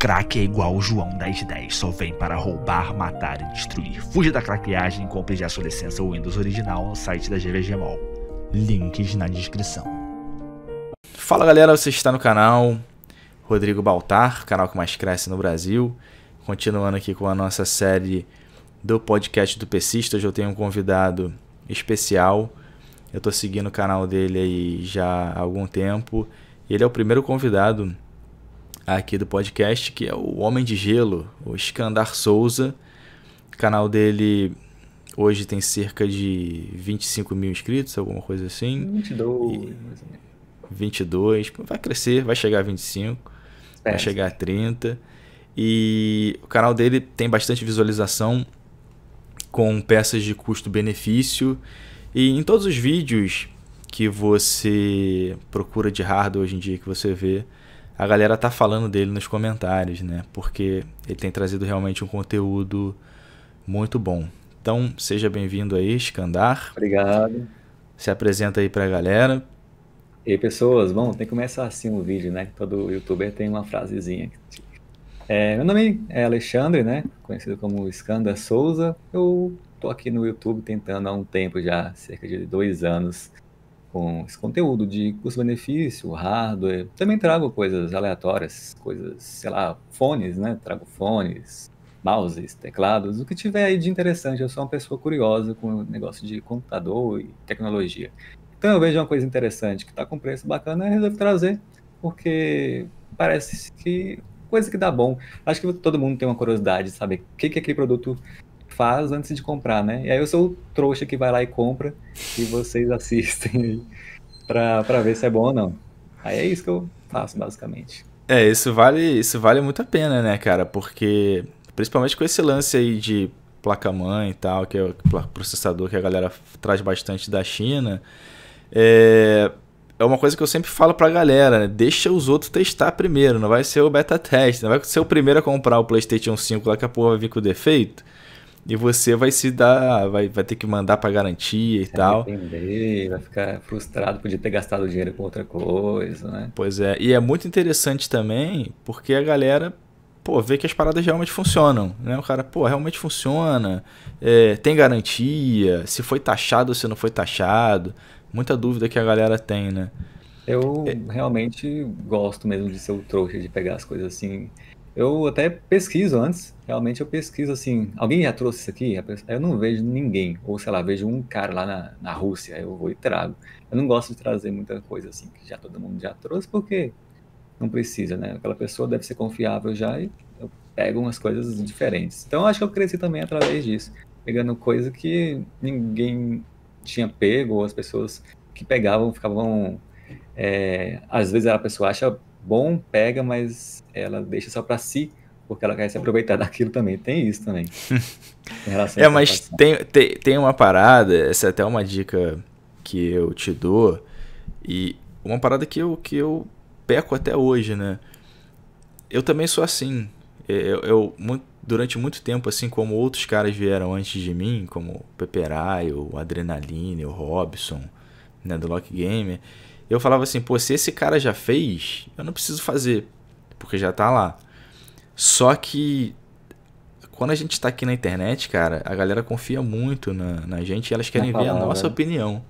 Crack é igual o João 1010, só vem para roubar, matar e destruir. Fuja da craqueagem e compre já sua licença Windows original no site da GVG Mall. Links na descrição. Fala galera, você está no canal Rodrigo Baltar, canal que mais cresce no Brasil. Continuando aqui com a nossa série do podcast do Pessista, hoje eu tenho um convidado especial. Eu estou seguindo o canal dele aí já há algum tempo. Ele é o primeiro convidado aqui do podcast, que é o Homem de Gelo, o Escandar Souza. O canal dele hoje tem cerca de 25 mil inscritos, alguma coisa assim. 22. E 22. Vai crescer, vai chegar a 25, é. vai chegar a 30. E o canal dele tem bastante visualização com peças de custo-benefício. E em todos os vídeos que você procura de hardware hoje em dia, que você vê, a galera tá falando dele nos comentários, né? Porque ele tem trazido realmente um conteúdo muito bom. Então, seja bem-vindo aí, Escandar. Obrigado. Se apresenta aí para a galera. E aí, pessoas, bom, tem que começar assim o vídeo, né? Todo youtuber tem uma frasezinha. É, meu nome é Alexandre, né? Conhecido como Escanda Souza. Eu tô aqui no YouTube tentando há um tempo já, cerca de dois anos, com esse conteúdo de custo-benefício, hardware. Também trago coisas aleatórias, coisas, sei lá, fones, né? Trago fones, mouses, teclados, o que tiver aí de interessante. Eu sou uma pessoa curiosa com o negócio de computador e tecnologia. Então eu vejo uma coisa interessante que está com preço bacana e resolvo trazer, porque parece que coisa que dá bom. Acho que todo mundo tem uma curiosidade de saber o que, que aquele produto faz antes de comprar, né? E aí eu sou o trouxa que vai lá e compra e vocês assistem para pra ver se é bom ou não. Aí é isso que eu faço, basicamente. É, isso vale, isso vale muito a pena, né, cara? Porque, principalmente com esse lance aí de placa-mãe e tal, que é o processador que a galera traz bastante da China, é, é uma coisa que eu sempre falo pra galera, né? Deixa os outros testar primeiro, não vai ser o beta teste, não vai ser o primeiro a comprar o PlayStation 5 lá que a porra vai vir com defeito e você vai se dar, vai, vai ter que mandar para garantia e vai tal. Entender, vai ficar frustrado, podia ter gastado dinheiro com outra coisa, né? Pois é, e é muito interessante também, porque a galera pô, vê que as paradas realmente funcionam, né? O cara, pô, realmente funciona, é, tem garantia, se foi taxado ou se não foi taxado, muita dúvida que a galera tem, né? Eu é... realmente gosto mesmo de ser o trouxa, de pegar as coisas assim, eu até pesquiso antes, realmente eu pesquiso assim, alguém já trouxe isso aqui? Eu não vejo ninguém, ou sei lá, vejo um cara lá na, na Rússia, eu vou e trago. Eu não gosto de trazer muita coisa assim, que já todo mundo já trouxe, porque não precisa, né? Aquela pessoa deve ser confiável já e eu pego umas coisas diferentes. Então acho que eu cresci também através disso, pegando coisa que ninguém tinha pego, ou as pessoas que pegavam ficavam. É, às vezes a pessoa acha bom, pega, mas ela deixa só para si, porque ela quer se aproveitar daquilo também. Tem isso também. é, mas tem, tem, tem uma parada, essa é até uma dica que eu te dou, e uma parada que eu, que eu peco até hoje, né? Eu também sou assim. É, eu, eu muito, durante muito tempo, assim como outros caras vieram antes de mim, como o Peperai, o Adrenaline, o Robson, né, do Lock Gamer, eu falava assim, pô, se esse cara já fez, eu não preciso fazer porque já tá lá. Só que quando a gente tá aqui na internet, cara, a galera confia muito na, na gente e elas querem ver a nossa né? opinião.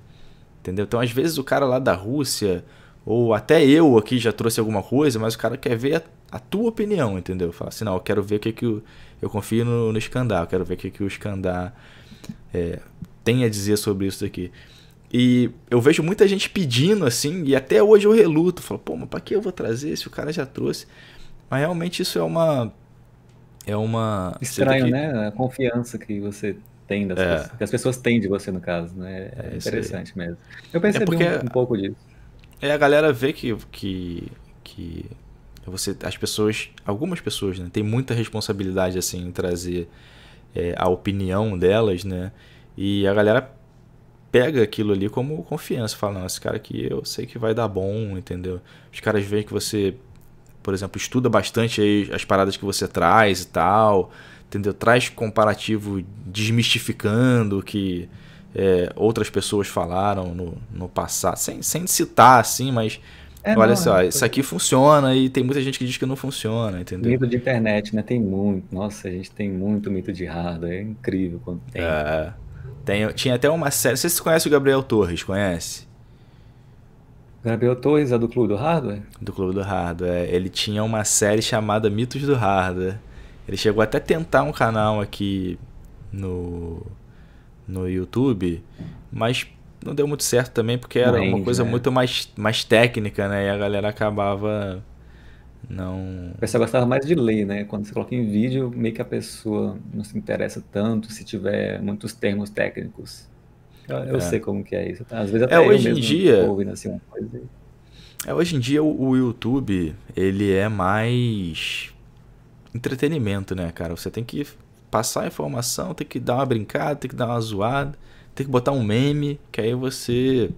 Entendeu? Então, às vezes, o cara lá da Rússia, ou até eu aqui já trouxe alguma coisa, mas o cara quer ver a, a tua opinião, entendeu? Fala assim, não, eu quero ver o que, que eu, eu confio no, no Skandar, eu quero ver o que, que o Skandar é, eh, tem a dizer sobre isso daqui. E eu vejo muita gente pedindo assim, e até hoje eu reluto. Falo, pô, mas pra que eu vou trazer se o cara já trouxe? Mas realmente isso é uma. É uma. Estranho, que... né? A confiança que você tem das é. pessoas, que as pessoas têm de você, no caso, né? É, é interessante mesmo. Eu percebi é porque... um, um, pouco disso. É, a galera vê que. que, que você, as pessoas. Algumas pessoas, né? Tem muita responsabilidade, assim, em trazer é, a opinião delas, né? E a galera pega aquilo ali como confiança, fala, esse cara aqui eu sei que vai dar bom, entendeu? Os caras veem que você, por exemplo, estuda bastante as paradas que você traz e tal, entendeu? Traz comparativo desmistificando que é, outras pessoas falaram no, no passado, sem, sem citar assim, mas é, Olha não, só, é isso aqui funciona e tem muita gente que diz que não funciona, entendeu? Mito de internet, né? Tem muito. Nossa, a gente tem muito mito de hardware. É incrível quanto tem. É. Tem, tinha até uma série. Você conhece o Gabriel Torres, conhece? Gabriel Torres é do Clube do Hardware? Do Clube do Hardware. É. Ele tinha uma série chamada Mitos do Hardware. Ele chegou até a tentar um canal aqui no, no YouTube, mas não deu muito certo também, porque era uma coisa né? muito mais, mais técnica, né? E a galera acabava não. O pessoal gostava mais de ler, né? Quando você coloca em vídeo, meio que a pessoa não se interessa tanto se tiver muitos termos técnicos. Eu, eu é. sei como que é isso. Tá? Às vezes é, até é, hoje eu mesmo em dia, ouvindo assim uma coisa. É, hoje em dia o, o YouTube, ele é mais entretenimento, né, cara? Você tem que passar a informação, tem que dar uma brincada, tem que dar uma zoada, tem que botar um meme, que aí você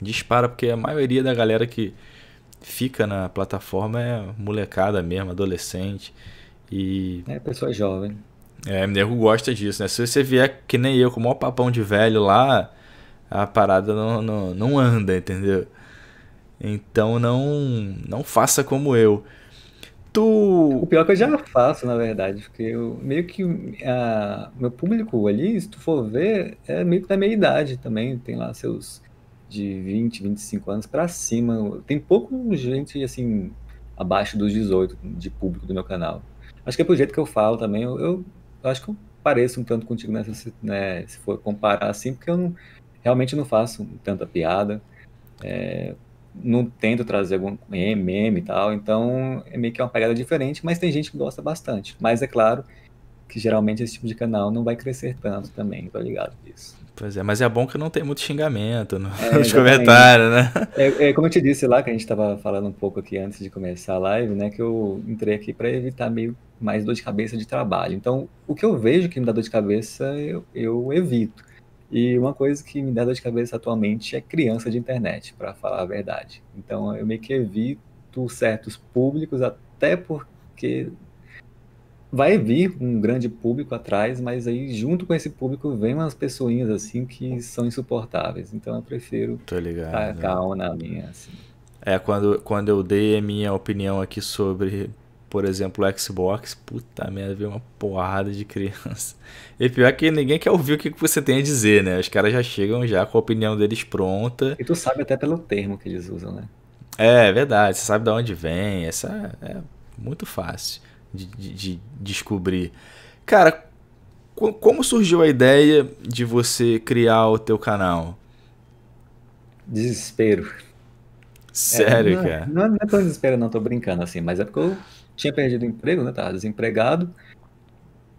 dispara, porque a maioria da galera que fica na plataforma é molecada mesmo, adolescente. E. É, pessoa é jovem. É, nego gosta disso, né? Se você vier que nem eu, com o maior papão de velho lá, a parada não, não, não anda, entendeu? Então não, não faça como eu. Tu... O pior é que eu já faço, na verdade, porque eu meio que a, meu público ali, se tu for ver, é meio que da minha idade também, tem lá seus de 20, 25 anos para cima. Tem pouco gente, assim, abaixo dos 18 de público do meu canal. Acho que é por jeito que eu falo também, eu, eu acho que eu pareço um tanto contigo nessa, né, se for comparar assim, porque eu não, realmente não faço tanta piada, é, não tento trazer algum meme e tal, então é meio que uma pegada diferente, mas tem gente que gosta bastante. Mas é claro que geralmente esse tipo de canal não vai crescer tanto também, tô ligado nisso. Pois é, mas é bom que não tem muito xingamento no, é, nos comentários, né? É, é, como eu te disse lá, que a gente estava falando um pouco aqui antes de começar a live, né? Que eu entrei aqui para evitar meio mais dor de cabeça de trabalho. Então, o que eu vejo que me dá dor de cabeça, eu, eu evito. E uma coisa que me dá dor de cabeça atualmente é criança de internet, para falar a verdade. Então, eu meio que evito certos públicos, até porque vai vir um grande público atrás, mas aí junto com esse público vem umas pessoinhas assim que são insuportáveis. Então eu prefiro ficar calmo na minha. Assim. É, quando, quando eu dei a minha opinião aqui sobre, por exemplo, o Xbox, puta merda, veio uma porrada de criança. E pior que ninguém quer ouvir o que você tem a dizer, né? Os caras já chegam já com a opinião deles pronta. E tu sabe até pelo termo que eles usam, né? É, é verdade, você sabe de onde vem, essa é muito fácil de, de, descobrir. Cara, como surgiu a ideia de você criar o teu canal? Desespero. Sério, é, não, é, cara? Não, é, não é tão desespero não, tô brincando assim, mas é porque eu tinha perdido o emprego, né, tava desempregado.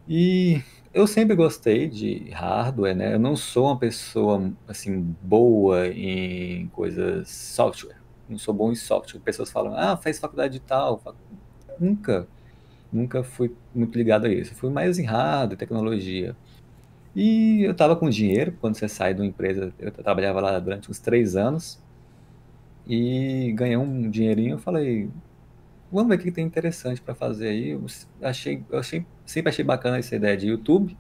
E eu sempre gostei de hardware, né? Eu não sou uma pessoa assim boa em coisas software. Não sou bom em software. Pessoas falam: "Ah, faz faculdade de tal". Nunca nunca fui muito ligado a isso. fui mais em rádio, tecnologia. E eu estava com dinheiro quando você sai de uma empresa. Eu trabalhava lá durante uns três anos e ganhei um dinheirinho. Eu falei, vamos ver o que tem interessante para fazer aí. Eu achei, eu achei, sempre achei bacana essa ideia de YouTube,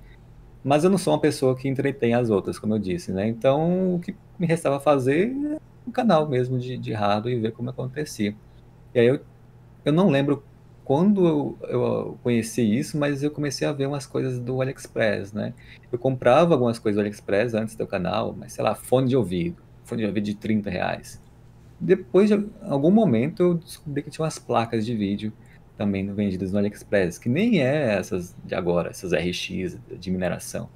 mas eu não sou uma pessoa que entretém as outras, como eu disse, né? Então o que me restava fazer é um canal mesmo de, de rádio e ver como acontecia. E aí eu, eu não lembro quando eu, eu, conheci isso, mas eu comecei a ver umas coisas do AliExpress, né? Eu comprava algumas coisas do AliExpress antes do canal, mas sei lá, fone de ouvido, fone de ouvido de 30 reais. Depois de algum momento eu descobri que tinha umas placas de vídeo também vendidas no AliExpress, que nem é essas de agora, essas RX de mineração.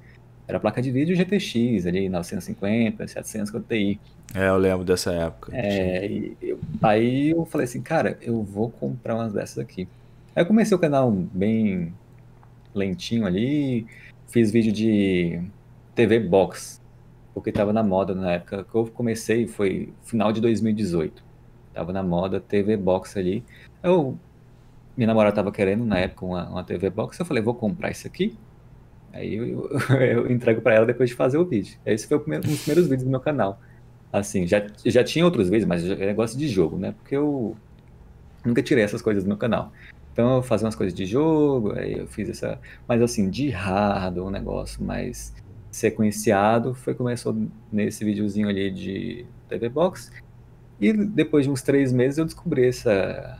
Era placa de vídeo GTX ali, 950, 750 Ti. É, eu lembro dessa época. É, eu, aí eu falei assim, cara, eu vou comprar umas dessas aqui. Aí eu comecei o canal bem lentinho ali, fiz vídeo de TV Box, porque tava na moda na época que eu comecei, foi final de 2018. Tava na moda TV Box ali. Eu, minha namorada tava querendo na época uma, uma TV Box, eu falei, vou comprar isso aqui. Aí eu, eu, eu entrego para ela depois de fazer o vídeo. Esse foi primeiro, um dos primeiros vídeos do meu canal. Assim, já, já tinha outros vídeos, mas é negócio de jogo, né? Porque eu nunca tirei essas coisas do meu canal. Então eu fazia umas coisas de jogo, aí eu fiz essa. Mas assim, de hardware, um negócio mais sequenciado, foi começou nesse videozinho ali de TV Box. E depois de uns três meses eu descobri essa,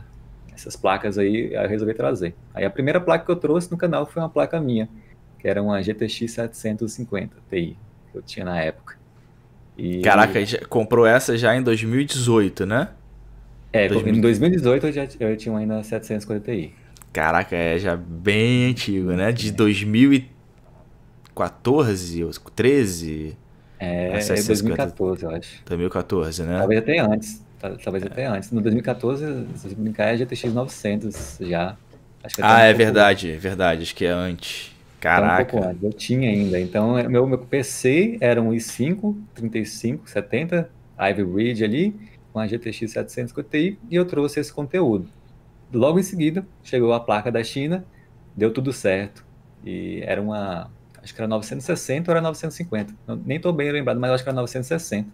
essas placas aí, aí eu resolvi trazer. Aí a primeira placa que eu trouxe no canal foi uma placa minha, que era uma GTX 750 Ti, que eu tinha na época. E... Caraca, comprou essa já em 2018, né? É, 2000... em 2018 eu, já, eu tinha ainda 740 i Caraca, é já bem antigo, né? De é. 2014 ou 13? É, é 2014, eu acho. 2014, né? Talvez até antes. Talvez é. até antes. No 2014, se brincar, é GTX 900 já. ah, um é pouco... verdade, verdade. Acho que é antes. Caraca. Um antes. Eu tinha ainda. Então, é, meu, meu PC era um i5 3570, Ivy Bridge ali com a GTX 750 Ti e eu trouxe esse conteúdo. Logo em seguida, chegou a placa da China, deu tudo certo. E era uma, acho que era 960 ou era 950, nem estou bem lembrado, mas acho que era 960.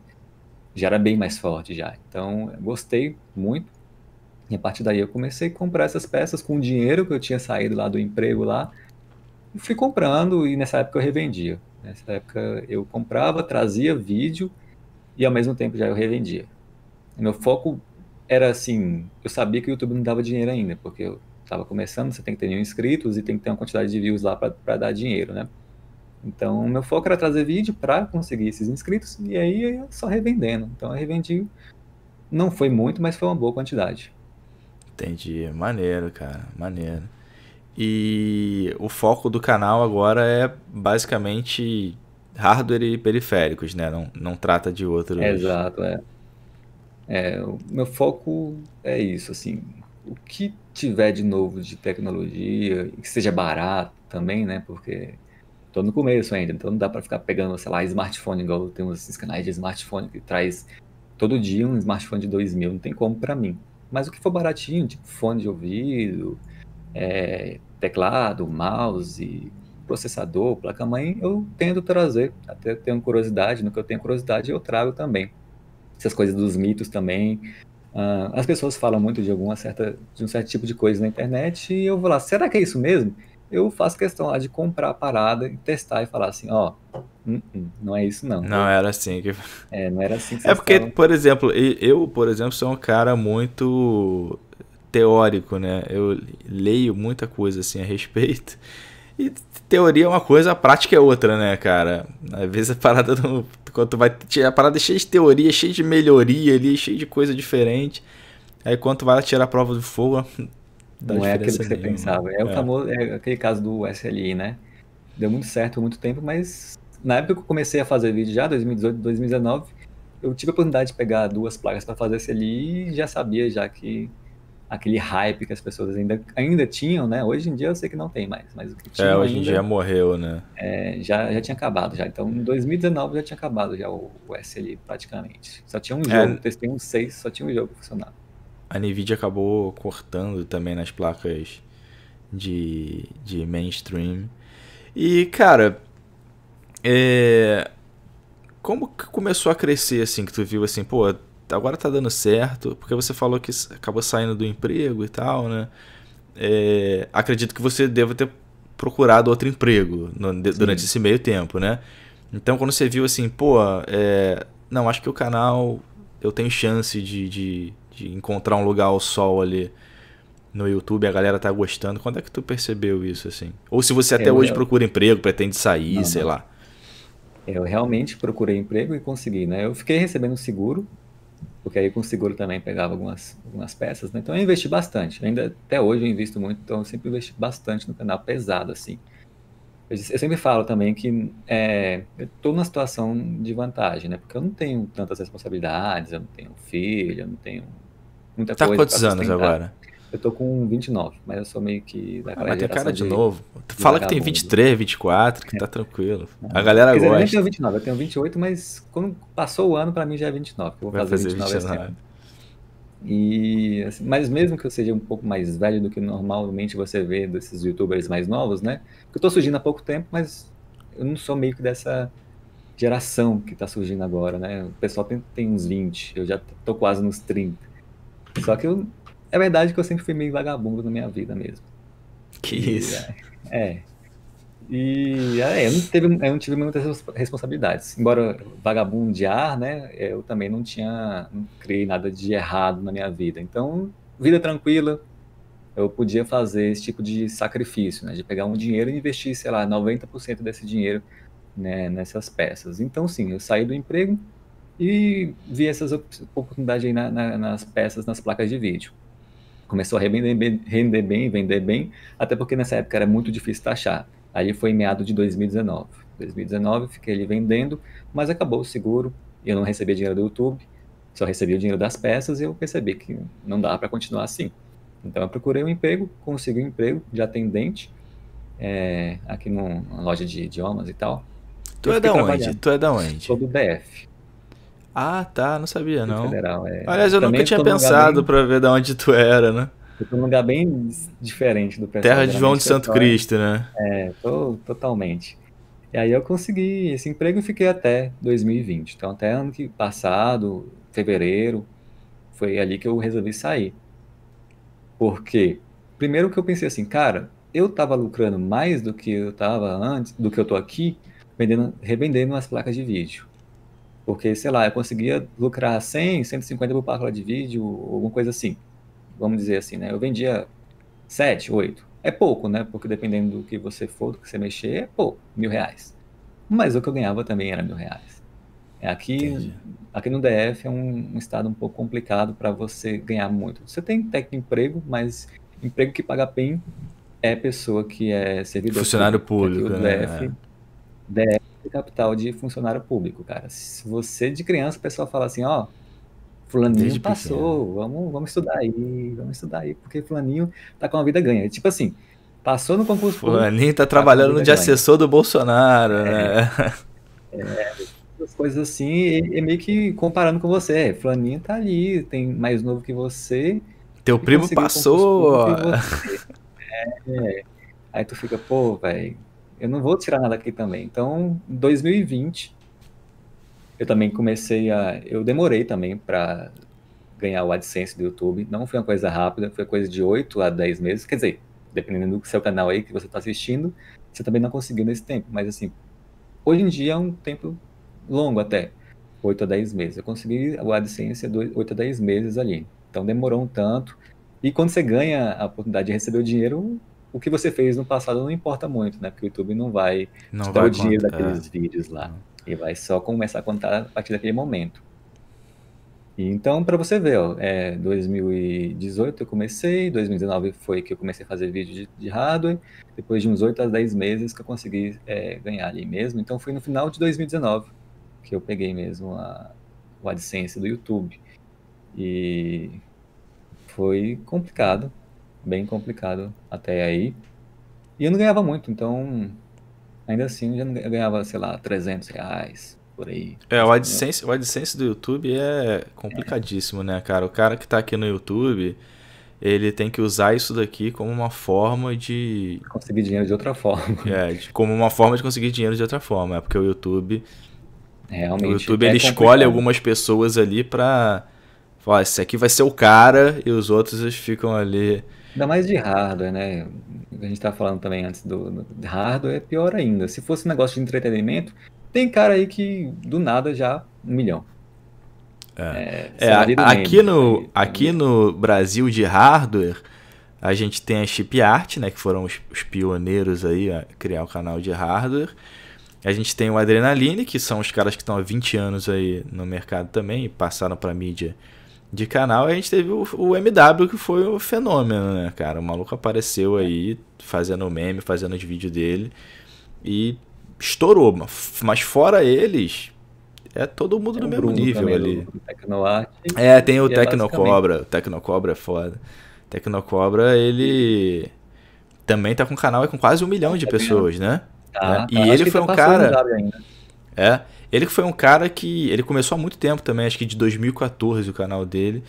Já era bem mais forte já. Então, gostei muito. E a partir daí eu comecei a comprar essas peças com o dinheiro que eu tinha saído lá do emprego lá. E fui comprando e nessa época eu revendia. Nessa época eu comprava, trazia vídeo e ao mesmo tempo já eu revendia meu foco era assim, eu sabia que o YouTube não dava dinheiro ainda, porque eu estava começando, você tem que ter mil inscritos e tem que ter uma quantidade de views lá para dar dinheiro, né? Então, meu foco era trazer vídeo para conseguir esses inscritos e aí só revendendo. Então, eu revendi, não foi muito, mas foi uma boa quantidade. Entendi, maneiro, cara, maneiro. E o foco do canal agora é basicamente hardware e periféricos, né? Não, não trata de outros. Exato, é. É, o meu foco é isso, assim, o que tiver de novo de tecnologia, que seja barato também, né? Porque tô no começo ainda, então não dá para ficar pegando, sei lá, smartphone, igual tem uns canais de smartphone que traz todo dia um smartphone de 2 mil, não tem como para mim. Mas o que for baratinho, tipo fone de ouvido, é, teclado, mouse, processador, placa-mãe, eu tento trazer. Até tenho curiosidade, no que eu tenho curiosidade eu trago também essas coisas dos mitos também. Uh, as pessoas falam muito de alguma certa, de um certo tipo de coisa na internet e eu vou lá, será que é isso mesmo? Eu faço questão lá de comprar a parada e testar e falar assim, ó, oh, não, é isso não. Não eu, era assim que. É, não era assim. Que é porque, falam. por exemplo, eu, por exemplo, sou um cara muito teórico, né? Eu leio muita coisa assim a respeito. E teoria é uma coisa, a prática é outra, né, cara? Às vezes a parada Quando tu vai. A parada é cheia de teoria, cheia de melhoria ali, cheia de coisa diferente. Aí quando tu vai tirar a prova do fogo. Não é aquilo que nenhuma. você pensava. É, é, O famoso, é aquele caso do SLI, né? Deu muito certo há muito tempo, mas na época que eu comecei a fazer vídeo já, 2018, 2019, eu tive a oportunidade de pegar duas plagas para fazer SLI e já sabia já que aquele hype que as pessoas ainda, ainda tinham, né? Hoje em dia eu sei que não tem mais, mas o que tinha. É, hoje em dia morreu, né? É, já, já tinha acabado já. Então, em 2019 já tinha acabado já o, o SL praticamente. Só tinha um é, jogo, é. testei um 6, só tinha um jogo funcionando. A Nvidia acabou cortando também nas placas de, de mainstream. E, cara, é... como que começou a crescer, assim, que tu viu, assim, pô, agora tá dando certo, porque você falou que acabou saindo do emprego e tal, né? É, acredito que você deva ter procurado outro emprego no, durante esse meio tempo, né? Então, quando você viu assim, pô, é, não, acho que o canal eu tenho chance de, de, de, encontrar um lugar ao sol ali no YouTube, a galera tá gostando. Quando é que tu percebeu isso, assim? Ou se você até eu, hoje eu... procura emprego, pretende sair, não, sei não. lá. Eu realmente procurei emprego e consegui, né? Eu fiquei recebendo seguro porque aí com o seguro também pegava algumas, algumas peças, né? Então eu investi bastante, ainda até hoje eu invisto muito, então eu sempre investi bastante no canal, pesado assim. Eu, eu sempre falo também que é, eu estou numa situação de vantagem, né? Porque eu não tenho tantas responsabilidades, eu não tenho filho, eu não tenho muita tá coisa. Tá quantos anos agora? Eu tô com 29, mas eu sou meio que daquela ah, mas tem cara de, de novo. De Fala que tem 23, 24, que tá é. tá tranquilo. É. a galera gosta. Eu nem tenho 29, eu tenho 28, mas quando passou o ano, pra mim já é 29, eu vou Vai fazer, fazer 29, 29. Assim. E, assim, mas mesmo que eu seja um pouco mais velho do que normalmente você vê desses youtubers mais novos, né? Porque eu tô surgindo há pouco tempo, mas eu não sou meio que dessa geração que tá surgindo agora, né? O pessoal tem, tem uns 20, eu já tô quase nos 30. Só que eu é verdade que eu sempre fui meio vagabundo na minha vida mesmo. Que e, isso. É. é. E é, eu, não teve, eu não tive muitas responsabilidades. Embora vagabundear, né? Eu também não tinha. Não criei nada de errado na minha vida. Então, vida tranquila, eu podia fazer esse tipo de sacrifício, né? De pegar um dinheiro e investir, sei lá, 90% desse dinheiro né, nessas peças. Então, sim, eu saí do emprego e vi essas oportunidades aí na, na, nas peças, nas placas de vídeo começou a render bem, render bem, vender bem, até porque nessa época era muito difícil taxar. Ali foi em meado de 2019. 2019 fiquei ali vendendo, mas acabou o seguro, eu não recebia dinheiro do YouTube, só recebia o dinheiro das peças e eu percebi que não dá para continuar assim. Então eu procurei um emprego, consegui um emprego de atendente é, aqui numa loja de idiomas e tal. Tu é da onde? Tu é da onde? Sou do DF. Ah, tá, não sabia não. Federal, é. Aliás, eu Também nunca tinha pensado bem... para ver de onde tu era, né? Eu tô num lugar bem diferente do pessoal. Terra de João de é Santo Cristo, né? É, tô totalmente. E aí eu consegui esse emprego e fiquei até 2020. Então até ano que passado, fevereiro, foi ali que eu resolvi sair. Porque primeiro que eu pensei assim, cara, eu tava lucrando mais do que eu tava antes, do que eu tô aqui, vendendo, revendendo umas placas de vídeo. Porque, sei lá, eu conseguia lucrar 100, 150 por página de vídeo, alguma coisa assim. Vamos dizer assim, né? Eu vendia 7, 8. É pouco, né? Porque dependendo do que você for, do que você mexer, é pouco, mil reais. Mas o que eu ganhava também era mil reais. É, aqui, aqui no DF é um, um estado um pouco complicado para você ganhar muito. Você tem técnico emprego, mas emprego que paga bem é pessoa que é servidor. Funcionário público, é público né? DF, DF de capital de funcionário público, cara. Se você de criança, o pessoal fala assim, ó, fulaninho Desde passou, vamos, vamos estudar aí, vamos estudar aí, porque fulaninho tá com a vida ganha. Tipo assim, passou no concurso fulaninho público. Fulaninho tá, tá trabalhando tá de assessor do Bolsonaro, é, né? É, as coisas assim, meio que comparando com você, fulaninho tá ali, tem mais novo que você. Teu primo passou. Público, é, é, aí tu fica, pô, velho, eu não vou tirar nada aqui também. Então, em 2020, eu também comecei a. Eu demorei também para ganhar o AdSense do YouTube. Não foi uma coisa rápida, foi coisa de 8 a 10 meses. Quer dizer, dependendo do seu canal aí que você está assistindo, você também não conseguiu nesse tempo. Mas assim, hoje em dia é um tempo longo até, 8 a 10 meses. Eu consegui o AdSense 8 a 10 meses ali. Então demorou um tanto. E quando você ganha a oportunidade de receber o dinheiro, o que você fez no passado não importa muito, né? Porque o YouTube não vai não te dar o dinheiro contar. daqueles vídeos lá. Ele vai só começar a contar a partir daquele momento. E então, para você ver, ó, é, 2018 eu comecei, 2019 foi que eu comecei a fazer vídeo de, de hardware, depois de uns 8 a 10 meses que eu consegui é, ganhar ali mesmo. Então, foi no final de 2019 que eu peguei mesmo a, o AdSense do YouTube. E foi complicado, bem complicado até aí. E eu não ganhava muito, então ainda assim eu ganhava, sei lá, 300 reais por aí. É, o AdSense, o AdSense do YouTube é complicadíssimo, é. né, cara? O cara que tá aqui no YouTube, ele tem que usar isso daqui como uma forma de. Conseguir dinheiro de outra forma. É, como uma forma de conseguir dinheiro de outra forma. É porque o YouTube. Realmente. O YouTube é ele escolhe algumas pessoas ali pra. Falar, esse aqui vai ser o cara e os outros eles ficam ali Ainda mais de hardware, né? A gente estava falando também antes do, do hardware, é pior ainda. Se fosse um negócio de entretenimento, tem cara aí que do nada já um milhão. É. É, é, aqui, no, né? aqui no Brasil de hardware, a gente tem a Chip Art, né, que foram os, os, pioneiros aí a criar o canal de hardware. A gente tem o Adrenaline, que são os caras que estão há 20 anos aí no mercado também e passaram para mídia de canal, a gente teve o, o MW, que foi o um fenômeno, né, cara? O maluco apareceu aí fazendo meme, fazendo os vídeos dele e estourou. Mas fora eles, é todo mundo é do mesmo Bruno nível ali. Do é, tem o é Tecnocobra. É o Tecnocobra é foda. Tecnocobra, ele também tá com canal é com quase um milhão de é, pessoas, né? Tá, é. Tá. E ele foi tá um cara. É. Ele que foi um cara que. Ele começou há muito tempo também, acho que de 2014 o canal dele.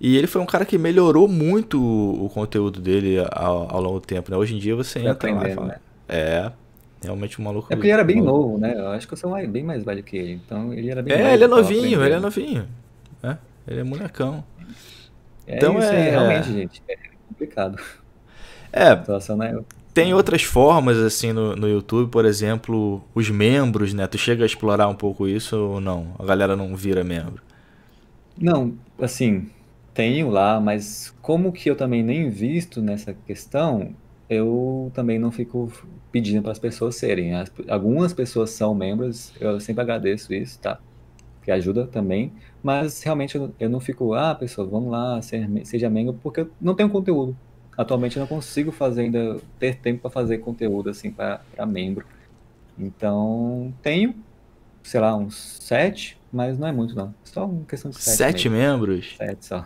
E ele foi um cara que melhorou muito o, o conteúdo dele ao, ao, longo do tempo, né? Hoje em dia você entra lá e fala. Né? É, realmente um maluco. É porque ele era bem novo, né? Eu acho que eu sou bem mais velho que ele. Então ele era bem É, ele é novinho, ele é novinho. É, ele é molecão. É, então é, é. Realmente, gente, é complicado. É. A situação, né? tem outras formas, assim, no, no YouTube, por exemplo, os membros, né? Tu chega a explorar um pouco isso ou não? A galera não vira membro? Não, assim, tenho lá, mas como que eu também nem invisto nessa questão, eu também não fico pedindo para as pessoas serem. As, algumas pessoas são membros, eu sempre agradeço isso, tá? Que ajuda também, mas realmente eu, eu não fico, ah, pessoa, vamos lá, ser, seja membro, porque eu não tenho conteúdo atualmente eu não consigo fazer ainda ter tempo para fazer conteúdo assim para membro. Então tenho, sei lá, uns sete, mas não é muito não. Só uma questão de sete. Sete mesmo. membros? Sete só.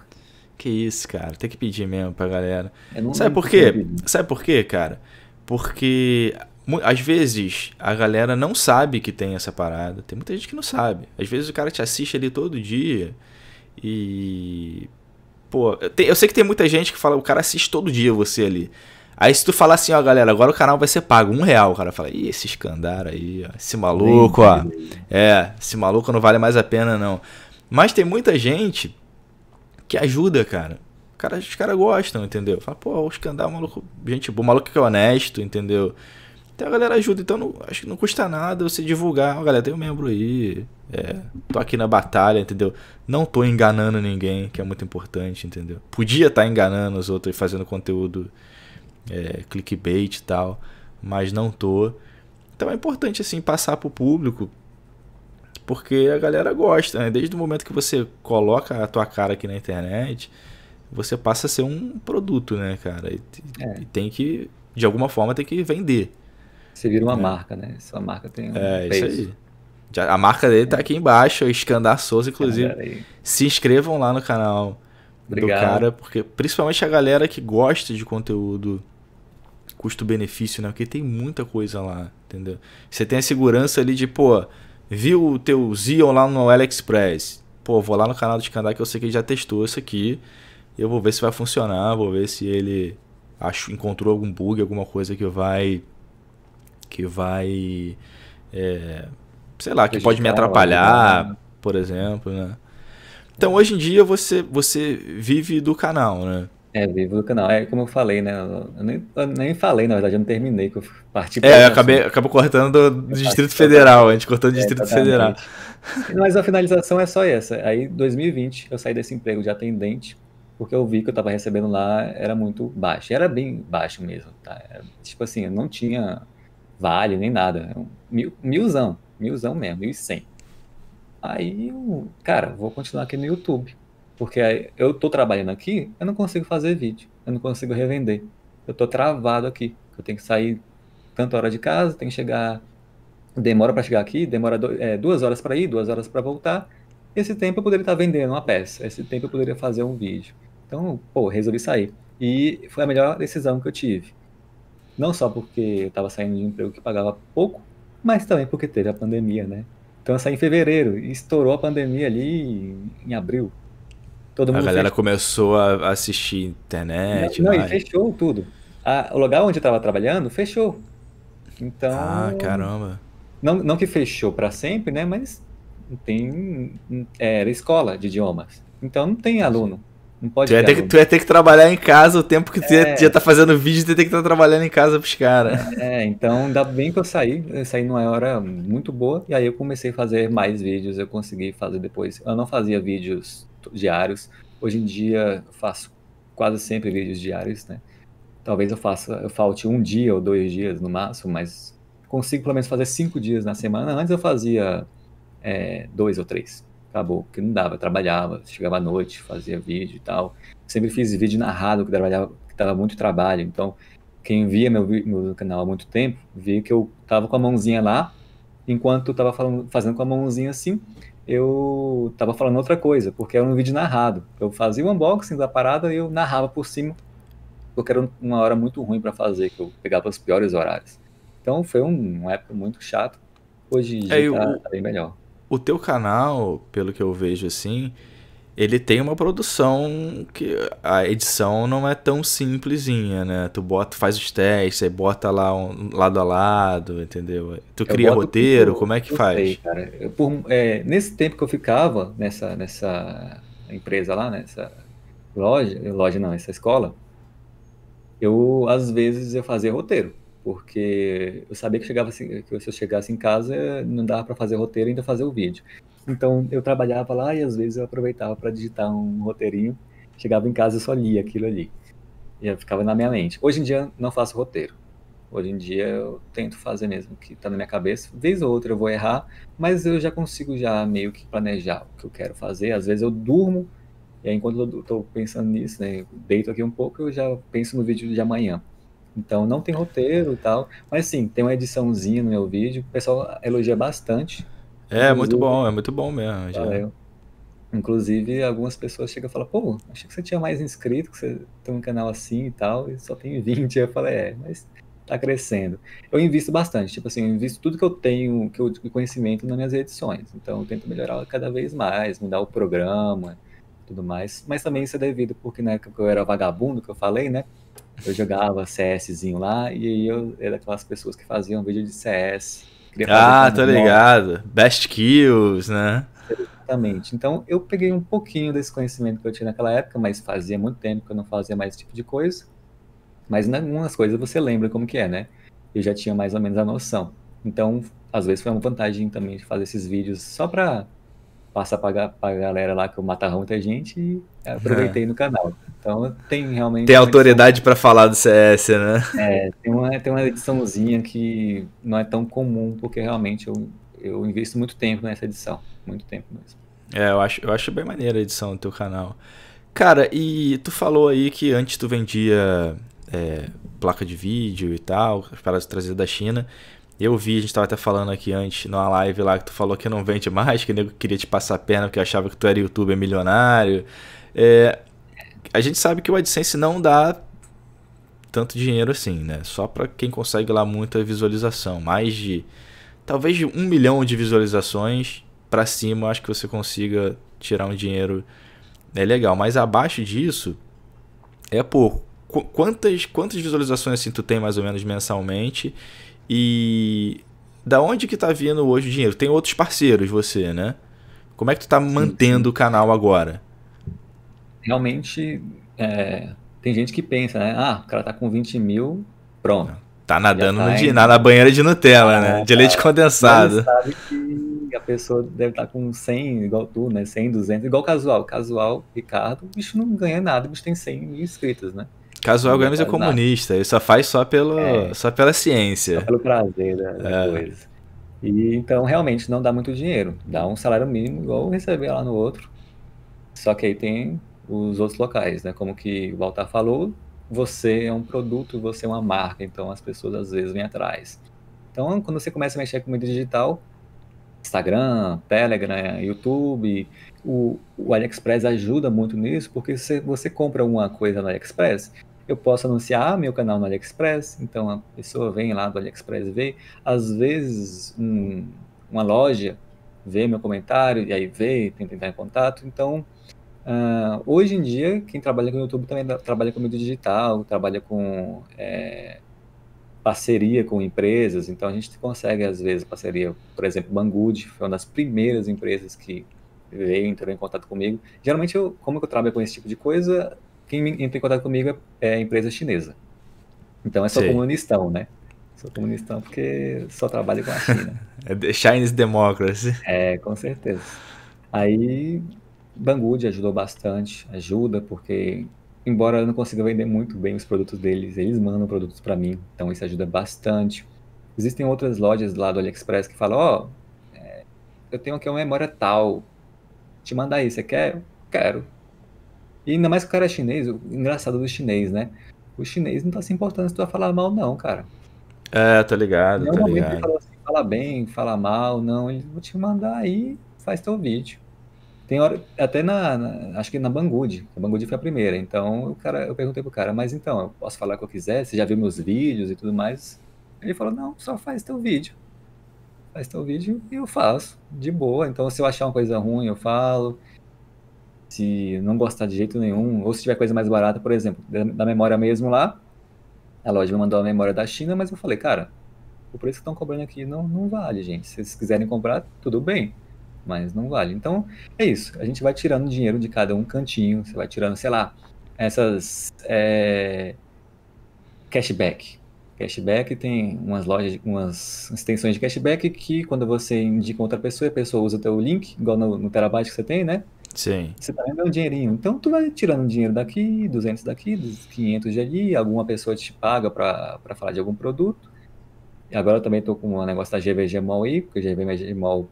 Que isso, cara. Tem que pedir mesmo pra galera. Sabe por quê? Sabe por quê, cara? Porque às vezes a galera não sabe que tem essa parada. Tem muita gente que não sabe. Às vezes o cara te assiste ali todo dia e Pô, eu, eu sei que tem muita gente que fala, o cara assiste todo dia você ali. Aí se tu falar assim, ó, galera, agora o canal vai ser pago, um real, o cara fala, ih, esse escandar aí, ó, esse maluco, ó. É, esse maluco não vale mais a pena, não. Mas tem muita gente que ajuda, cara. cara os caras gostam, entendeu? Fala, pô, o escandar é um maluco, gente boa, maluco que é honesto, entendeu? Então a galera ajuda. Então não, acho que não custa nada você divulgar. Oh, galera, tem um membro aí. É, tô aqui na batalha, entendeu? Não tô enganando ninguém, que é muito importante, entendeu? Podia estar tá enganando os outros fazendo conteúdo é, clickbait e tal, mas não tô. Então é importante, assim, passar pro público, porque a galera gosta, né? Desde o momento que você coloca a tua cara aqui na internet, você passa a ser um produto, né, cara? E, é. e tem que, de alguma forma, tem que vender. Você vira uma é. marca, né? Sua marca tem um É, peso. isso aí. Já, a marca dele tá aqui embaixo, o Escandar Souza, inclusive. Se inscrevam lá no canal Obrigado. do cara, porque principalmente a galera que gosta de conteúdo custo-benefício, né? Porque tem muita coisa lá, entendeu? Você tem a segurança ali de, pô, viu o teu Zion lá no AliExpress? Pô, vou lá no canal do Escandar que eu sei que ele já testou isso aqui. Eu vou ver se vai funcionar, vou ver se ele acho, encontrou algum bug, alguma coisa que vai que vai. É, sei lá, que pode me atrapalhar, né? por exemplo, né? Então hoje em dia você, você vive do canal, né? É, vivo do canal. É como eu falei, né? Eu nem, eu nem falei, na verdade, eu não terminei, que eu parti É, eu acabei, acabei cortando do Distrito Federal, a gente cortou do é, Distrito Federal. Mas a finalização é só essa. Aí, 2020, eu saí desse emprego de atendente, porque eu vi que eu estava recebendo lá era muito baixo. Era bem baixo mesmo, tá? Era, tipo assim, eu não tinha vale, nem nada. É mil, milzão, milzão mesmo, mil e cem. Aí eu, cara, vou continuar aqui no YouTube. Porque eu tô trabalhando aqui, eu não consigo fazer vídeo, eu não consigo revender. Eu tô travado aqui. Eu tenho que sair tanta hora de casa, tenho que chegar. Demora para chegar aqui, demora do, é, duas horas para ir, duas horas para voltar. Esse tempo eu poderia estar tá vendendo uma peça, esse tempo eu poderia fazer um vídeo. Então, pô, resolvi sair. E foi a melhor decisão que eu tive. Não só porque eu estava saindo de um emprego que pagava pouco, mas também porque teve a pandemia, né? Então eu saí em fevereiro e estourou a pandemia ali em abril. Todo a galera começou a assistir internet. Não, não e fechou tudo. A, o lugar onde eu estava trabalhando fechou. Então. Ah, caramba. Não, não que fechou para sempre, né? Mas tem. É, era escola de idiomas. Então não tem aluno. Não pode tu, ia ter que, tu ia ter que trabalhar em casa o tempo que tu é... estar tá fazendo vídeo, tu ia ter que estar tá trabalhando em casa pros caras. É, então ainda bem que eu saí, eu saí numa hora muito boa, e aí eu comecei a fazer mais vídeos, eu consegui fazer depois. Eu não fazia vídeos diários, hoje em dia eu faço quase sempre vídeos diários, né? Talvez eu faça, eu falte um dia ou dois dias no máximo, mas consigo pelo menos fazer cinco dias na semana. Antes eu fazia é, dois ou três. Acabou, porque não dava, trabalhava, chegava à noite, fazia vídeo e tal. Sempre fiz vídeo narrado, que trabalhava, que dava muito trabalho. Então, quem via meu, meu canal há muito tempo, via que eu tava com a mãozinha lá, enquanto eu tava falando, fazendo com a mãozinha assim, eu tava falando outra coisa, porque era um vídeo narrado. Eu fazia o unboxing da parada e eu narrava por cima, porque era uma hora muito ruim para fazer, que eu pegava os piores horários. Então foi um, uma época muito chata. Hoje em é, dia é, tá, tá bem melhor o teu canal, pelo que eu vejo assim, ele tem uma produção que a edição não é tão simplesinha, né? Tu bota, faz os testes, aí bota lá um, lado a lado, entendeu? Tu cria roteiro, eu, como é que faz? Sei, cara. Eu, por, é, nesse tempo que eu ficava nessa, nessa empresa lá, nessa loja, loja não, essa escola, eu às vezes eu fazia roteiro porque eu sabia que, chegava assim, que se eu chegasse em casa não dava para fazer roteiro ainda fazer o vídeo. Então eu trabalhava lá e às vezes eu aproveitava para digitar um roteirinho, chegava em casa e só lia aquilo ali. E ficava na minha mente. Hoje em dia não faço roteiro. Hoje em dia eu tento fazer mesmo o que está na minha cabeça. Vez ou outra eu vou errar, mas eu já consigo já meio que planejar o que eu quero fazer. Às vezes eu durmo e aí, enquanto eu estou pensando nisso, né, deito aqui um pouco, eu já penso no vídeo de amanhã. Então não tem roteiro e tal. Mas sim, tem uma ediçãozinha no meu vídeo. O pessoal elogia bastante. É, é muito bom, é muito bom mesmo. Inclusive, algumas pessoas chegam e falam, pô, achei que você tinha mais inscrito, que você tem um canal assim e tal, e só tem 20. Eu falei, é, mas tá crescendo. Eu invisto bastante, tipo assim, eu invisto tudo que eu tenho, que eu de conhecimento nas minhas edições. Então eu tento melhorar cada vez mais, mudar o programa, tudo mais. Mas também isso é devido, porque na época que eu era vagabundo, que eu falei, né? Eu jogava CSzinho lá e eu era aquelas pessoas que faziam vídeo de CS. Ah, tô ligado. Modo. Best kills, né? Exatamente. Então eu peguei um pouquinho desse conhecimento que eu tinha naquela época, mas fazia muito tempo que eu não fazia mais esse tipo de coisa. Mas em algumas coisas você lembra como que é, né? Eu já tinha mais ou menos a noção. Então, às vezes foi uma vantagem também de fazer esses vídeos só para passar para a galera lá que eu matava muita gente e aproveitei é. no canal. Então tem realmente. Tem autoridade para falar do CS, né? É, tem uma, tem uma ediçãozinha que não é tão comum, porque realmente eu, eu invisto muito tempo nessa edição. Muito tempo mesmo. É, eu acho, eu acho bem maneira a edição do teu canal. Cara, e tu falou aí que antes tu vendia é, placa de vídeo e tal, as paradas trazidas da China. Eu vi, a gente tava até falando aqui antes, numa live lá, que tu falou que não vende mais, que o nego queria te passar a perna porque achava que tu era youtuber milionário. É, a gente sabe que o AdSense não dá tanto dinheiro assim, né? Só para quem consegue lá muita visualização, mais de talvez de um milhão de visualizações para cima, acho que você consiga tirar um dinheiro é legal, mas abaixo disso é pouco. quantas quantas visualizações assim tu tem mais ou menos mensalmente e da onde que tá vindo hoje o dinheiro? Tem outros parceiros, você, né? Como é que tu tá mantendo o canal agora? Realmente, é, tem gente que pensa, né? Ah, o cara tá com 20 mil, pronto. Tá nadando tá no, na banheira de Nutella, né? ah, né? De leite tá. condensado. sabe que a pessoa deve estar tá com 100, igual tu, né? 100, 200, igual casual. Casual, Ricardo, o bicho não ganha nada, o bicho tem 100 mil inscritos, né? Casual Games é comunista, ele só faz só, pelo, é, só pela ciência. Só pelo prazer da, né, da é. coisa. E, então, realmente, não dá muito dinheiro. Dá um salário mínimo igual receber lá no outro. Só que aí tem os outros locais, né? Como que o Baltar falou, você é um produto, você é uma marca, então as pessoas às vezes vêm atrás. Então, quando você começa a mexer com mídia digital, Instagram, Telegram, YouTube, o, o AliExpress ajuda muito nisso, porque se você compra uma coisa no AliExpress, eu posso anunciar meu canal no AliExpress, então a pessoa vem lá do AliExpress e vê, às vezes um, uma loja vê meu comentário e aí vê, tenta entrar em contato, então uh, hoje em dia quem trabalha com o YouTube também trabalha com mídia digital, trabalha com é, parceria com empresas, então a gente consegue às vezes parceria, por exemplo, Banggood foi uma das primeiras empresas que veio, entrou em contato comigo. Geralmente, eu, como eu trabalho com esse tipo de coisa, quem entra em contato comigo é, é empresa chinesa. Então é só comunistão, né? Sou comunistão porque só trabalho com a China. é Chinese Democracy. É, com certeza. Aí Banggood ajudou bastante, ajuda porque embora eu não consiga vender muito bem os produtos deles, eles mandam produtos para mim, então isso ajuda bastante. Existem outras lojas lá do AliExpress que falam, ó, oh, eu tenho aqui uma memória tal, te mandar isso, você quer? quero. E ainda mais que o cara é chinês, o engraçado do chinês, né? O chinês não tá se importando se tu vai falar mal, não, cara. É, tá ligado, tá ligado. Ele fala, assim, fala bem, fala mal, não, ele vou te mandar aí, faz teu vídeo. Tem hora, até na, na acho que na Banggood, a Banggood foi a primeira, então o cara, eu perguntei pro cara, mas então, eu posso falar o que eu quiser, você já viu meus vídeos e tudo mais? Ele falou, não, só faz teu vídeo. Faz teu vídeo e eu faço, de boa, então se eu achar uma coisa ruim, eu falo, se não gostar de jeito nenhum, ou se tiver coisa mais barata, por exemplo, da memória mesmo lá, a loja me mandou a memória da China, mas eu falei, cara, o preço que estão cobrando aqui não, não vale, gente. Se vocês quiserem comprar, tudo bem, mas não vale. Então, é isso. A gente vai tirando dinheiro de cada um cantinho, você vai tirando, sei lá, essas. É, cashback. Cashback tem umas lojas, umas extensões de cashback que quando você indica outra pessoa, a pessoa usa o teu link, igual no, no Terabyte que você tem, né? Sim. Você tá ganhando um dinheirinho. Então tu vai tirando dinheiro daqui, 200 daqui, 500 de ali, alguma pessoa te paga para falar de algum produto. E agora eu também tô com um negócio da GVG Mall aí, porque a GVG Mall,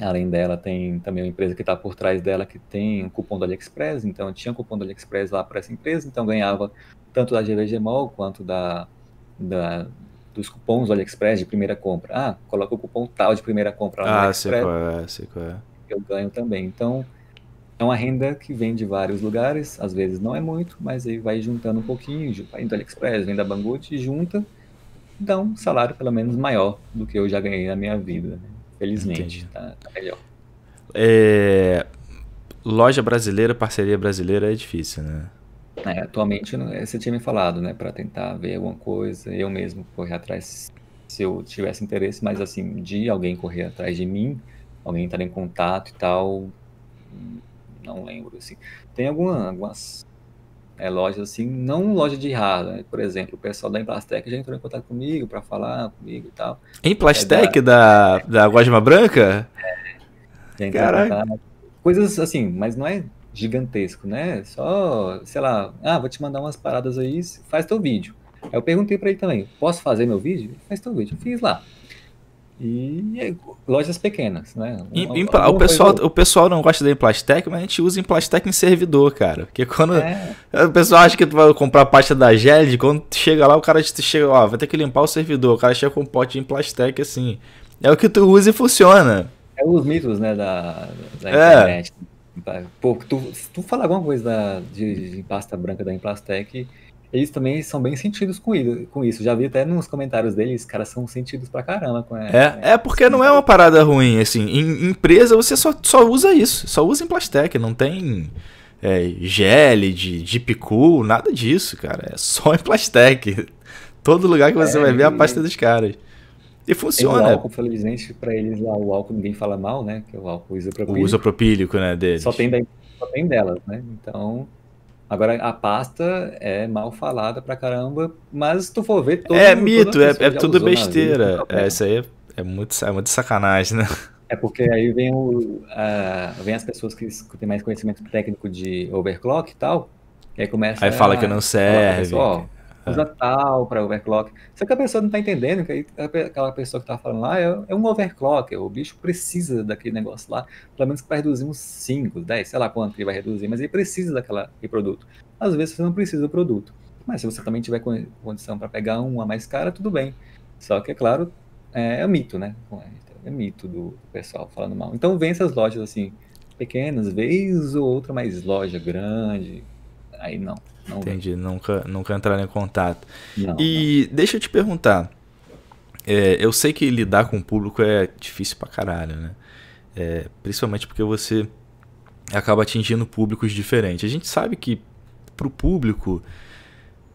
além dela, tem também uma empresa que tá por trás dela que tem um cupom do AliExpress, então tinha um cupom do AliExpress lá para essa empresa, então ganhava tanto da GVG Mall quanto da, da dos cupons do AliExpress de primeira compra. Ah, coloca o cupom tal de primeira compra lá no ah, AliExpress. Ah, sei qual é, sei qual é. Eu ganho também. Então, é uma renda que vem de vários lugares, às vezes não é muito, mas aí vai juntando um pouquinho, vai do AliExpress, vem da Banggood, junta, dá um salário pelo menos maior do que eu já ganhei na minha vida. Né? Felizmente, tá, tá, melhor. É... Loja brasileira, parceria brasileira é difícil, né? É, atualmente né, você tinha me falado, né, para tentar ver alguma coisa, eu mesmo correr atrás se eu tivesse interesse, mas assim, de alguém correr atrás de mim, alguém estar em contato e tal, não lembro assim. Tem alguma, algumas é, lojas assim, não loja de hardware, né? por exemplo, o pessoal da Emplastec já entrou em contato comigo para falar comigo e tal. Emplastec é da, da, da Guajima Branca? É, Coisas assim, mas não é gigantesco, né? Só, sei lá, ah, vou te mandar umas paradas aí, faz teu vídeo. Aí eu perguntei para ele também, posso fazer meu vídeo? Faz teu vídeo, eu fiz lá e é lojas pequenas, né? em, o, pessoal, ou... o pessoal não gosta da implastec, mas a gente usa implastec em servidor, cara. Porque quando é. o pessoal acha que tu vai comprar pasta da Gelid, quando chega lá, o cara te chega, ó, vai ter que limpar o servidor. O cara chega com um pote de implastec, assim. É o que tu usa e funciona. É os mitos, né, da, da é. internet. É. Pô, tu, se tu falar alguma coisa da, de, de pasta branca da implastec? eles também são bem sentidos com isso. Já vi até nos comentários deles, caras são sentidos pra caramba. Com, é, é, é porque não é uma parada ruim, assim. Em empresa você só, só usa isso, só usa em Plastec, não tem é, gel de, de cool, nada disso, cara. É só em Plastec. Todo lugar que você é, vai ver a pasta dos caras. E funciona. E álcool, felizmente, pra eles lá, o álcool ninguém fala mal, né? Que é o álcool isopropílico. O isopropílico, né, deles. Só tem, da, só tem delas, né? Então, Agora, a pasta é mal falada pra caramba, mas se tu for ver... Todo, é mito, é, é tudo besteira. é, isso aí é, é, muito, é muito sacanagem, né? É porque aí vem, o, vem as pessoas que, têm mais conhecimento técnico de overclock e tal, e aí começa... Aí fala a, que não serve. Pessoa, usa é. tal para overclock. Só que a pessoa não está entendendo que aquela pessoa que está falando lá é, é, um overclock, o bicho precisa daquele negócio lá, pelo menos para reduzir uns 5, 10, sei lá quanto ele vai reduzir, mas ele precisa daquela, daquele produto. Às vezes você não precisa do produto, mas se você também tiver condição para pegar uma mais cara, tudo bem. Só que, é claro, é, é um mito, né? É um mito do pessoal falando mal. Então vem essas lojas assim, pequenas, vez ou outra, mais loja grande, aí não. Não Entendi, nunca, nunca entraram em contato. Não, e não. deixa eu te perguntar. É, eu sei que lidar com o público é difícil pra caralho, né? É, principalmente porque você acaba atingindo públicos diferentes. A gente sabe que pro público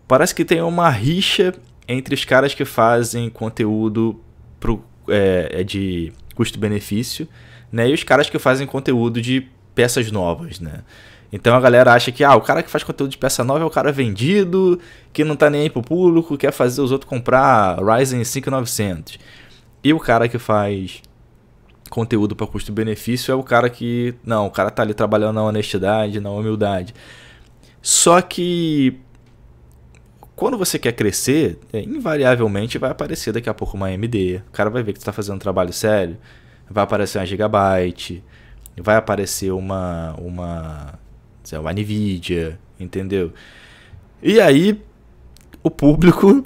parece que tem uma rixa entre os caras que fazem conteúdo pro, é, é de custo-benefício né, e os caras que fazem conteúdo de peças novas, né? Então a galera acha que ah, o cara que faz conteúdo de peça nova é o cara vendido, que não tá nem aí pro público, quer fazer os outros comprar Ryzen 5900. E o cara que faz conteúdo para custo-benefício é o cara que, não, o cara tá ali trabalhando na honestidade, na humildade. Só que quando você quer crescer, é, invariavelmente vai aparecer daqui a pouco uma AMD. O cara vai ver que você tá fazendo um trabalho sério, vai aparecer uma Gigabyte, vai aparecer uma uma é lá, Nvidia, entendeu? E aí o público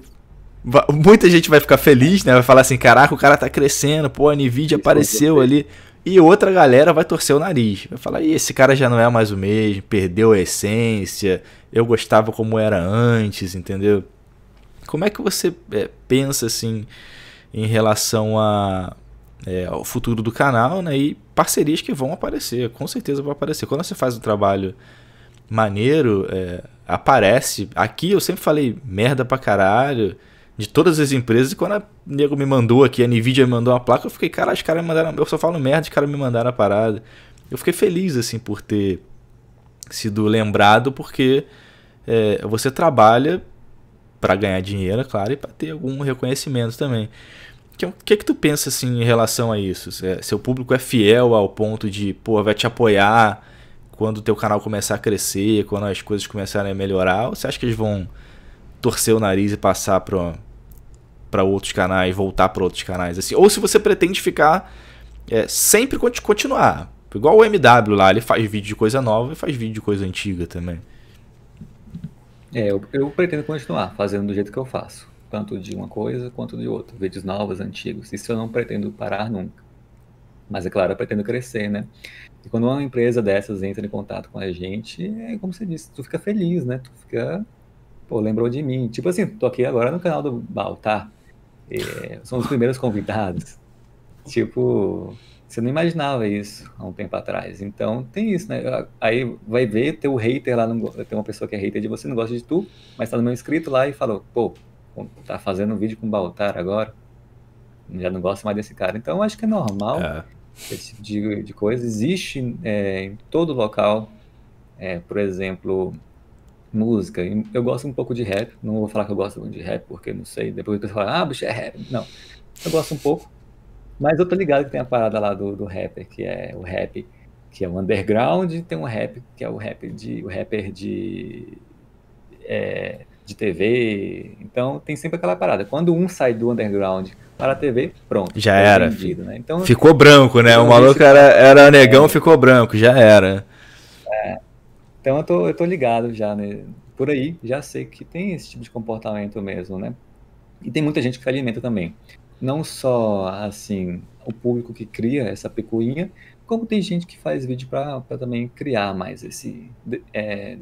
muita gente vai ficar feliz, né? Vai falar assim, caraca, o cara tá crescendo, pô, a Nvidia apareceu ali. E outra galera vai torcer o nariz, vai falar, esse cara já não é mais o mesmo, perdeu a essência, eu gostava como era antes, entendeu? Como é que você é, pensa assim em relação a é, o futuro do canal né, e parcerias que vão aparecer, com certeza vão aparecer. Quando você faz um trabalho maneiro, é, aparece. Aqui eu sempre falei merda pra caralho de todas as empresas. E quando o nego me mandou aqui, a Nvidia me mandou uma placa, eu fiquei, cara, os caras me mandaram. Eu só falo merda, os caras me mandaram a parada. Eu fiquei feliz, assim, por ter sido lembrado, porque é, você trabalha para ganhar dinheiro, é claro, e para ter algum reconhecimento também que, que que tu pensa assim em relação a isso? É, seu público é fiel ao ponto de, pô, vai te apoiar quando o teu canal começar a crescer, quando as coisas começarem a melhorar, ou você acha que eles vão torcer o nariz e passar para para outros canais, voltar para outros canais assim? Ou se você pretende ficar é, sempre continuar, igual o MW lá, ele faz vídeo de coisa nova e faz vídeo de coisa antiga também. É, eu, eu pretendo continuar fazendo do jeito que eu faço tanto de uma coisa quanto de outra, vídeos novos, antigos. Isso eu não pretendo parar nunca. Mas é claro, eu pretendo crescer, né? E quando uma empresa dessas entra em contato com a gente, é como você disse, tu fica feliz, né? Tu fica, pô, lembrou de mim. Tipo assim, tô aqui agora no canal do Baltar. Tá? É, são os primeiros convidados. Tipo, você não imaginava isso há um tempo atrás. Então tem isso, né? Aí vai ver teu hater lá, tem uma pessoa que é hater de você, não gosta de tu, mas tá no meu inscrito lá e falou, pô, tá fazendo um vídeo com o Baltar agora, já não gosta mais desse cara. Então acho que é normal é. esse tipo de, de coisa. Existe é, em todo local, é, por exemplo, música. Eu gosto um pouco de rap, não vou falar que eu gosto muito de rap, porque não sei, depois você fala, ah, bicho, é rap. Não, eu gosto um pouco, mas eu tô ligado que tem a parada lá do, do rapper, que é o rap que é o underground, tem um rap que é o rap de o rapper de é, de TV. Então tem sempre aquela parada. Quando um sai do underground para a TV, pronto. Já é era. Vendido, né? então, ficou branco, né? O então, maluco era, era negão, é, ficou branco, já era. É. Então eu tô, eu tô ligado já, né? Por aí, já sei que tem esse tipo de comportamento mesmo, né? E tem muita gente que alimenta também. Não só, assim, o público que cria essa picuinha, como tem gente que faz vídeo para também criar mais esse é,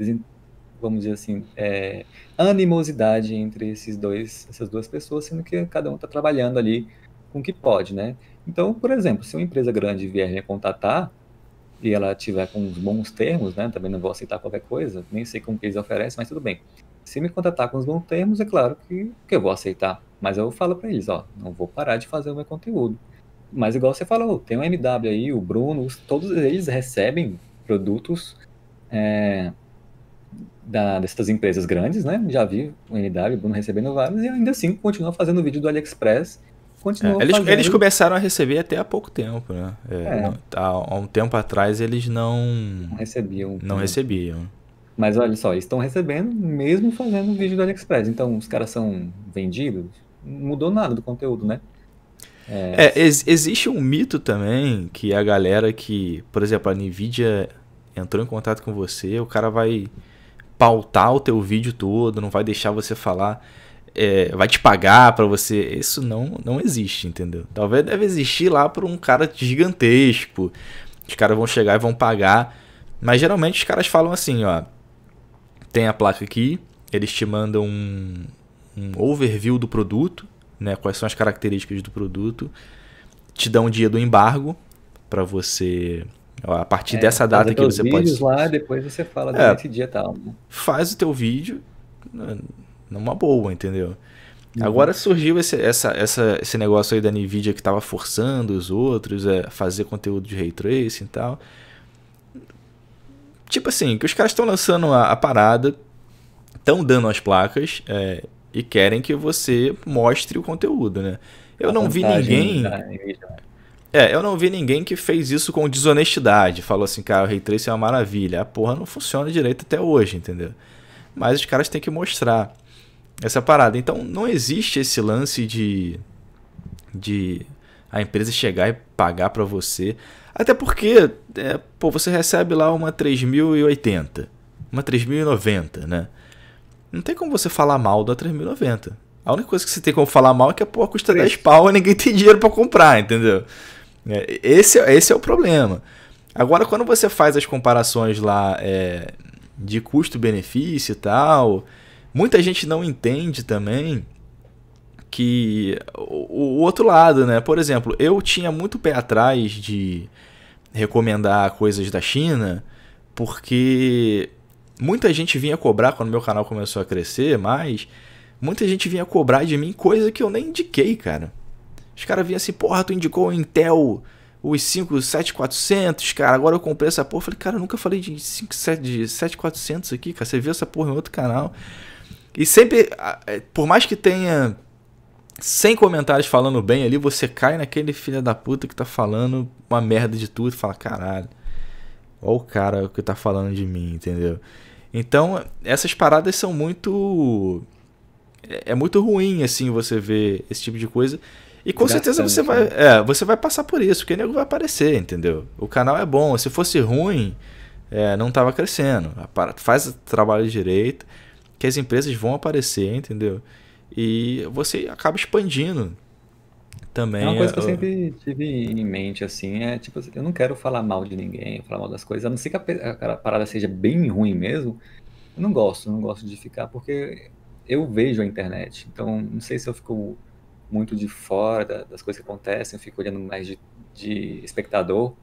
vamos dizer assim, é, animosidade entre esses dois, essas duas pessoas, sendo que cada um está trabalhando ali com o que pode, né? Então, por exemplo, se uma empresa grande vier me contatar e ela tiver com uns bons termos, né? Também não vou aceitar qualquer coisa, nem sei como que eles oferecem, mas tudo bem. Se me contratar com os bons termos, é claro que, que eu vou aceitar. Mas eu falo para eles, ó, não vou parar de fazer o meu conteúdo. Mas igual você falou, tem o MW aí, o Bruno, todos eles recebem produtos é, da, dessas empresas grandes, né? Já vi o NW, o Bruno recebendo vários, e ainda assim continua fazendo vídeo do AliExpress. Continua é, eles, fazendo... eles começaram a receber até há pouco tempo, né? É, é. Há, um tempo atrás eles não. Não recebiam. Não né? recebiam. Mas olha só, eles estão recebendo mesmo fazendo vídeo do AliExpress. Então os caras são vendidos? Não mudou nada do conteúdo, né? É, ex existe um mito também que a galera que, por exemplo, a Nvidia entrou em contato com você, o cara vai pautar o teu vídeo todo, não vai deixar você falar, é, vai te pagar para você. Isso não, não existe, entendeu? Talvez deve existir lá por um cara gigantesco. Os caras vão chegar e vão pagar. Mas geralmente os caras falam assim, ó. Tem a placa aqui, eles te mandam um, um overview do produto, né? Quais são as características do produto. Te dão um dia do embargo para você a partir é, dessa data que você pode. lá, depois você fala é, desse dia tal. Né? Faz o teu vídeo numa boa, entendeu? Uhum. Agora surgiu esse, essa, essa, esse negócio aí da Nvidia que tava forçando os outros a fazer conteúdo de ray tracing e tal. Tipo assim, que os caras estão lançando a, a parada, estão dando as placas é, e querem que você mostre o conteúdo, né? Eu a não vi ninguém. Da né? É, eu não vi ninguém que fez isso com desonestidade. Falou assim, cara, o Ray Tracing é uma maravilha. A porra não funciona direito até hoje, entendeu? Mas os caras têm que mostrar essa parada. Então não existe esse lance de. de a empresa chegar e pagar para você. Até porque, é, pô, você recebe lá uma 3080, uma 3090, né? Não tem como você falar mal da 3090. A única coisa que você tem como falar mal é que a porra custa 10 pau e ninguém tem dinheiro para comprar, entendeu? Né? Esse, esse é o problema. Agora, quando você faz as comparações lá é, de custo-benefício e tal, muita gente não entende também que o, o, outro lado, né? Por exemplo, eu tinha muito pé atrás de recomendar coisas da China, porque muita gente vinha cobrar quando meu canal começou a crescer, mas muita gente vinha cobrar de mim coisa que eu nem indiquei, cara. Os caras vinham assim, porra, tu indicou o Intel, os 57400, cara, agora eu comprei essa porra. Falei, cara, eu nunca falei de 7400 aqui, cara, você viu essa porra em outro canal. E sempre, é, por mais que tenha 100 comentários falando bem ali, você cai naquele filho da puta que tá falando uma merda de tudo, fala, caralho, olha o cara que tá falando de mim, entendeu? Então, essas paradas são muito. É, é muito ruim, assim, você ver esse tipo de coisa. E com certeza você vai, é, você vai passar por isso, porque nego vai aparecer, entendeu? O canal é bom, se fosse ruim, é, não tava crescendo. Faz o trabalho direito, que as empresas vão aparecer, entendeu? E você acaba expandindo também. É uma coisa que eu sempre tive em mente, assim, é tipo, eu não quero falar mal de ninguém, falar mal das coisas, a não ser que a parada seja bem ruim mesmo, eu não gosto, não gosto de ficar, porque eu vejo a internet, então não sei se eu fico muito de fora das coisas que acontecem, eu fico olhando mais de, de espectador.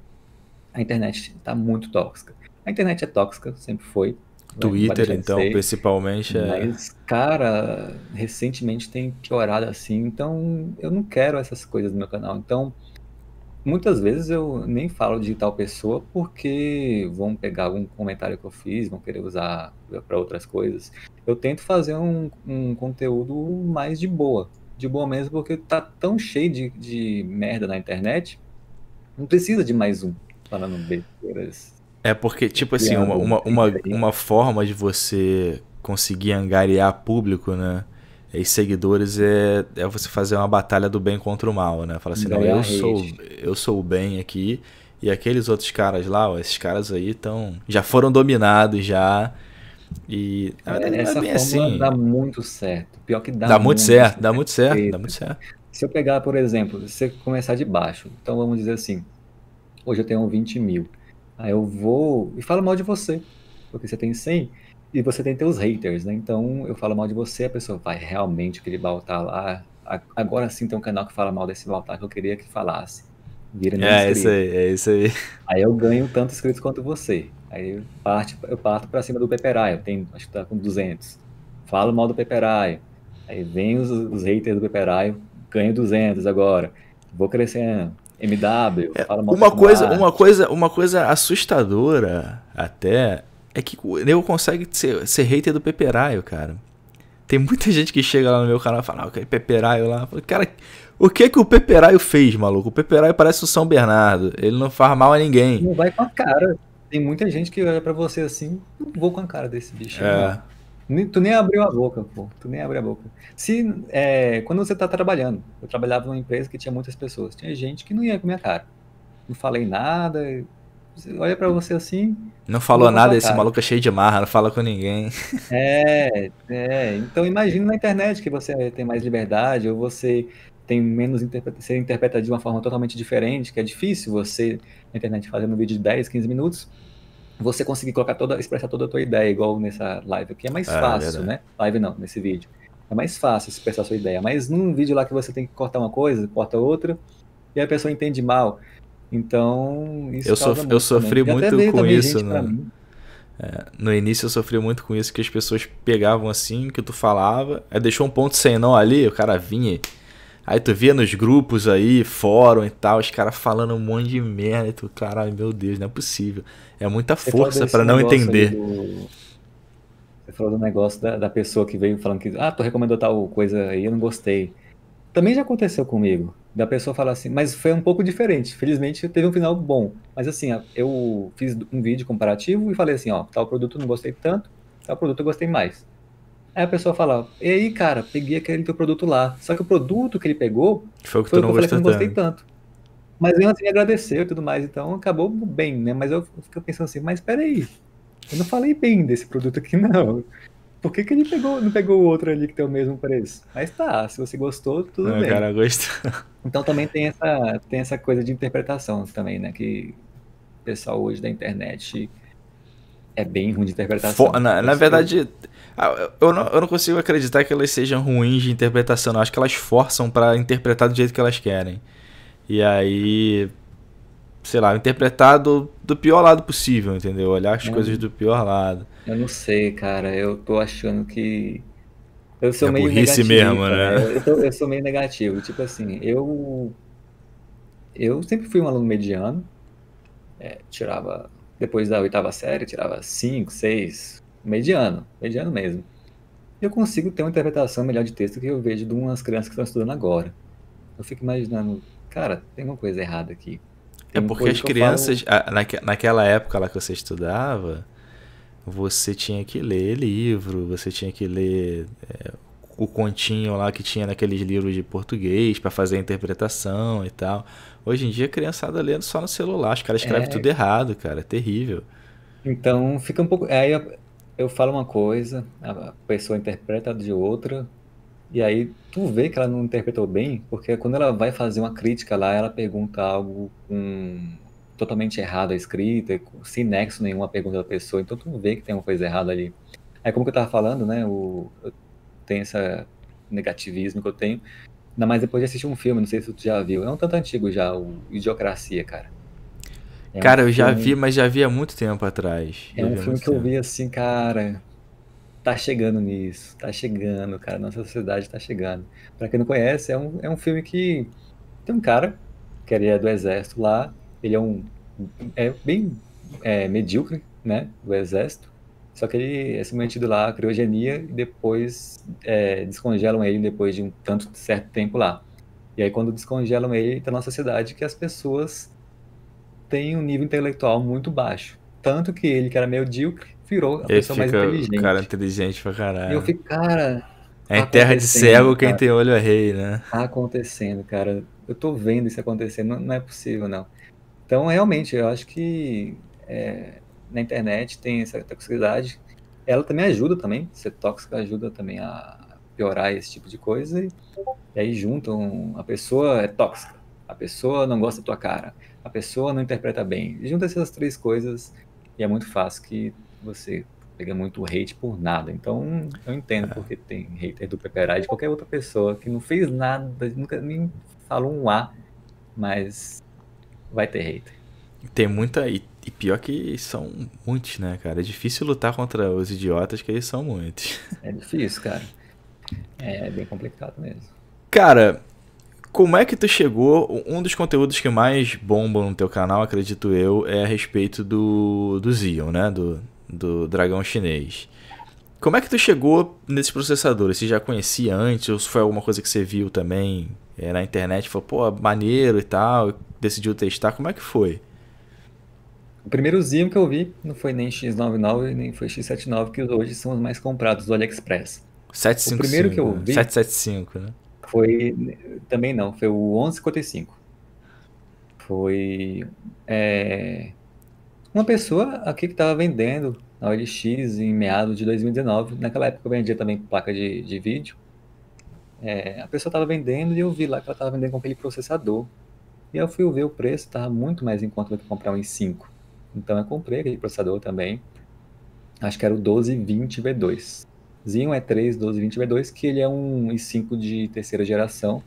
A internet está muito tóxica. A internet é tóxica, sempre foi. Twitter, então, ser, principalmente. É... Mas, cara, recentemente tem piorado assim, então eu não quero essas coisas no meu canal. Então, muitas vezes eu nem falo de tal pessoa porque vão pegar algum comentário que eu fiz, vão querer usar para outras coisas. Eu tento fazer um, um conteúdo mais de boa, de boa mesmo, porque tá tão cheio de, de merda na internet. Não precisa de mais um falando besteiras. É porque, tipo assim, uma, uma, uma, uma, forma de você conseguir angariar público, né? E seguidores é, é você fazer uma batalha do bem contra o mal, né? Fala assim, não, eu sou, eu sou o bem aqui, e aqueles outros caras lá, ó, esses caras aí estão. Já foram dominados já. E verdade, é, é, é essa é bem assim. dá muito certo. Pior que dá, dá muito, certo, certo, dá muito certo, dá muito certo. Se eu pegar, por exemplo, se eu começar de baixo, então vamos dizer assim, hoje eu tenho 20 mil, aí eu vou e falo mal de você, porque você tem 100 e você tem teus haters, né? Então eu falo mal de você, a pessoa vai realmente aquele Baltar lá, agora sim tem um canal que fala mal desse Baltar que eu queria que falasse. Vira é, isso aí, é isso aí. Aí eu ganho tanto inscritos quanto você. Aí parte, eu parto para cima do Peperaio, tem, acho que tá com 200. Falo mal do Peperaio. Aí vem os, os haters do Peperaio, ganho 200 agora. Vou crescendo. MW, é, fala mal uma coisa, uma coisa, uma coisa assustadora até é que o nego consegue ser, ser hater do Peperaio, cara. Tem muita gente que chega lá no meu canal e fala, ah, é Peperaio lá. cara, o que é que o Peperaio fez, maluco? O Peperaio parece o São Bernardo. Ele não faz mal a ninguém. Não vai com a cara. Tem muita gente que olha pra você assim, não vou com a cara desse bicho. É. Né? Tu nem abriu a boca, pô. Tu nem abriu a boca. Se, é, quando você tá trabalhando, eu trabalhava numa empresa que tinha muitas pessoas. Tinha gente que não ia com a minha cara. Não falei nada. Olha pra você assim. Não falou nada, esse maluco é cheio de marra, não fala com ninguém. É, é. Então imagina na internet que você tem mais liberdade, ou você tem menos interpreta você interpreta de uma forma totalmente diferente, que é difícil você na internet fazendo um vídeo de 10, 15 minutos, você conseguir colocar toda, expressar toda a tua ideia, igual nessa live aqui, é mais ah, é fácil, é né? Live não, nesse vídeo. É mais fácil expressar a sua ideia, mas num vídeo lá que você tem que cortar uma coisa, corta outra, e a pessoa entende mal. Então, isso Eu, sof muito, eu sofri né? muito com isso, É, no início eu sofri muito com isso, que as pessoas pegavam assim, que tu falava, aí deixou um ponto sem não ali, o cara vinha Aí tu via nos grupos aí, fórum e tal, os caras falando um monte de merda. E tu, caralho, meu Deus, não é possível. É muita força para não entender. Do... Você falou do negócio da, da, pessoa que veio falando que, ah, tu recomendou tal coisa aí, eu não gostei. Também já aconteceu comigo, da pessoa falar assim, mas foi um pouco diferente. Felizmente teve um final bom. Mas assim, eu fiz um vídeo comparativo e falei assim, ó, tal produto eu não gostei tanto, tal produto eu gostei mais. Aí a pessoa fala, e aí, cara, peguei aquele teu produto lá. Só que o produto que ele pegou foi o que, foi tu que eu falei que não gostei tanto. Mas eu assim, agradeceu e tudo mais, então acabou bem, né? Mas eu fico pensando assim, mas peraí, eu não falei bem desse produto aqui, não. Por que, que ele pegou, não pegou o outro ali que tem o mesmo preço? Mas tá, se você gostou, tudo não, é, bem. O cara gostou. Então também tem essa, tem essa coisa de interpretação também, né? Que o pessoal hoje da internet é bem ruim de interpretação. For, na, na verdade, ah, eu não, eu não consigo acreditar que elas sejam ruins de interpretação. Não. acho que elas forçam para interpretar do jeito que elas querem. E aí. Sei lá, interpretar do, do pior lado possível, entendeu? Olhar as hum. coisas do pior lado. Eu não sei, cara. Eu tô achando que. Eu sou é meio negativo. mesmo, né? Eu, tô, eu sou meio negativo. Tipo assim, eu. Eu sempre fui um aluno mediano. É, tirava depois da oitava série, tirava cinco seis mediano, mediano mesmo. Eu consigo ter uma interpretação melhor de texto que eu vejo de umas crianças que estão estudando agora. Eu fico imaginando, cara, tem uma coisa errada aqui. É tem é porque as crianças, falo... naquela época lá que você estudava, você tinha que ler livro, você tinha que ler é, o continho lá que tinha naqueles livros de português para fazer a interpretação e tal. Hoje em dia, a criançada lendo só no celular, os caras escrevem é... tudo errado, cara, é terrível. Então, fica um pouco. Aí eu falo uma coisa, a pessoa interpreta de outra, e aí tu vê que ela não interpretou bem, porque quando ela vai fazer uma crítica lá, ela pergunta algo com totalmente errado a escrita, sem nexo nenhuma pergunta da pessoa, então tu vê que tem uma coisa errada ali. Aí é como que eu tava falando, né, o, eu tenho esse negativismo que eu tenho, ainda mais depois de assistir um filme, não sei se tu já viu, é um tanto antigo já, o Idiocracia, cara. É cara, um eu já filme... vi, mas já vi há muito tempo atrás. É um filme que tempo. eu vi assim, cara. Tá chegando nisso, tá chegando, cara. Nossa sociedade tá chegando. Pra quem não conhece, é um, é um filme que tem um cara que ele é do exército lá. Ele é um. É bem é, medíocre, né? Do exército. Só que ele é submetido lá à criogenia e depois é, descongelam ele depois de um tanto certo tempo lá. E aí, quando descongelam ele, tá na sociedade que as pessoas tem um nível intelectual muito baixo. Tanto que ele, que era meio medíocre, virou a ele pessoa mais inteligente. cara inteligente pra caralho. E eu fico, cara. É em terra de cego quem tem olho é rei, né? Tá acontecendo, cara. Eu tô vendo isso acontecendo, não, não é possível, não. Então, realmente, eu acho que é, na internet tem essa toxicidade. Ela também ajuda também, ser tóxica ajuda também a piorar esse tipo de coisa. E, e aí juntam, a pessoa é tóxica, a pessoa não gosta da tua cara, a pessoa não interpreta bem. Junta essas três coisas e é muito fácil que você pega muito hate por nada. Então eu entendo é. porque tem hater do Peperá de qualquer outra pessoa que não fez nada, nunca nem falou um A, mas vai ter hater. Tem muita. E, e pior que são muitos, né, cara? É difícil lutar contra os idiotas, que eles são muitos. É difícil, cara. É bem complicado mesmo. Cara, como é que tu chegou? Um dos conteúdos que mais bombam no teu canal, acredito eu, é a respeito do, do Xeon, né? Do, do dragão chinês. Como é que tu chegou nesse processador? Você já conhecia antes ou foi alguma coisa que você viu também é, na internet? Falou, pô, maneiro e tal, decidiu testar. Como é que foi? O primeiro Zion que eu vi não foi nem X99 nem foi X79, que hoje são os mais comprados do AliExpress. 755. O primeiro que eu né? vi. 775, né? Foi. Também não, foi o 1155. Foi. É, uma pessoa aqui que estava vendendo na OLX em meados de 2019. Naquela época eu vendia também placa de, de vídeo. É, a pessoa estava vendendo e eu vi lá que ela estava vendendo com aquele processador. E eu fui ver o preço, estava muito mais em conta do que comprar um i5. Então eu comprei aquele processador também. Acho que era o 1220V2. Xeon é 3, 12, V2, que ele é um i5 de terceira geração,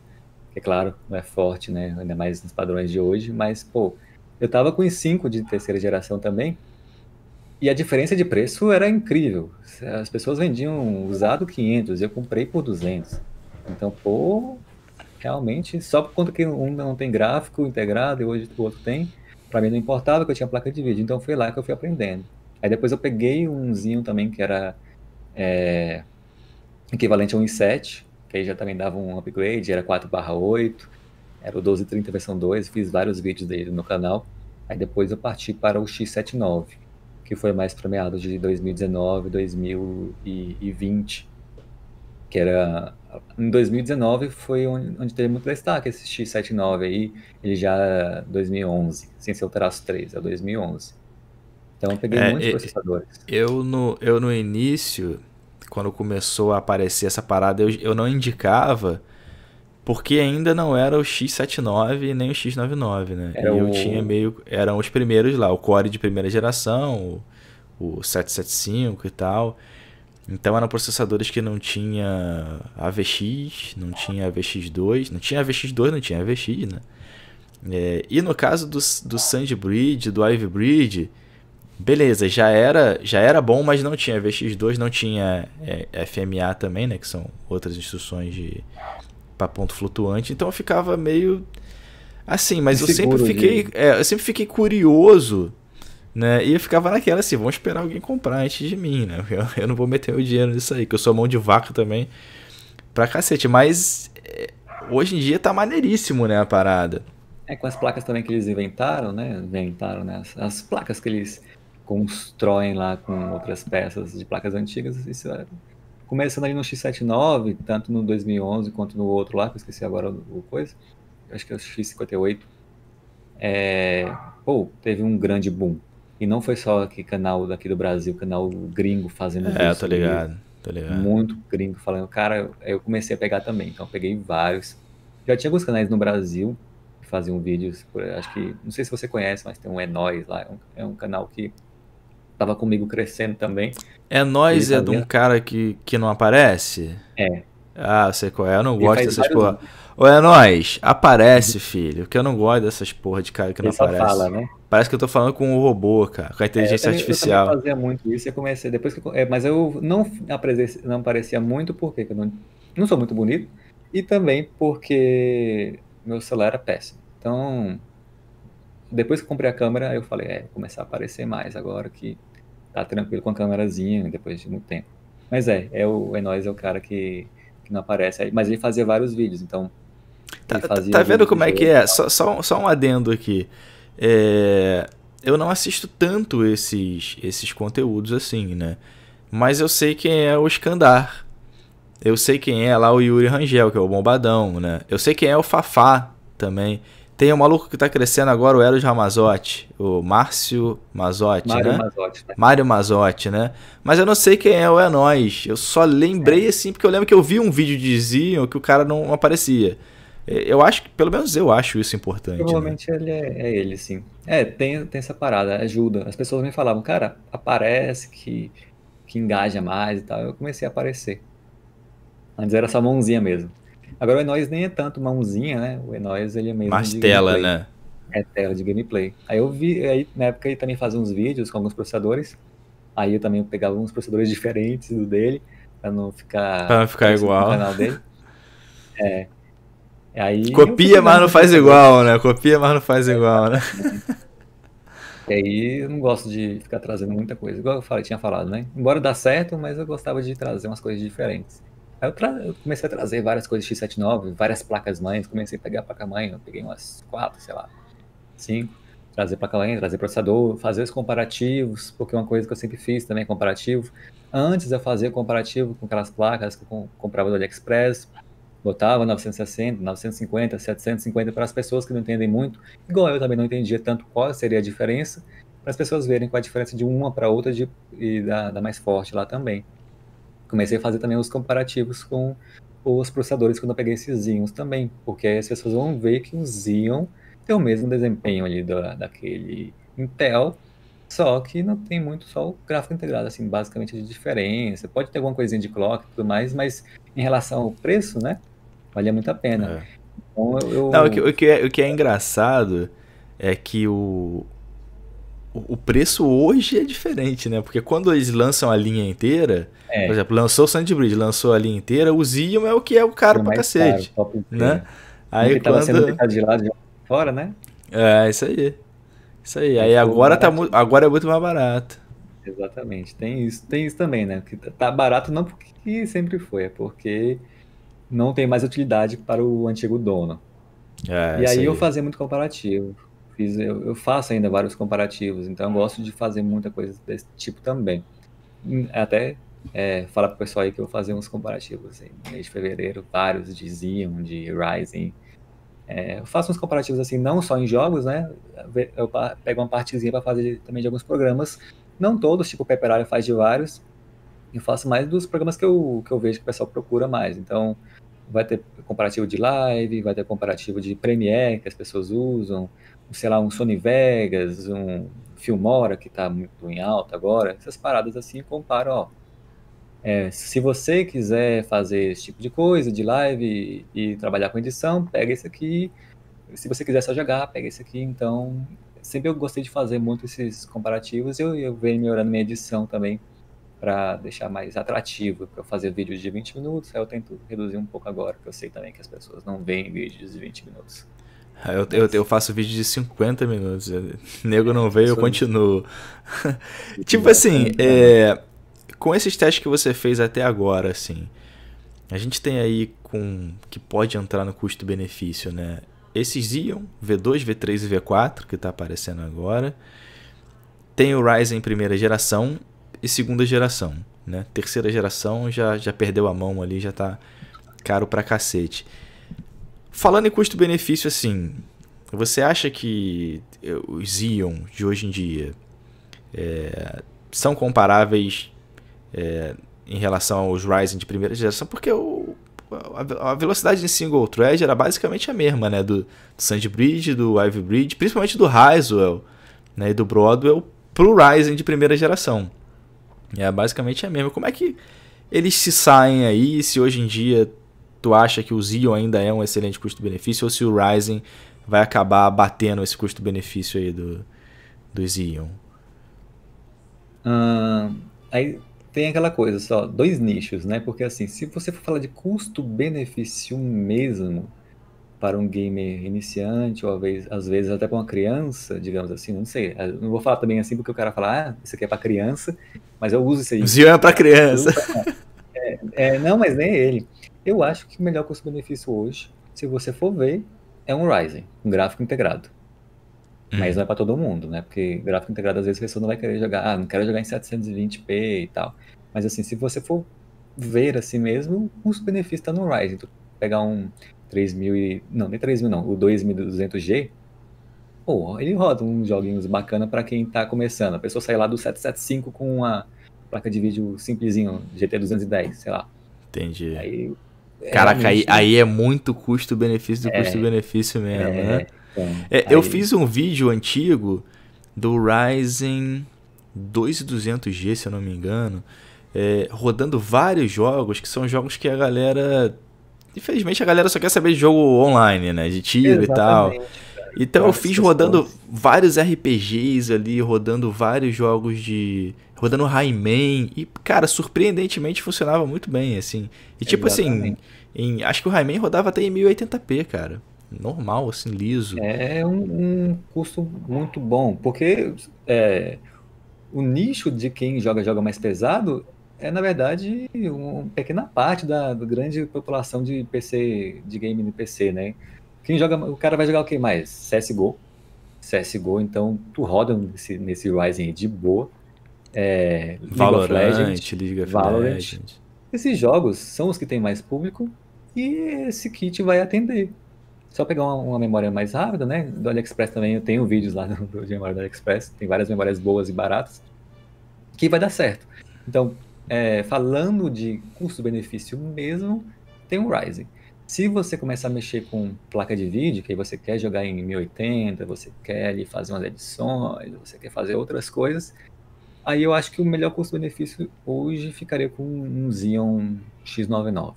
que é claro, não é forte, né? Ainda mais nos padrões de hoje, mas, pô, eu tava com i5 de terceira geração também, e a diferença de preço era incrível. As pessoas vendiam usado 500, eu comprei por 200. Então, pô, realmente, só por conta que um não tem gráfico integrado e hoje o outro tem, para mim não importava que eu tinha placa de vídeo. Então foi lá que eu fui aprendendo. Aí depois eu peguei umzinho também que era é, equivalente a um i7, que aí já também dava um upgrade, era 4 barra 8, era o 1230 versão 2, fiz vários vídeos dele no canal. Aí depois eu parti para o X79, que foi mais para meados de 2019, 2020, que era em 2019 foi onde, teve muito destaque esse X79 aí, ele já 2011, sem ser o traço 3, é 2011. Então eu peguei é, muitos processadores. Eu no, eu no início, quando começou a aparecer essa parada, eu, eu não indicava, porque ainda não era o X79 nem o X99, né? Era eu o... tinha meio. Eram os primeiros lá, o Core de primeira geração, o, o 775 e tal. Então eram processadores que não tinha AVX, não tinha AVX2, não tinha AVX2, não tinha AVX, né? É, e no caso do, do Sandbridge, do Ivy Bridge, beleza, já era, já era bom, mas não tinha VX2, não tinha é, FMA também, né, que são outras instruções de para ponto flutuante, então eu ficava meio assim, mas Inseguro, eu sempre fiquei, é, eu sempre fiquei curioso, né? E eu ficava naquela assim, vão esperar alguém comprar antes de mim, né? Eu, eu não vou meter o dinheiro nisso aí, que eu sou mão de vaca também pra cacete, mas é, hoje em dia tá maneiríssimo, né, a parada. É, com as placas também que eles inventaram, né? Inventaram, né? As, as placas que eles constroem lá com outras peças de placas antigas. Isso é começando ali no X79, tanto no 2011 quanto no outro lá, que eu esqueci agora o coisa, acho que é o X58, é, pô, teve um grande boom. E não foi só aqui canal daqui do Brasil, canal gringo fazendo é, isso. É, tô ligado, tô ligado. Muito gringo falando. Cara, eu comecei a pegar também, então peguei vários. Já tinha alguns canais no Brasil que faziam vídeos, por, acho que, não sei se você conhece, mas tem um É Nós lá, é um, é um canal que tava comigo crescendo também. É nós, é de um cara que, que não aparece? É. Ah, sei qual é, eu não gosto dessas porra. ou é nós, aparece, filho, que eu não gosto dessas porra de cara que ele não aparece. Fala, né? Parece que eu tô falando com um robô, cara, com a é, inteligência é, eu também, artificial. Eu fazia muito isso, eu comecei, depois que é, mas eu não aparecia, não aparecia muito porque eu não, não sou muito bonito e também porque meu celular era péssimo. Então, depois que comprei a câmera, eu falei, é, vou começar a aparecer mais agora que tá tranquilo com a câmerazinha depois de muito tempo. Mas é, é o Enoys é, é o cara que, que não aparece. Mas ele fazia vários vídeos, então. Tá, tá vendo como é que é? Só, só, só um adendo aqui. É, eu não assisto tanto esses, esses conteúdos assim, né? Mas eu sei quem é o Escandar. Eu sei quem é lá o Yuri Rangel, que é o Bombadão, né? Eu sei quem é o Fafá também. Tem o um maluco que tá crescendo agora, o Eros Ramazotti, o Márcio Mazotti, Mário né? Mazotti, né? Mário Mazotti, né? Mas eu não sei quem é o É Nós. Eu só lembrei é. assim, porque eu lembro que eu vi um vídeo de Zion que o cara não aparecia. É, eu acho que, pelo menos eu acho isso importante. Né? Provavelmente né? ele é, é, ele, sim. É, tem, tem essa parada, ajuda. As pessoas me falavam, cara, aparece que, que engaja mais e tal. Eu comecei a aparecer. Antes era só mãozinha mesmo. Agora o Enoys nem é tanto mãozinha, né? O Enoys ele é mesmo. Mais tela, né? É tela de gameplay. Aí eu vi, aí, na época ele também fazia uns vídeos com alguns processadores. Aí eu também pegava uns processadores diferentes do dele, pra não ficar. Pra não ficar igual. No canal dele. É. Aí, Copia, mas não faz igual, né? Copia, mas não faz é, igual, né? E aí eu não gosto de ficar trazendo muita coisa, igual eu tinha falado, né? Embora dá certo, mas eu gostava de trazer umas coisas diferentes. Aí eu, tra... eu, comecei a trazer várias coisas X79, várias placas mães, comecei a pegar placa mãe, eu peguei umas quatro, sei lá, cinco, trazer placa mãe, trazer processador, fazer os comparativos, porque é uma coisa que eu sempre fiz também, comparativo. Antes eu fazia comparativo com aquelas placas que eu comprava do AliExpress, botava 960, 950, 750 para as pessoas que não entendem muito, igual eu também não entendia tanto qual seria a diferença, para as pessoas verem qual a diferença de uma para outra de, e da, da mais forte lá também comecei a fazer também os comparativos com os processadores quando eu peguei esses Xeons também, porque as pessoas vão ver que o Xeon tem o mesmo desempenho ali da, daquele Intel, só que não tem muito só o gráfico integrado, assim, basicamente de diferença. Pode ter alguma coisinha de clock e tudo mais, mas em relação ao preço, né, valia muito a pena. É. Então, eu, eu... o que, o, que é, o que é engraçado é que o, o preço hoje é diferente, né? Porque quando eles lançam a linha inteira, é. por exemplo, lançou o Sandbridge, lançou a linha inteira, o Xeon é o que é o caro é pra cacete. Caro, né? Aí Porque quando... tava sendo deixado de lado de fora, né? É, isso aí. Isso aí. aí então, agora, tá mu... agora é muito mais barato. Exatamente. Tem isso, tem isso também, né? Que tá barato não porque sempre foi, é porque não tem mais utilidade para o antigo dono. É, e aí, aí eu fazia muito comparativo fiz, eu, eu, faço ainda vários comparativos, então eu gosto de fazer muita coisa desse tipo também. Hum, até é, falar pro pessoal aí que eu vou fazer uns comparativos em assim, mês de fevereiro, vários de Zion, de Rising. É, eu faço uns comparativos assim, não só em jogos, né? Eu pego uma partezinha para fazer também de alguns programas, não todos, tipo o Pepperalho faz de vários. Eu faço mais dos programas que eu, que eu vejo que o pessoal procura mais. Então, vai ter comparativo de live, vai ter comparativo de Premiere que as pessoas usam, sei lá, um Sony Vegas, um Filmora, que está muito em alta agora, essas paradas assim, comparo, ó, é, se você quiser fazer esse tipo de coisa, de live e, e trabalhar com edição, pega esse aqui. Se você quiser só jogar, pega esse aqui. Então, sempre eu gostei de fazer muito esses comparativos e eu, eu venho melhorando minha edição também para deixar mais atrativo, para fazer vídeos de 20 minutos, aí eu tento reduzir um pouco agora, porque eu sei também que as pessoas não veem vídeos de 20 minutos. Eu, eu, eu, faço vídeo de 50 minutos. Nego não veio, eu continuo. tipo assim, é, com esses testes que você fez até agora, assim, a gente tem aí com que pode entrar no custo-benefício, né? Esses Ion, V2, V3 e V4, que está aparecendo agora. Tem o Ryzen primeira geração e segunda geração, né? Terceira geração já, já perdeu a mão ali, já está caro pra cacete. Falando em custo-benefício, assim, você acha que os Ion de hoje em dia é, são comparáveis é, em relação aos Ryzen de primeira geração? Porque o, a, a velocidade em single thread era basicamente a mesma, né? Do, do Sandbridge, do Ivy Bridge, principalmente do Haswell né, e do Broadwell pro Ryzen de primeira geração. É basicamente a mesma. Como é que eles se saem aí? Se hoje em dia tu acha que o Zio ainda é um excelente custo-benefício ou se o Ryzen vai acabar batendo esse custo-benefício aí do, do Xeon? aí tem aquela coisa só, dois nichos, né? Porque assim, se você for falar de custo-benefício mesmo para um gamer iniciante ou às vezes, até para uma criança, digamos assim, não sei, eh, não vou falar também assim porque o cara fala, ah, isso aqui é para criança, mas eu uso isso aí. Xeon é para criança. É, é, não, mas nem ele. Eu acho que o melhor custo-benefício hoje, se você for ver, é um Ryzen, um gráfico integrado. Hum. Mas não é para todo mundo, né? Porque gráfico integrado, às vezes, a pessoa não vai querer jogar, ah, não quero jogar em 720p e tal. Mas, assim, se você for ver assim mesmo, o custo-benefício está no Ryzen. Tu pegar um 3000 e... Não, nem 3000 não, o 2200G, pô, ele roda uns joguinhos bacana para quem tá começando. A pessoa sai lá do 775 com uma placa de vídeo simplesinho, GT210, sei lá. Entendi. Aí é, Caraca, aí, né? aí é muito custo-benefício do é. custo-benefício mesmo, é, né? Então, é, eu fiz um vídeo antigo do Ryzen 2200G, se eu não me engano, é, rodando vários jogos que são jogos que a galera. Infelizmente a galera só quer saber de jogo online, né? De tiro Exatamente. e tal. Então eu fiz rodando vários RPGs ali, rodando vários jogos de. rodando Rayman. E, cara, surpreendentemente funcionava muito bem, assim. E tipo assim, Exatamente. assim, em, acho que o Rayman rodava até em 1080p, cara. Normal, assim, liso. É, é um, um custo muito bom, porque é, o nicho de quem joga joga mais pesado é, na verdade, uma pequena parte da, da grande população de PC, de game no PC, né? Quem joga, o cara vai jogar o que mais? CSGO. CSGO, então tu roda nesse, nesse Ryzen de boa. É, Valorant, League of Legends, League of Valorant. Esses jogos são os que tem mais público e esse kit vai atender. Só pegar uma, uma memória mais rápida, né? Do AliExpress também, eu tenho vídeos lá do, de memória do AliExpress, tem várias memórias boas e baratas, que vai dar certo. Então, é, falando de custo-benefício mesmo, tem o um Ryzen. Se você começar a mexer com placa de vídeo, que aí você quer jogar em 1080, você quer ali fazer umas edições, você quer fazer outras coisas, aí eu acho que o melhor custo-benefício hoje ficaria com um Xeon X99.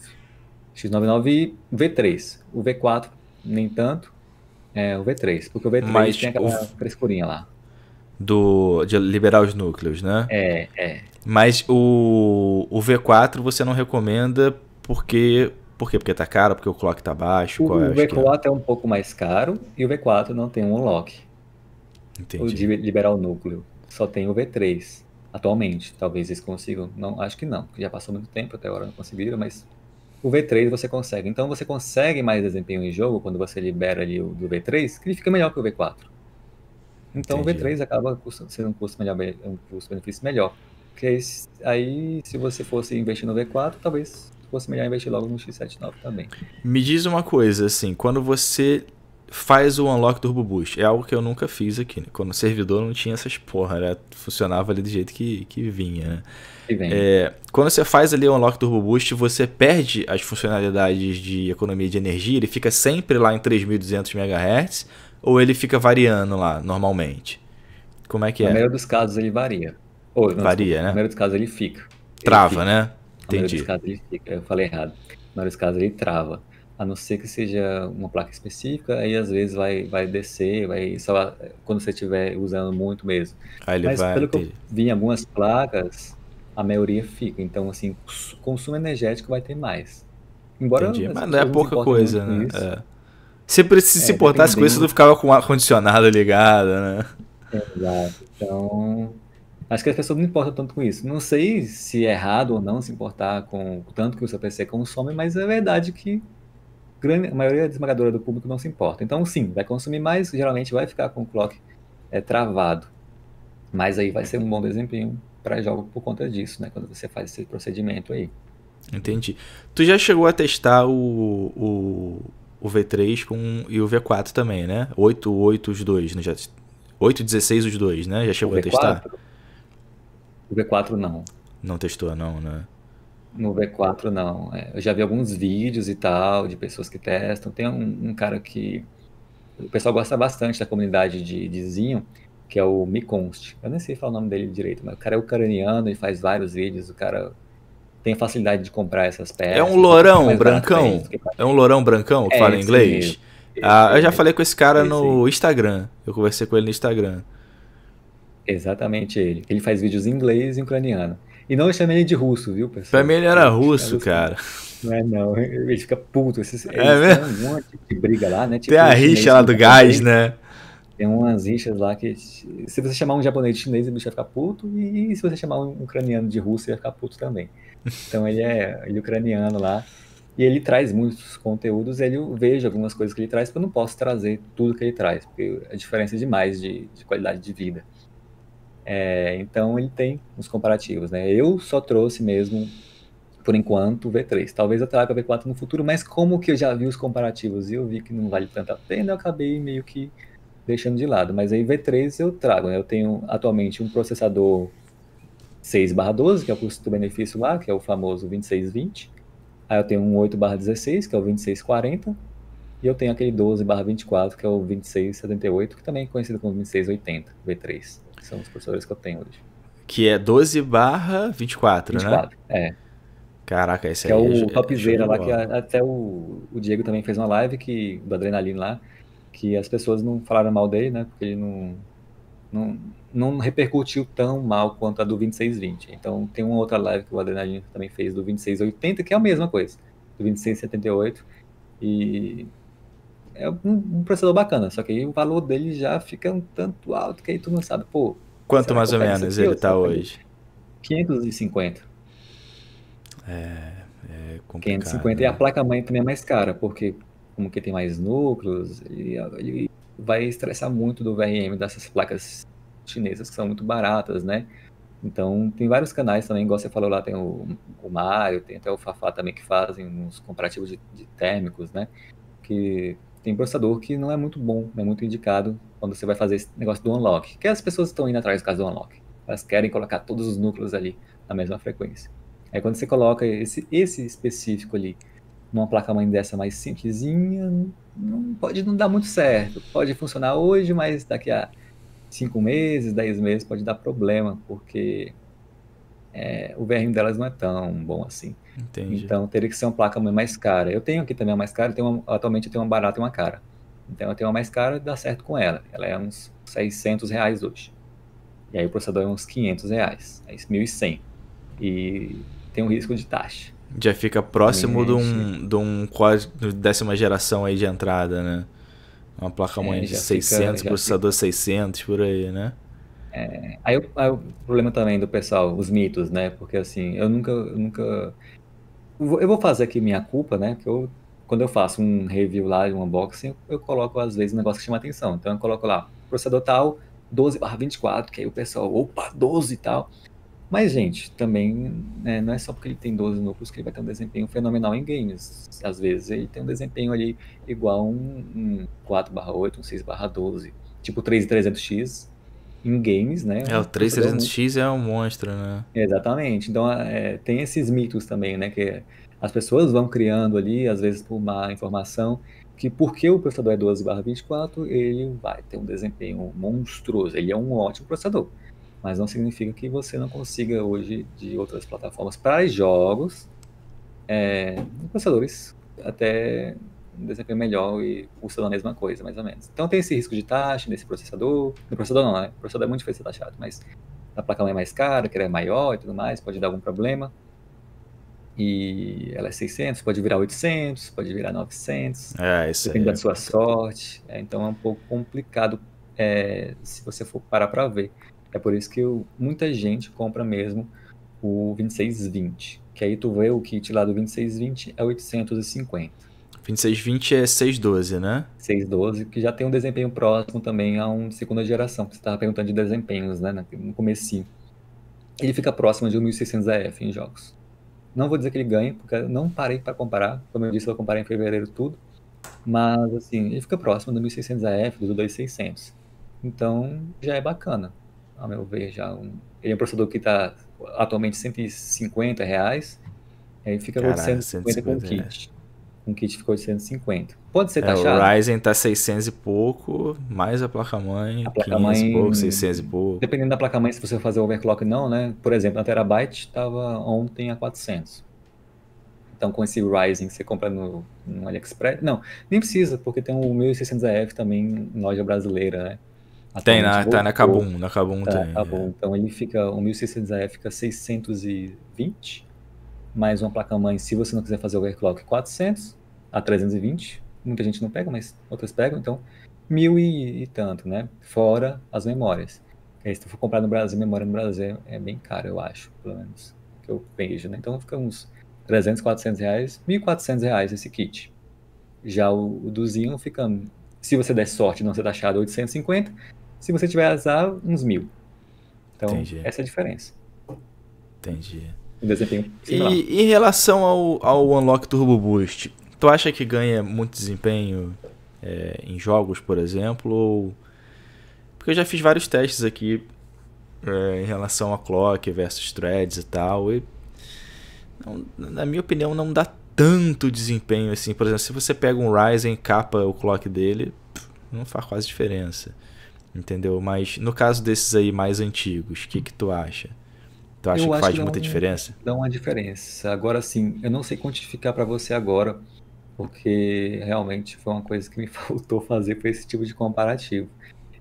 X99 e V3. O V4, nem tanto, é o V3, porque o V3 Mas tem aquela o... frescurinha lá. Do, de liberar os núcleos, né? É, é. Mas o, o V4 você não recomenda porque por quê? Porque tá caro? Porque o clock tá baixo? O, é o V4 é? é? um pouco mais caro e o V4 não tem um unlock. Entendi. O de liberar o núcleo. Só tem o V3 atualmente. Talvez eles consigam. Não, acho que não. Já passou muito tempo até agora não conseguiram, mas o V3 você consegue. Então você consegue mais desempenho em jogo quando você libera ali o do V3, que ele fica melhor que o V4. Então Entendi. o V3 acaba sendo um custo melhor, um custo benefício melhor. Porque aí, se você fosse investir no V4, talvez fosse melhor investir logo no X79 também. Me diz uma coisa, assim, quando você faz o unlock do Boost, é algo que eu nunca fiz aqui, né? Quando o servidor não tinha essas porra, né? Funcionava ali do jeito que, que vinha, né? Que é, quando você faz ali o unlock do Boost, você perde as funcionalidades de economia de energia, ele fica sempre lá em 3200 MHz ou ele fica variando lá normalmente? Como é que é? Na maioria dos casos ele varia. Ou, não, varia, desculpa, né? Na maioria dos casos ele fica. Trava, ele fica. né? Entendi. Na casos, ele fica, eu falei errado. Na maioria casos ele trava. A não ser que seja uma placa específica, aí às vezes vai, vai descer, vai só quando você estiver usando muito mesmo. Aí ele Mas vai, pelo entendi. que eu vi em algumas placas, a maioria fica. Então, assim, consumo energético vai ter mais. Embora entendi. Mas não é pouca coisa, né? É. Se, se, se é, importasse com isso, tu ficava com o ar-condicionado ligado, né? Exato. Então, Acho que as pessoas não importam tanto com isso. Não sei se é errado ou não se importar com o tanto que o seu PC consome, mas é verdade que grande, a maioria esmagadora do público não se importa. Então, sim, vai consumir mais, geralmente vai ficar com o clock é, travado. Mas aí vai ser um bom desempenho para jogo por conta disso, né? Quando você faz esse procedimento aí. Entendi. Tu já chegou a testar o, o, o V3 com, e o V4 também, né? 8, 8, os dois, né? Já, 8, 16 os dois, né? Já chegou a testar? V4 não. Não testou, não, né? No V4 não. É, eu já vi alguns vídeos e tal de pessoas que testam. Tem um, um cara que. O pessoal gosta bastante da comunidade de, de Zinho, que é o Miconst. Eu nem sei falar o nome dele direito, mas o cara é ucraniano e faz vários vídeos. O cara tem facilidade de comprar essas peças. É um lourão brancão? É um lourão brancão que é fala inglês? Ah, eu já falei com esse cara esse no Instagram. Eu conversei com ele no Instagram. Exatamente ele. Ele faz vídeos em inglês e ucraniano. E não chamei ele de russo, viu, pessoal? Pra mim ele era russo, cara. Não é não, ele fica puto. Esses, é mesmo? Um monte de briga lá, né? Tipo, Tem a rixa lá do gás, né? Tem umas rixas lá que. Se você chamar um japonês de chinês, o bicho vai ficar puto. E se você chamar um ucraniano de russo, ele vai ficar puto também. Então ele é, ele é ucraniano lá. E ele traz muitos conteúdos, ele eu vejo algumas coisas que ele traz, porque eu não posso trazer tudo que ele traz, porque a é diferença é demais de, de qualidade de vida. É, então ele tem os comparativos, né? Eu só trouxe mesmo, por enquanto, o V3. Talvez eu traga o V4 no futuro, mas como que eu já vi os comparativos e eu vi que não vale tanto a pena, eu acabei meio que deixando de lado. Mas aí V3 eu trago, né? Eu tenho atualmente um processador 6 12, que é o custo-benefício lá, que é o famoso 2620. Aí eu tenho um 8 16, que é o 2640. E eu tenho aquele 12 24, que é o 2678, que também é conhecido como 2680 V3 que são os cursores que eu tenho hoje. Que é 12 barra 24, 24 né? é. Caraca, esse que é aí é o é, topzera lá, que até o, o Diego também fez uma live que, do adrenalina lá, que as pessoas não falaram mal dele, né? Porque ele não, não, não repercutiu tão mal quanto a do 2620. Então tem uma outra live que o adrenalina também fez do 2680, que é a mesma coisa, do 2678. E é um processador bacana, só que aí o valor dele já fica um tanto alto que aí tu não sabe, pô. Quanto mais ou menos ele tá hoje? 550. É, é complicado. 550 né? e a né? placa-mãe também é mais cara, porque como que tem mais núcleos, ele, ele vai estressar muito do VRM dessas placas chinesas que são muito baratas, né? Então, tem vários canais também, igual você falou lá, tem o, o Mário, tem até o Fafá também que fazem uns comparativos de, de térmicos, né? Que tem processador que não é muito bom, não é muito indicado quando você vai fazer esse negócio do unlock. Que as pessoas estão indo atrás do caso do unlock. Elas querem colocar todos os núcleos ali na mesma frequência. Aí quando você coloca esse, esse específico ali numa placa-mãe dessa mais simplesinha, não, pode não dar muito certo. Pode funcionar hoje, mas daqui a 5 meses, 10 meses pode dar problema, porque é, o VRM delas não é tão bom assim. Entendi. Então teria que ser uma placa mais cara. Eu tenho aqui também a mais cara, eu uma, atualmente eu tenho uma barata e uma cara. Então eu tenho uma mais cara e dá certo com ela. Ela é uns 600 reais hoje. E aí o processador é uns 500 reais, é 1.100. E tem um risco de taxa. Já fica próximo de um, de um código décima geração aí de entrada, né? Uma placa-mãe é, de 600, fica, processador fica... 600, por aí, né? É, aí, aí, o problema também do pessoal, os mitos, né? Porque assim, eu nunca, eu nunca. Eu vou fazer aqui minha culpa, né? Porque eu, quando eu faço um review lá, um unboxing, eu coloco às vezes um negócio que chama atenção. Então eu coloco lá, processador tal, 12 barra 24, que aí o pessoal, opa, 12 e tal. Mas, gente, também né, não é só porque ele tem 12 núcleos que ele vai ter um desempenho fenomenal em games. Às vezes ele tem um desempenho ali igual um, um 4 barra 8, um 6 barra 12, tipo 3300X em games, né? É, o 3300X é um monstro, né? Exatamente. Então, é, tem esses mitos também, né? Que as pessoas vão criando ali, às vezes por má informação, que porque o processador é 12/24, ele vai ter um desempenho monstruoso. Ele é um ótimo processador. Mas não significa que você não consiga hoje, de outras plataformas para jogos, é, processadores até um desempenho melhor e custa a mesma coisa, mais ou menos. Então tem esse risco de taxa nesse processador. No processador não, né? O processador é muito difícil ser taxado, mas a placa é mais cara, que ela é maior e tudo mais, pode dar algum problema. E ela é 600, pode virar 800, pode virar 900. É, isso Depende aí. da sua sorte. É, então é um pouco complicado é, se você for parar para ver. É por isso que eu, muita gente compra mesmo o 2620, que aí tu vê o kit lá do 2620 é 850. 2620 é 612, né? 612, que já tem um desempenho próximo também a um segunda geração, que você estava perguntando de desempenhos, né? No comecinho. Ele fica próximo de um 1600AF em jogos. Não vou dizer que ele ganha, porque eu não parei para comparar. Como eu disse, eu comparei em fevereiro tudo. Mas, assim, ele fica próximo do 1600AF, do 2600. Então, já é bacana, ao meu ver. Já um... Ele é um processador que está atualmente 150 reais. Aí fica Caraca, 850 com kit com kit ficou de 150. Pode ser é, taxado? É, o Ryzen tá 600 e pouco, mais a placa-mãe, placa 500 e pouco, 600 e pouco. Dependendo da placa-mãe, se você fazer overclock não, né? Por exemplo, na Terabyte estava ontem a 400. Então, com esse Ryzen que você compra no, no AliExpress... Não, nem precisa, porque tem o 1600 f também em loja brasileira, né? Atualmente tem, na, tá na Kabum, na Kabum tá, tem. Tá bom, é. Então, ele fica... O 1600 f fica 620 mais uma placa-mãe, se você não quiser fazer o overclock, 400 a 320. Muita gente não pega, mas outras pegam, então mil e, e tanto, né? Fora as memórias. Aí, é, se tu for comprar no Brasil, memória no Brasil é, é bem caro, eu acho, pelo menos, que eu vejo, né? Então fica uns 300, 400 reais, 1.400 reais esse kit. Já o, o do Zinho fica, se você der sorte não ser taxado, 850. Se você tiver azar, uns mil. Então, Entendi. essa é a diferença. Entendi um desempenho similar. E em relação ao, ao Unlock Turbo Boost, tu acha que ganha muito desempenho é, em jogos, por exemplo? Ou... Porque eu já fiz vários testes aqui é, em relação a clock versus threads e tal, e não, na minha opinião não dá tanto desempenho assim. Por exemplo, se você pega um Ryzen e capa o clock dele, não faz quase diferença. Entendeu? Mas no caso desses aí mais antigos, o que, que tu acha? Tu acha eu que faz que muita uma, diferença? Dá uma diferença. Agora sim, eu não sei quantificar para você agora, porque realmente foi uma coisa que me faltou fazer para esse tipo de comparativo.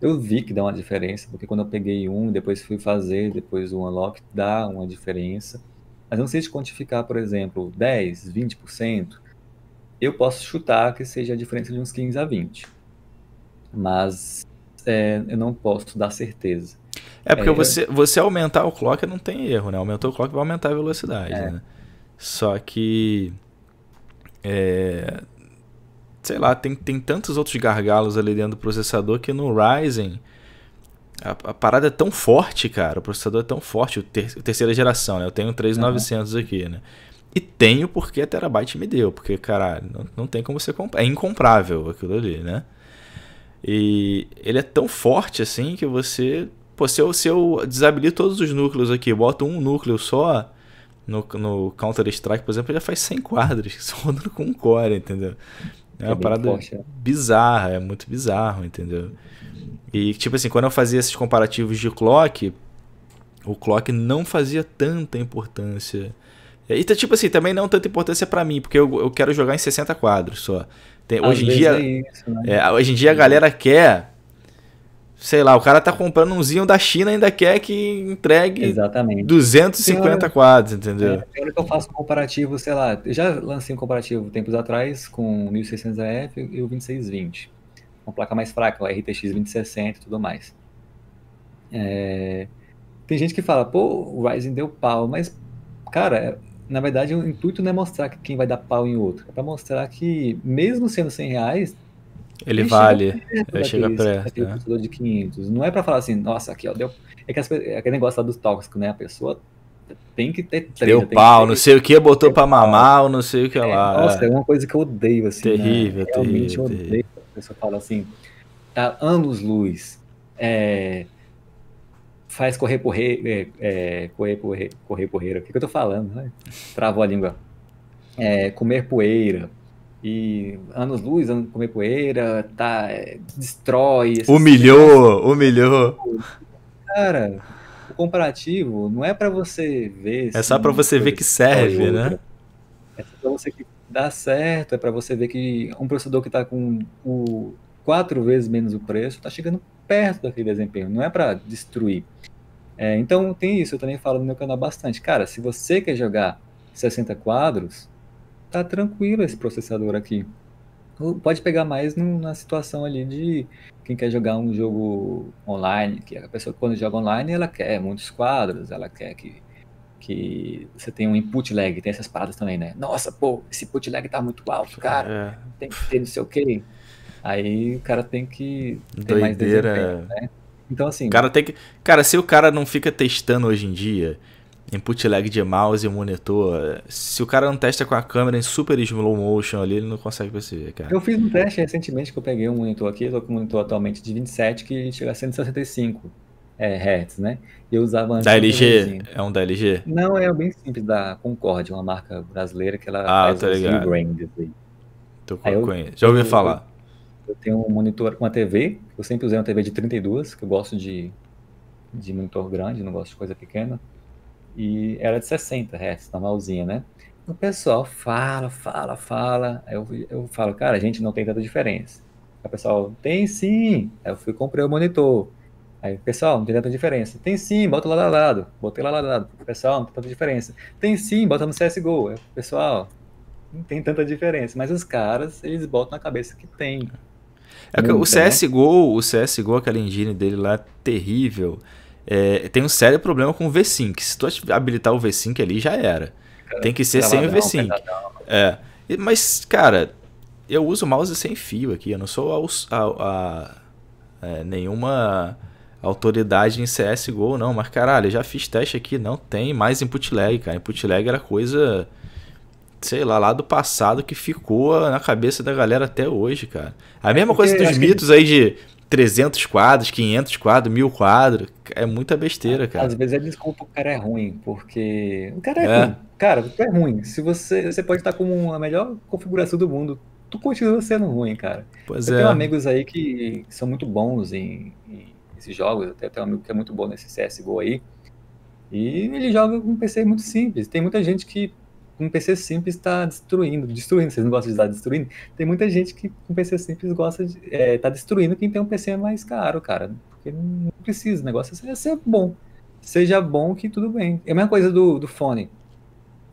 Eu vi que dá uma diferença, porque quando eu peguei um, depois fui fazer, depois o unlock, dá uma diferença. Mas não sei se quantificar, por exemplo, 10, 20%, eu posso chutar que seja a diferença de uns 15 a 20. Mas é, eu não posso dar certeza. É porque é. Você, você aumentar o clock não tem erro, né? Aumentou o clock vai aumentar a velocidade, é. né? Só que. É, sei lá, tem, tem tantos outros gargalos ali dentro do processador que no Ryzen. A, a parada é tão forte, cara. O processador é tão forte. O, ter, terceira geração, né? Eu tenho um 3900 uhum. aqui, né? E tenho porque a Terabyte me deu. Porque, caralho, não, não tem como você comprar. É incomprável aquilo ali, né? E ele é tão forte assim que você Pô, se eu, se eu desabilito todos os núcleos aqui, boto um núcleo só no, no Counter-Strike, por exemplo, já faz 100 quadros, só rodando com um core, entendeu? É uma é parada forte, é. bizarra, é muito bizarro, entendeu? E, tipo assim, quando eu fazia esses comparativos de clock, o clock não fazia tanta importância. E, tá, tipo assim, também não tanta importância para mim, porque eu, eu quero jogar em 60 quadros só. Tem, hoje, em dia, é isso, né? É, hoje em dia a galera quer sei lá, o cara tá comprando um zinho da China e ainda quer que entregue Exatamente. 250 Senhora, quadros, entendeu? É, que eu faço comparativo, sei lá, eu já lancei um comparativo tempos atrás com o 1600F e o 2620. Uma placa mais fraca, o RTX 2060 e tudo mais. É, tem gente que fala, pô, o Ryzen deu pau, mas, cara, na verdade o intuito não é mostrar que quem vai dar pau em outro, é pra mostrar que, mesmo sendo 100 reais, ele, vale. Ele é, chega perto. É. de 500. Não é para falar assim, nossa, aqui, ó, deu. É, que as, é aquele negócio lá dos tóxico, né? A pessoa tem que ter treta. Deu pau, ter... É não sei o que, botou pra mamar ou não sei o que lá. É, nossa, é uma coisa que eu odeio, assim. Terrível, né? Realmente terrível. Realmente odeio. A pessoa fala assim, tá anos-luz. É faz correr correr é, é, correr porreiro, correr o que, que eu tô falando? Né? Travou a língua. É, comer poeira, e anos-luz, anos comer poeira, tá, é, destrói. Humilhou, coisas. humilhou. Cara, o comparativo não é para você ver. É só para né? é você ver que serve, né? É pra você que dá certo, é para você ver que um processador que está com o quatro vezes menos o preço está chegando perto daquele desempenho, não é para destruir. É, então tem isso, eu também falo no meu canal bastante. Cara, se você quer jogar 60 quadros, tá tranquilo esse processador aqui. Pode pegar mais no, na situação ali de quem quer jogar um jogo online, que a pessoa quando joga online ela quer muitos quadros, ela quer que, que você tenha um input lag, tem essas paradas também, né? Nossa, pô, esse input lag tá muito alto, cara, é. tem que ter não sei o quê. Aí o cara tem que ter Doideira. mais desempenho, é. né? Então assim... Cara, tem que... cara, se o cara não fica testando hoje em dia input lag de mouse e monitor. Se o cara não testa com a câmera em super slow motion ali, ele não consegue perceber, cara. Eu fiz um teste recentemente que eu peguei um monitor aqui, eu tô com um monitor atualmente de 27 que chega a 165 é, Hz, né? eu usava antes. Da LG? Assim. É um da LG? Não, é bem simples, da Concorde, uma marca brasileira que ela ah, faz tá ligado. Assim. Tô com, eu, conheço. Já ouvi eu, falar. Eu, eu tenho um monitor, com uma TV, eu sempre usei uma TV de 32, que eu gosto de, de monitor grande, não gosto de coisa pequena. E era de 60 Hz, normalzinha, né? O pessoal fala, fala, fala. eu, eu falo, cara, a gente não tem tanta diferença. o pessoal, tem sim. Aí eu fui comprei o monitor. Aí, pessoal, não tem tanta diferença. Tem sim, bota lá lado a lado. Botei lá lado a lado. Pessoal, não tem tanta diferença. Tem sim, bota no CSGO. Pessoal, não tem tanta diferença. Mas os caras, eles botam na cabeça que tem. É que o CSGO, né? o CSGO, aquela engine dele lá, é terrível é, tem um sério problema com o VSync Se tu habilitar o VSync ali, já era. Cara, tem que ser sem o VSync. Né? É. Mas, cara, eu uso mouse sem fio aqui. Eu não sou a, a, é, nenhuma autoridade em CSGO, não. Mas, caralho, eu já fiz teste aqui. Não tem mais input lag, cara. Input lag era coisa, sei lá, lá do passado que ficou na cabeça da galera até hoje, cara. A mesma é, coisa dos mitos aí de 300 quadros, 500 quadros, 1000 quadros. É muita besteira, ah, cara. Às vezes a é desculpa o cara é ruim, porque. O cara é, é. ruim. Cara, tu é ruim. Se você, você pode estar com a melhor configuração do mundo, tu continua sendo ruim, cara. Pois eu é. tenho amigos aí que são muito bons em, em esses jogos. Até tenho um amigo que é muito bom nesse CSGO aí. E ele joga com um PC muito simples. Tem muita gente que um PC simples está destruindo, destruindo, vocês não gostam de estar destruindo? Tem muita gente que com um PC simples gosta de. É, tá destruindo quem tem um PC mais caro, cara. Porque não precisa, o negócio é, é ser bom. Seja bom que tudo bem. É a mesma coisa do, do fone.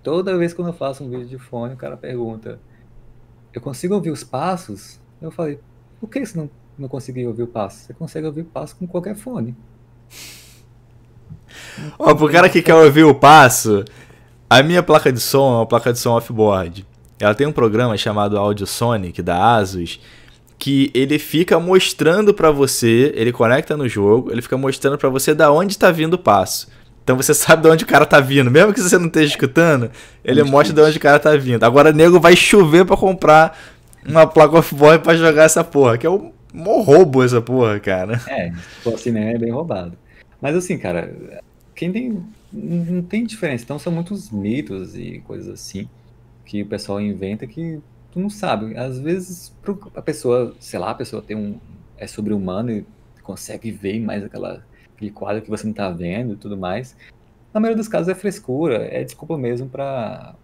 Toda vez que eu faço um vídeo de fone, o cara pergunta: Eu consigo ouvir os passos? Eu falei: Por que você não, não conseguiu ouvir o passo? Você consegue ouvir o passo com qualquer fone. Ó, oh, pro cara que quer ouvir o passo, a minha placa de som é uma placa de som offboard. Ela tem um programa chamado Audio Sonic da Asus que ele fica mostrando para você, ele conecta no jogo, ele fica mostrando para você da onde tá vindo o passo. Então você sabe de onde o cara tá vindo, mesmo que você não esteja escutando, ele Muito mostra de onde o cara tá vindo. Agora nego vai chover para comprar uma placa offboard para jogar essa porra, que é um, um roubo essa porra, cara. É, tipo assim, né, é bem roubado. Mas assim, cara, quem tem não tem diferença. Então são muitos mitos e coisas assim que o pessoal inventa que tu não sabe. Às vezes a pessoa, sei lá, a pessoa tem um é sobre-humano e consegue ver mais aquela aquele quadro que você não tá vendo e tudo mais. Na maioria dos casos é frescura, é desculpa mesmo para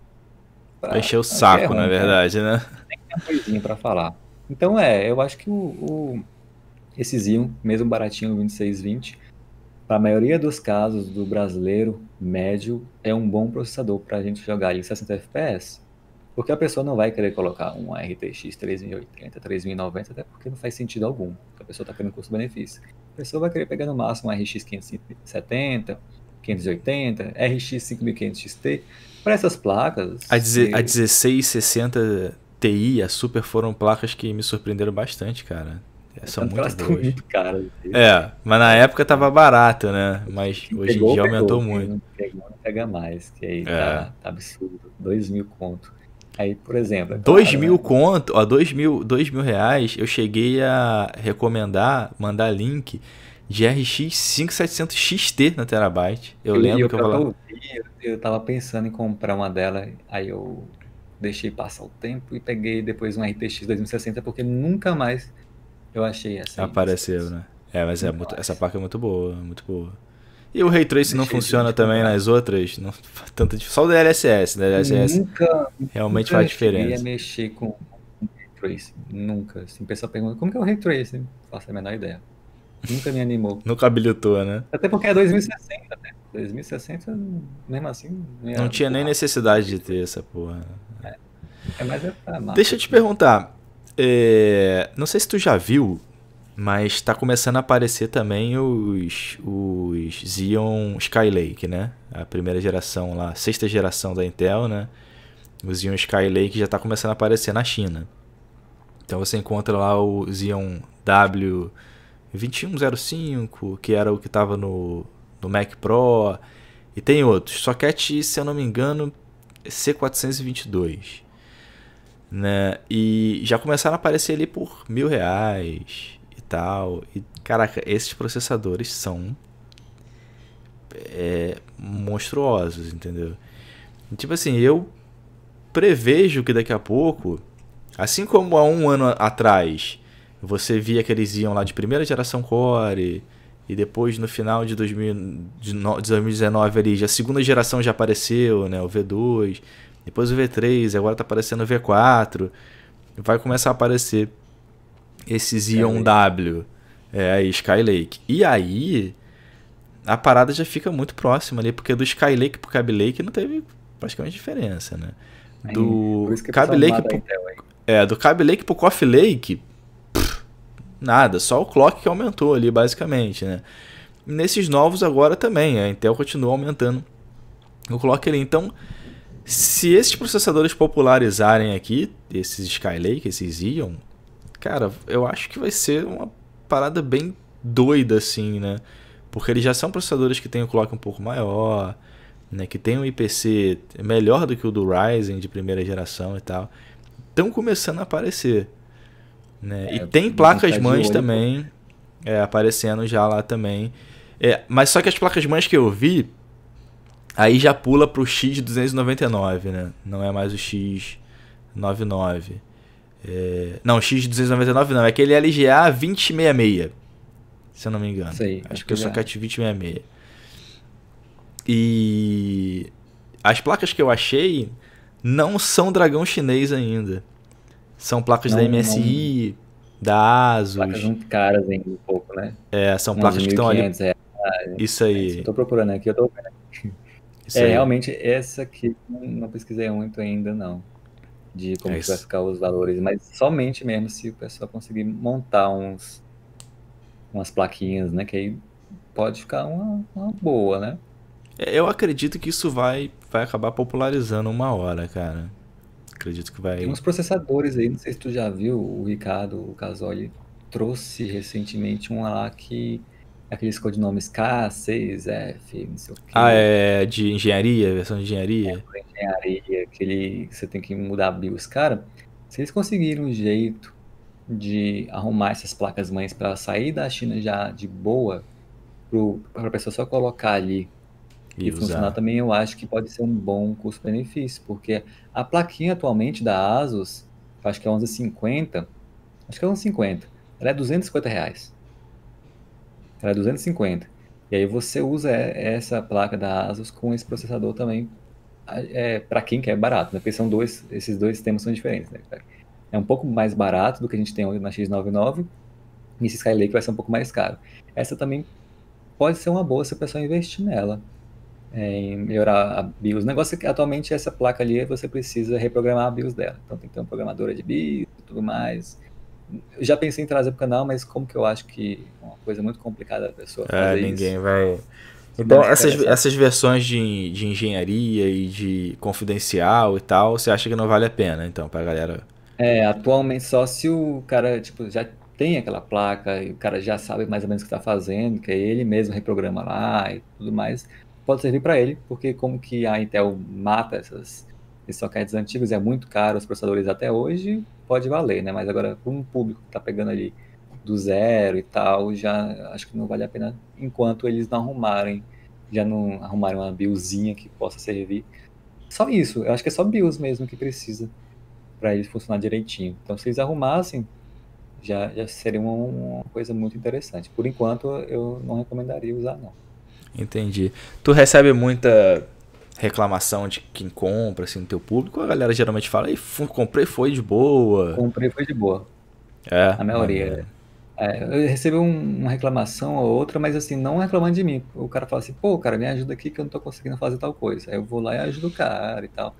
pra, encher o saco, é na né? verdade, né? Tem que ter uma coisinha para falar. Então é, eu acho que o, o esse Xeon, mesmo baratinho, 2620, para a maioria dos casos do brasileiro médio é um bom processador para a gente jogar em 60 FPS, porque a pessoa não vai querer colocar uma RTX 3080, 3090, até porque não faz sentido algum. A pessoa está querendo custo-benefício. A pessoa vai querer pegar no máximo um RX 570, 580, RX 5500 XT. Para essas placas. A, de, a 1660 Ti, a Super, foram placas que me surpreenderam bastante, cara. É, são muito elas muito caras. Né? É, mas na época tava barato, né? Mas hoje pegou, em dia pegou, aumentou pegou, muito. Pegou, não pega mais, que aí tá, é. tá, tá, absurdo. Dois mil conto. Aí, por exemplo... Então, dois mil né? conto, ó, dois mil, dois mil reais, eu cheguei a recomendar, mandar link de RX 5700 XT na Terabyte. Eu, lembro eu, que eu falava... Eu, tava pensando em comprar uma dela, aí eu deixei passar o tempo e peguei depois um RTX 2060 porque nunca mais eu achei essa. Aí, Apareceu, né? É, mas é muito, essa placa é muito boa, muito boa. E o Ray Trace não funciona também comprar. nas outras? Não, tanto, só o DLSS, né? DLSS nunca, realmente nunca faz diferença. Eu ia mexer com, Ray Trace, nunca. Se assim, o pessoal pergunta, como que é o Ray Trace? Não faço a menor ideia. Nunca me animou. Nunca habilitou, né? Até porque é 2060, né? 2060, mesmo assim... Não, não tinha nem necessidade de ter essa porra. Né? É, é mas é pra Deixa eu te perguntar, é, não sei se tu já viu, mas tá começando a aparecer também os, os Xeon Skylake, né? A primeira geração lá, sexta geração da Intel, né? O Xeon Skylake já tá começando a aparecer na China. Então você encontra lá o Xeon W2105, que era o que tava no, no Mac Pro, e tem outros. Socket, se eu não me engano, C422 né? E já começaram a aparecer ali por mil reais e tal. E caraca, esses processadores são é, monstruosos, entendeu? tipo assim, eu prevejo que daqui a pouco, assim como há um ano atrás, você via que eles iam lá de primeira geração Core e depois no final de, 2000, de 2019 ali, a segunda geração já apareceu, né, o V2 depois o V3, agora tá aparecendo o V4. Vai começar a aparecer esses Ion W, é, Skylake. E aí, a parada já fica muito próxima ali, porque do Skylake pro Cab Lake não teve praticamente diferença, né? Do é, Cab Lake pro... Então, é, do Cab Lake pro Coffee Lake, pff, nada, só o clock que aumentou ali, basicamente, né? E nesses novos agora também, a Intel continua aumentando o clock ali. Então, se esses processadores popularizarem aqui, esses Skylake, esses Ion, cara, eu acho que vai ser uma parada bem doida, assim, né? Porque eles já são processadores que têm o clock um pouco maior, né? Que tem um IPC melhor do que o do Ryzen de primeira geração e tal. Estão começando a aparecer. Né? É, e tem placas mães também é, aparecendo já lá também. É, mas só que as placas-mães que eu vi Aí já pula para o X 299, né? Não é mais o X 99. É... Não, X 299 não, é aquele LGA 2066. Se eu não me engano. Sei, Acho que é só cat 2066. E as placas que eu achei não são dragão chinês ainda. São placas não, da MSI, não. da ASUS. Placas muito caras ainda um pouco, né? É, são Uns placas 1, que estão ali. É. Isso aí. É, né? isso procurando aqui, eu tô vendo aqui. Isso é, aí. realmente, essa aqui não pesquisei muito ainda, não. De como é que vai ficar os valores, mas somente mesmo se o pessoal conseguir montar uns umas plaquinhas, né? Que aí pode ficar uma, uma boa, né? É, eu acredito que isso vai, vai acabar popularizando uma hora, cara. Acredito que vai. Tem uns processadores aí, não sei se tu já viu, o Ricardo, o Casoli, trouxe recentemente uma lá que aqueles codinomes K, 6F, não sei o quê. Ah, é de engenharia, versão de engenharia? É, engenharia, aquele que você tem que mudar a BIOS. Cara, se eles conseguirem um jeito de arrumar essas placas mães para sair da China já de boa, para a pessoa só colocar ali e, e funcionar também, eu acho que pode ser um bom custo-benefício, porque a plaquinha atualmente da ASUS, acho que é 11,50, acho que é 11,50, ela é 250 reais para 250. E aí você usa essa placa da Asus com esse processador também, é, para quem quer é barato, né? Porque são dois, esses dois sistemas são diferentes, né? É um pouco mais barato do que a gente tem hoje na X99, e esse Skylake vai ser um pouco mais caro. Essa também pode ser uma boa se o pessoal investir nela, é, em melhorar a BIOS. O negócio é que atualmente essa placa ali, você precisa reprogramar a BIOS dela. Então tem que ter uma programadora de BIOS e tudo mais, já pensei em trazer para o canal, mas como que eu acho que é uma coisa muito complicada a pessoa é, fazer é, ninguém isso. vai. Então, é essas, essas versões de, de engenharia e de confidencial e tal, você acha que não vale a pena, então, pra galera? É, atualmente só se o cara, tipo, já tem aquela placa e o cara já sabe mais ou menos o que está fazendo, que é ele mesmo reprograma lá e tudo mais, pode servir para ele, porque como que a Intel mata essas, esses sockets antigos, é muito caro os processadores até hoje, pode valer, né? Mas agora, para um público que está pegando ali do zero e tal, já acho que não vale a pena enquanto eles não arrumarem, já não arrumarem uma biozinha que possa servir. Só isso, eu acho que é só bios mesmo que precisa para eles funcionar direitinho. Então, se eles arrumassem, já, já seria uma, uma coisa muito interessante. Por enquanto, eu não recomendaria usar, não. Entendi. Tu recebe muita reclamação de quem compra, assim, no teu público, a galera geralmente fala, "E comprei foi de boa. Comprei foi de boa. É. A maioria. É. É, eu recebi um, uma reclamação ou outra, mas assim, não reclamando de mim. O cara fala assim, pô, cara, me ajuda aqui que eu não tô conseguindo fazer tal coisa. Aí eu vou lá e ajudo o cara e tal.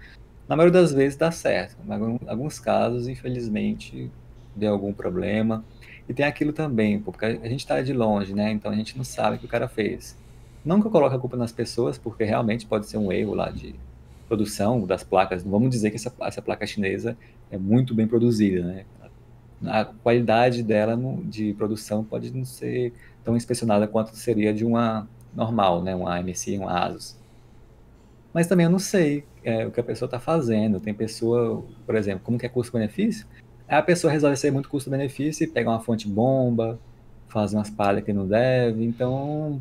Na maioria das vezes dá certo. Em alguns casos, infelizmente, deu algum problema. E tem aquilo também, porque a gente tá de longe, né? Então a gente não sabe o que o cara fez. Não que eu coloque a culpa nas pessoas, porque realmente pode ser um erro lá de produção das placas. Não vamos dizer que essa, essa placa chinesa é muito bem produzida, né? A qualidade dela de produção pode não ser tão inspecionada quanto seria de uma normal, né? Uma MSI, uma ASUS. Mas também eu não sei é, o que a pessoa está fazendo. Tem pessoa, por exemplo, como que é custo-benefício? a pessoa resolve ser muito custo-benefício e pega uma fonte bomba, faz umas palhas que não deve. Então,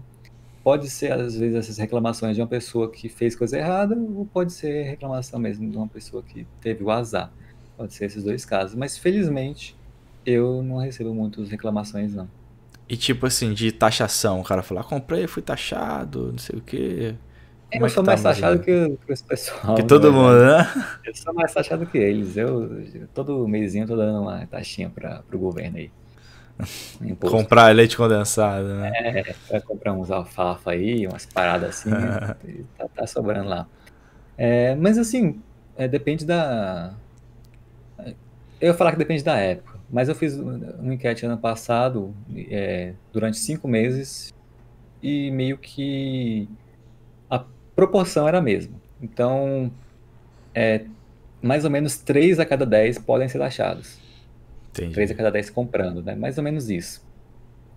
pode ser, às vezes, essas reclamações de uma pessoa que fez coisa errada, ou pode ser reclamação mesmo de uma pessoa que teve o azar. Pode ser esses dois casos. Mas, felizmente, eu não recebo muitas reclamações, não. E tipo assim, de taxação, o cara falar, ah, comprei, fui taxado, não sei o quê. Como eu é sou tá mais taxado que, que esse pessoal. Que né? todo né? mundo, né? Eu sou mais taxado que eles. Eu, todo mêsinho eu tô dando uma taxinha para o governo aí. Imposto. Comprar leite condensado, né? É, vai comprar uns alfafa aí, umas paradas assim, né? tá, tá, sobrando lá. É, mas assim, é, depende da. Eu ia falar que depende da época, mas eu fiz uma enquete ano passado, é, durante cinco meses, e meio que a proporção era a mesma. Então, é, mais ou menos três a cada dez podem ser achados. Entendi. Três a cada dez comprando, né? Mais ou menos isso.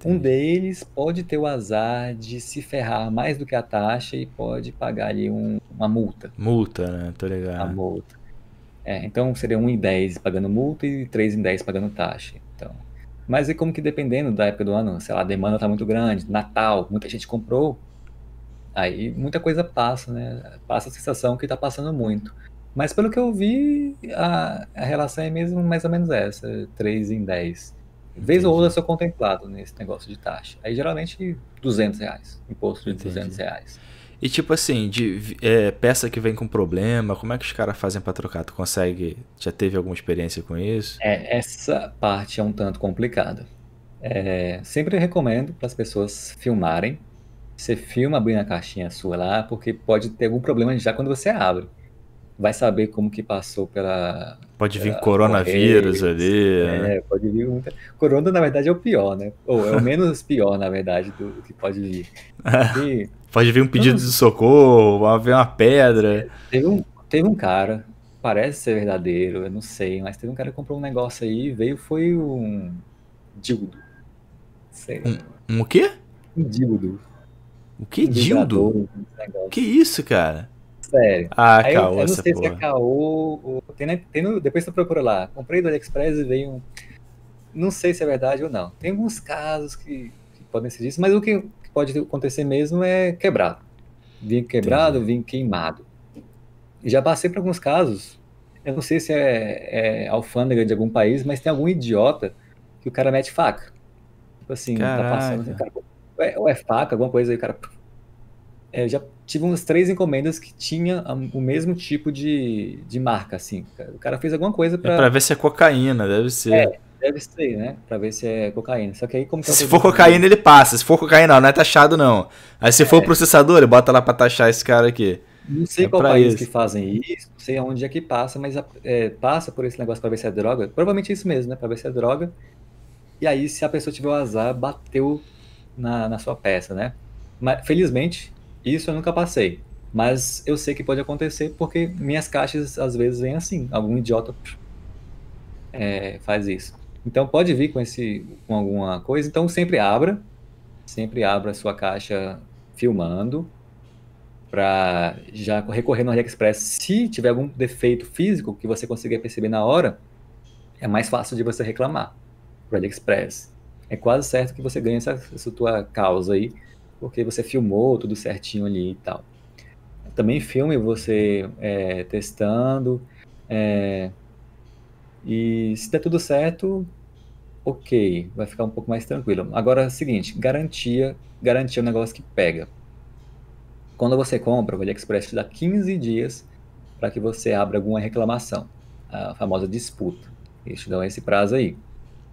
Entendi. Um deles pode ter o azar de se ferrar mais do que a taxa e pode pagar ali um, uma multa. Multa, né? Tô ligado. A multa. É, então seria 1 em 10 pagando multa e 3 em 10 pagando taxa. Então, mas e é como que dependendo da época do ano, sei lá, a demanda tá muito grande, Natal, muita gente comprou, aí muita coisa passa, né? Passa a sensação que tá passando muito. Mas pelo que eu vi, a, a relação é mesmo mais ou menos essa, 3 em 10. Entendi. Vez ou outra eu sou contemplado nesse negócio de taxa. Aí geralmente 200 reais, imposto de Entendi. 200 reais. E tipo assim, de é, peça que vem com problema, como é que os caras fazem para trocar? Tu consegue, já teve alguma experiência com isso? É, essa parte é um tanto complicada. É, sempre recomendo para as pessoas filmarem. Você filma abrindo a caixinha sua lá, porque pode ter algum problema já quando você abre vai saber como que passou pela. Pode vir pela coronavírus ali. Né? É, pode vir muita. Corona, na verdade, é o pior, né? Ou é o menos pior, na verdade, do, que pode vir. É. E, pode vir um pedido de socorro, vai uma pedra. É, teve um, teve um cara, parece ser verdadeiro, eu não sei, mas teve um cara que comprou um negócio aí e veio, foi um. Dildo. Sei. Um, um o quê? Um dildo. O que? Um dildo? Que isso, cara? Sério. Ah, Aí caô, eu, eu não sei porra. se é caô. Ou... Tem, né, tem no... Depois você procura lá. Comprei do AliExpress e veio um. Não sei se é verdade ou não. Tem alguns casos que, que podem ser disso, mas o que pode acontecer mesmo é quebrado. Vinho quebrado, Entendi. vinho queimado. Já passei por alguns casos. Eu não sei se é, é alfândega de algum país, mas tem algum idiota que o cara mete faca. Tipo assim, tá passando. cara, ou, é, ou é faca, alguma coisa aí, o cara. É, já tive umas três encomendas que tinha o mesmo tipo de, de marca, assim. O cara fez alguma coisa para. É pra ver se é cocaína, deve ser. É, deve ser, né? Pra ver se é cocaína. Só que aí, como que Se for cocaína, ele passa. Se for cocaína, não, não é taxado, não. Aí, se é. for o processador, ele bota lá pra taxar esse cara aqui. Não sei é qual país isso. que fazem isso, não sei onde é que passa, mas é, passa por esse negócio pra ver se é droga. Provavelmente é isso mesmo, né? Pra ver se é droga. E aí, se a pessoa tiver o azar, bateu na, na sua peça, né? Mas, felizmente, isso eu nunca passei. Mas eu sei que pode acontecer porque minhas caixas às vezes vêm assim. Algum idiota é, faz isso. Então pode vir com, esse, com alguma coisa. Então sempre abra. Sempre abra a sua caixa filmando. Para já recorrer no AliExpress. Se tiver algum defeito físico que você conseguir perceber na hora, é mais fácil de você reclamar para AliExpress. É quase certo que você ganha essa, essa tua causa aí porque você filmou tudo certinho ali e tal. Também filme você é, testando. É, e se der tudo certo, ok, vai ficar um pouco mais tranquilo. Agora é o seguinte, garantia, garantia é um negócio que pega. Quando você compra, o AliExpress te dá 15 dias para que você abra alguma reclamação, a famosa disputa. Eles te dão esse prazo aí.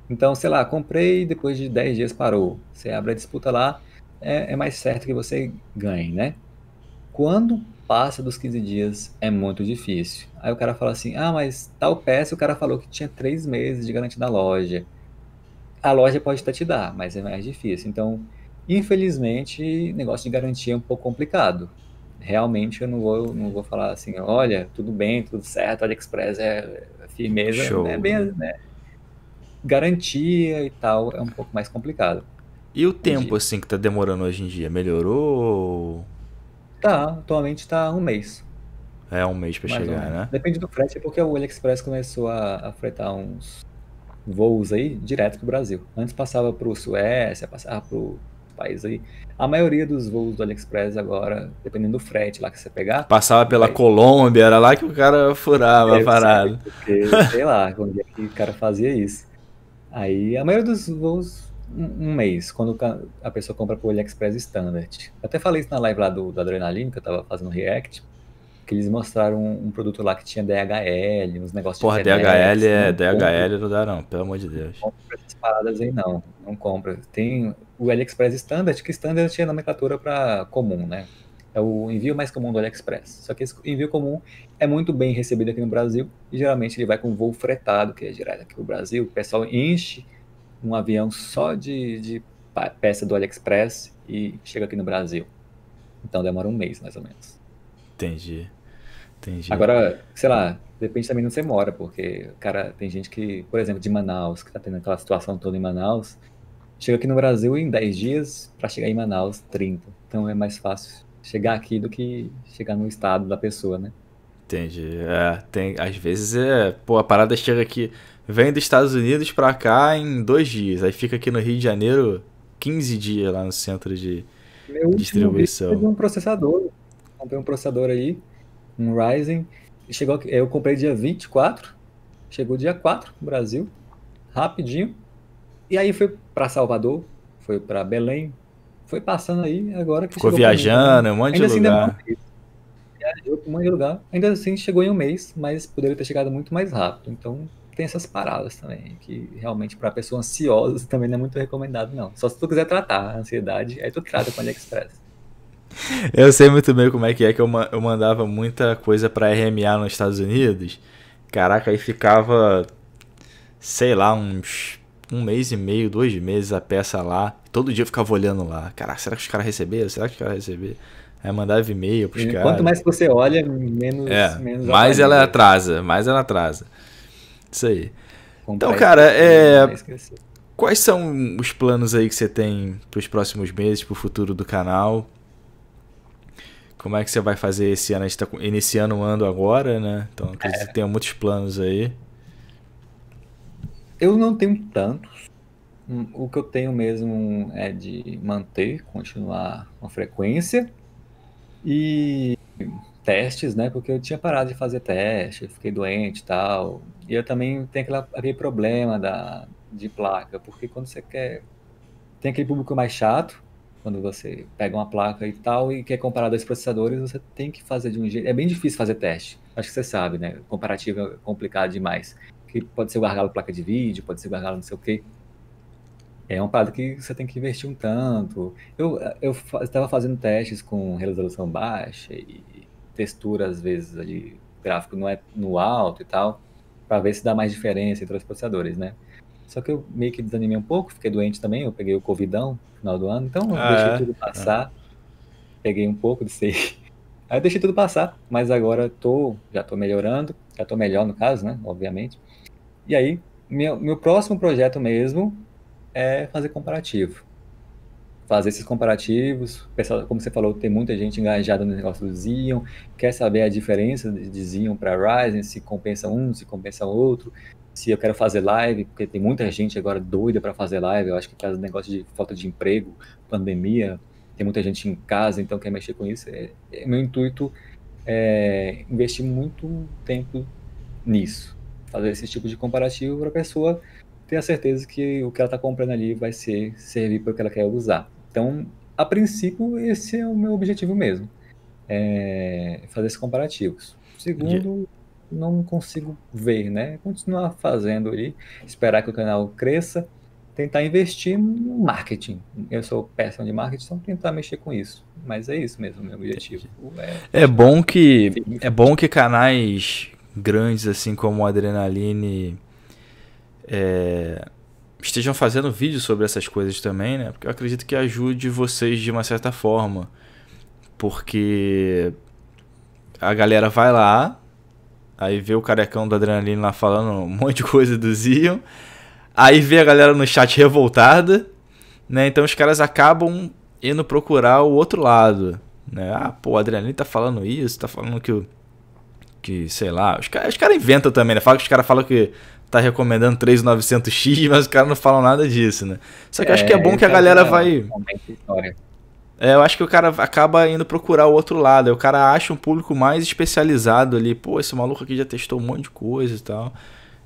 Então, sei lá, comprei, depois de 10 dias parou. Você abre a disputa lá, é, é mais certo que você ganhe, né? Quando passa dos 15 dias, é muito difícil. Aí o cara fala assim: ah, mas tal peça o cara falou que tinha três meses de garantia na loja. A loja pode até te dar, mas é mais difícil. Então, infelizmente, negócio de garantia é um pouco complicado. Realmente eu não vou, não vou falar assim, olha, tudo bem, tudo certo, AliExpress é, é firmeza, Show. Né? Bem, né? Garantia e tal é um pouco mais complicado. E o tempo, assim, que tá demorando hoje em dia? Melhorou? Tá, atualmente tá um mês. É, um mês pra Mais chegar, né? Depende do frete, porque o AliExpress começou a, a fretar uns voos aí direto pro Brasil. Antes passava pro Suécia, passava pro país aí. A maioria dos voos do AliExpress agora, dependendo do frete lá que você pegar. Passava pela aí, é. Colômbia, era lá que o cara furava a parada. Sei, porque, sei lá, onde é que o cara fazia isso. Aí a maioria dos voos um mês, quando a pessoa compra por AliExpress Standard. Eu até falei isso na live lá do, do Adrenaline, que eu tava fazendo React, que eles mostraram um, um produto lá que tinha DHL, uns negócios Porra, de DHL assim, é. DHL não dá, não, é pelo amor de Deus. Não compra essas paradas aí, não. Não compra. Tem o AliExpress Standard, que Standard é a nomenclatura para comum, né? É o envio mais comum do AliExpress. Só que esse envio comum é muito bem recebido aqui no Brasil e geralmente ele vai com voo fretado, que é direto aqui no Brasil. O pessoal enche um avião só de, de peça do AliExpress e chega aqui no Brasil. Então demora um mês, mais ou menos. Entendi. Entendi. Agora, sei lá, depende também de onde você mora, porque, cara, tem gente que, por exemplo, de Manaus, que tá tendo aquela situação toda em Manaus, chega aqui no Brasil em 10 dias, para chegar em Manaus, 30. Então é mais fácil chegar aqui do que chegar no estado da pessoa, né? Entendi. É, tem, às vezes é. Pô, a parada chega aqui vem dos Estados Unidos para cá em dois dias. Aí fica aqui no Rio de Janeiro 15 dias lá no centro de Meu distribuição. Eu um processador. Comprei um processador aí, um Ryzen. Chegou, eu comprei dia 24, chegou dia 4 no Brasil, rapidinho. E aí foi para Salvador, foi para Belém, foi passando aí agora que Ficou viajando, um monte de Ainda assim, lugar. Viajou um monte de lugar. Ainda assim chegou em um mês, mas poderia ter chegado muito mais rápido. Então tem essas paradas também, que realmente para pessoa ansiosa também não é muito recomendado, não. Só se tu quiser tratar a ansiedade, aí tu trata com AliExpress. Eu sei muito bem como é que é que eu, eu mandava muita coisa para RMA nos Estados Unidos. Caraca, aí ficava, sei lá, uns um mês e meio, dois meses a peça lá. Todo dia eu ficava olhando lá. Caraca, será que os caras receberam? Será que os caras receberam? Aí mandava e-mail pros caras. Quanto mais você olha, menos. É, menos mais ela atrasa, mais ela atrasa. Isso aí. Comprar então, cara, é... Né? quais são os planos aí que você tem para os próximos meses, para o futuro do canal? Como é que você vai fazer esse ano? A gente está iniciando o ano agora, né? Então, acredito é. que tenha muitos planos aí. Eu não tenho tantos. Hum, o que eu tenho mesmo é de manter, continuar a frequência. E testes, né? Porque eu tinha parado de fazer teste, fiquei doente e tal. E eu também tenho aquela, aquele problema da, de placa, porque quando você quer. Tem aquele público mais chato, quando você pega uma placa e tal e quer comparar dois processadores, você tem que fazer de um jeito. É bem difícil fazer teste. Acho que você sabe, né? Comparativo é complicado demais. Que pode ser o gargalo placa de vídeo, pode ser o gargalo não sei o quê. É um parada que você tem que investir um tanto. Eu estava fazendo testes com resolução baixa e textura, às vezes, ali, gráfico não é no alto e tal, para ver se dá mais diferença entre os processadores, né? Só que eu meio que desanimei um pouco, fiquei doente também, eu peguei o covidão no final do ano, então ah, deixei é? tudo ah. passar, peguei um pouco de aí. Aí eu deixei tudo passar, mas agora tô, já tô melhorando, já tô melhor no caso, né, obviamente. E aí, meu, meu próximo projeto mesmo é fazer comparativo fazer esses comparativos. como você falou, tem muita gente engajada no negócio do Zion, quer saber a diferença de Zion para Ryzen, se compensa um, se compensa outro, se eu quero fazer live, porque tem muita gente agora doida para fazer live, eu acho que por causa do negócio de falta de emprego, pandemia, tem muita gente em casa, então quer mexer com isso. É, é meu intuito é investir muito tempo nisso, fazer esse tipo de comparativo para a pessoa tenha certeza que o que ela está comprando ali vai ser, servir para o que ela quer usar. Então, a princípio, esse é o meu objetivo mesmo. É fazer esses comparativos. Segundo, não consigo ver, né? Continuar fazendo ali, esperar que o canal cresça, tentar investir no marketing. Eu sou péssimo de marketing, então tentar mexer com isso. Mas é isso mesmo, meu objetivo. É, é bom que é bom que canais grandes assim como o Adrenaline é, estejam fazendo vídeos sobre essas coisas também, né? Porque eu acredito que ajude vocês de uma certa forma. Porque a galera vai lá, aí vê o carecão da adrenalina lá falando um monte de coisa do Zion, aí vê a galera no chat revoltada, né? Então os caras acabam indo procurar o outro lado, né? Ah, pô, o adrenalina tá falando isso, tá falando que o. Que, sei lá, os caras cara inventam também, né? Fala que os caras falam que tá recomendando 3900X, mas os caras não falam nada disso, né? Só que eu acho que é bom é, que a é galera vai. É, é, eu acho que o cara acaba indo procurar o outro lado. Aí o cara acha um público mais especializado ali. Pô, esse maluco aqui já testou um monte de coisa e tal.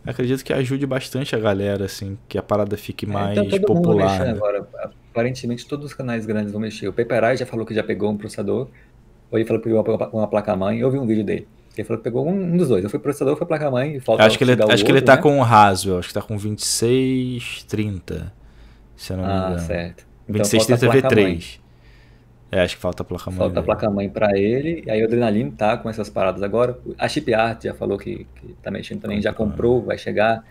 Eu acredito que ajude bastante a galera, assim, que a parada fique é, mais então popular. Né? agora. Aparentemente todos os canais grandes vão mexer. O Paperai já falou que já pegou um processador. Ou ele falou que pegou uma placa-mãe. Eu vi um vídeo dele. Ele falou que pegou um, um dos dois. eu fui processador foi placa-mãe. Acho que ele, acho outro, que ele tá né? com o Haswell. Acho que tá com 2630. Se eu não me ah, engano. Ah, certo. Então, 2630 V3. É, é, acho que falta a placa-mãe. Falta a placa-mãe para ele. E aí o Adrenaline tá com essas paradas agora. A Chip Art já falou que, que tá mexendo também, já comprou, vai chegar.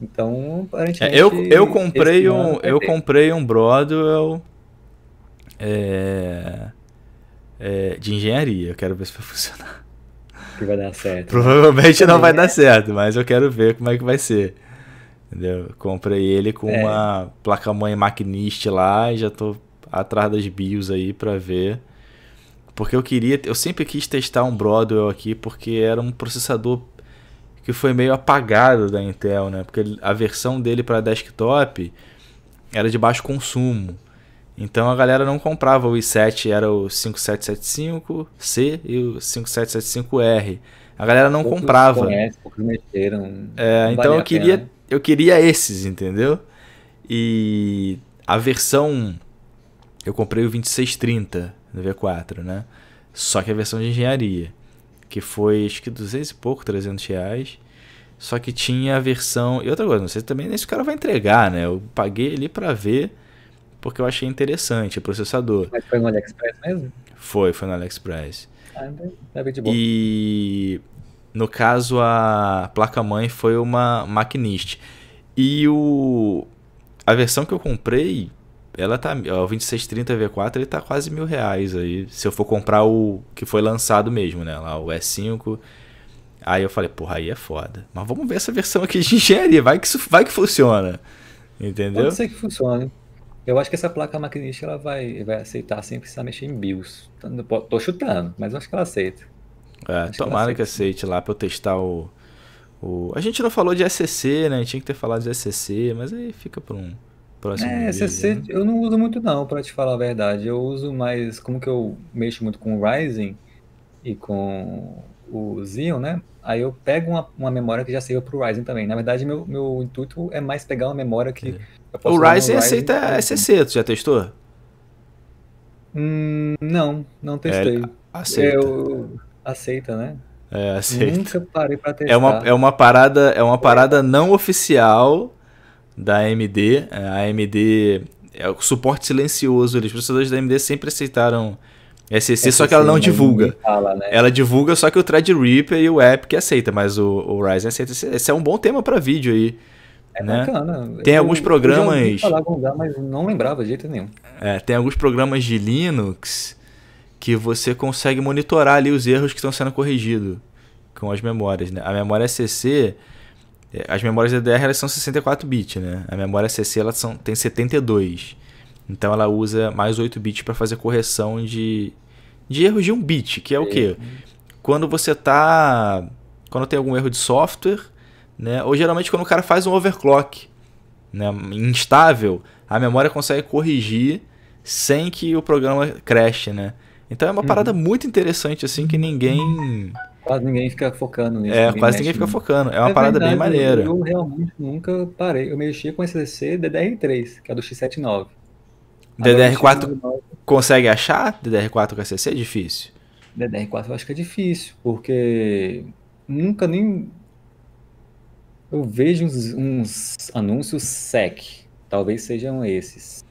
Então, aparentemente. É, eu, eu comprei um, eu comprei um Broadwell é, é, de engenharia. Eu quero ver se vai funcionar que vai dar certo. Né? Provavelmente né? não vai dar é. certo, mas eu quero ver como é que vai ser. Entendeu? Comprei ele com é. uma placa-mãe maquiniste lá e já tô atrás das bios aí para ver. Porque eu queria, eu sempre quis testar um Broadwell aqui porque era um processador que foi meio apagado da Intel, né? Porque a versão dele para desktop era de baixo consumo. Então a galera não comprava o i7, era o 5775C e o 5775R. A galera não poucos comprava. Conhece, poucos mexeram. É, então eu queria, né? eu queria esses, entendeu? E a versão. Eu comprei o 2630 do V4, né? Só que a versão de engenharia, que foi acho que 200 e pouco, 300 reais. Só que tinha a versão. E outra coisa, não sei também se o cara vai entregar, né? Eu paguei ali para ver porque eu achei interessante o é processador. Mas foi no AliExpress mesmo? Foi, foi no AliExpress. Ah, deve então é de boa. E no caso a placa-mãe foi uma Machinist. E o a versão que eu comprei, ela tá, ó, o 2630 V4 ele tá quase mil reais aí, se eu for comprar o que foi lançado mesmo, né, lá o S5. Aí eu falei, porra, aí é foda. Mas vamos ver essa versão aqui de engenharia, vai que, vai que funciona. Entendeu? Pode ser que funcione. Eu acho que essa placa maquinista ela vai, vai aceitar sem precisar mexer em BIOS. Tô, tô chutando, mas acho que ela aceita. É, tomara que, aceita. que aceite lá pra eu testar o, o. A gente não falou de SCC, né? Tinha que ter falado de SCC, mas aí fica pra um próximo. É, vídeo, SCC né? eu não uso muito, não, pra te falar a verdade. Eu uso mais. Como que eu mexo muito com o Ryzen e com o Xeon, né? Aí eu pego uma, uma memória que já saiu pro Ryzen também. Na verdade, meu, meu intuito é mais pegar uma memória que. É Tá o Ryzen aceita SCC, tu já testou? Hum, não, não testei. É, aceita. Eu, é, aceita, né? É, aceita. Nunca parei pra testar. É uma, é uma parada, é uma parada não oficial da AMD. A AMD é, é o suporte silencioso. Os processadores da AMD sempre aceitaram SCC, SCC só que ela não né? divulga. Fala, né? Ela divulga só que o Threadripper e o que aceita, mas o, o Ryzen aceita. Esse é um bom tema para vídeo aí. É né? bacana. Tem eu, alguns programas. Eu mas não lembrava de jeito nenhum. É, tem alguns programas de Linux que você consegue monitorar ali os erros que estão sendo corrigidos com as memórias. Né? A memória CC, é, as memórias DDR elas são 64 bits, né? A memória CC ela são, tem 72. Então ela usa mais 8 bits para fazer correção de, de erros de um bit, que é o quê? Quando você tá. Quando tem algum erro de software, né? Ou geralmente quando o cara faz um overclock, né, instável, a memória consegue corrigir sem que o programa crashe, né? Então é uma uhum. parada muito interessante assim que ninguém Quase ninguém fica focando nisso. É, ninguém quase ninguém fica focando. É uma é parada verdade, bem maneira. Eu, eu realmente nunca parei. Eu mexi com esse CC DDR3, que é do X79. DDR4 consegue achar DDR4 com SCC? É difícil. DDR4 eu acho que é difícil, porque nunca nem eu vejo uns, uns, anúncios SEC. Talvez sejam esses.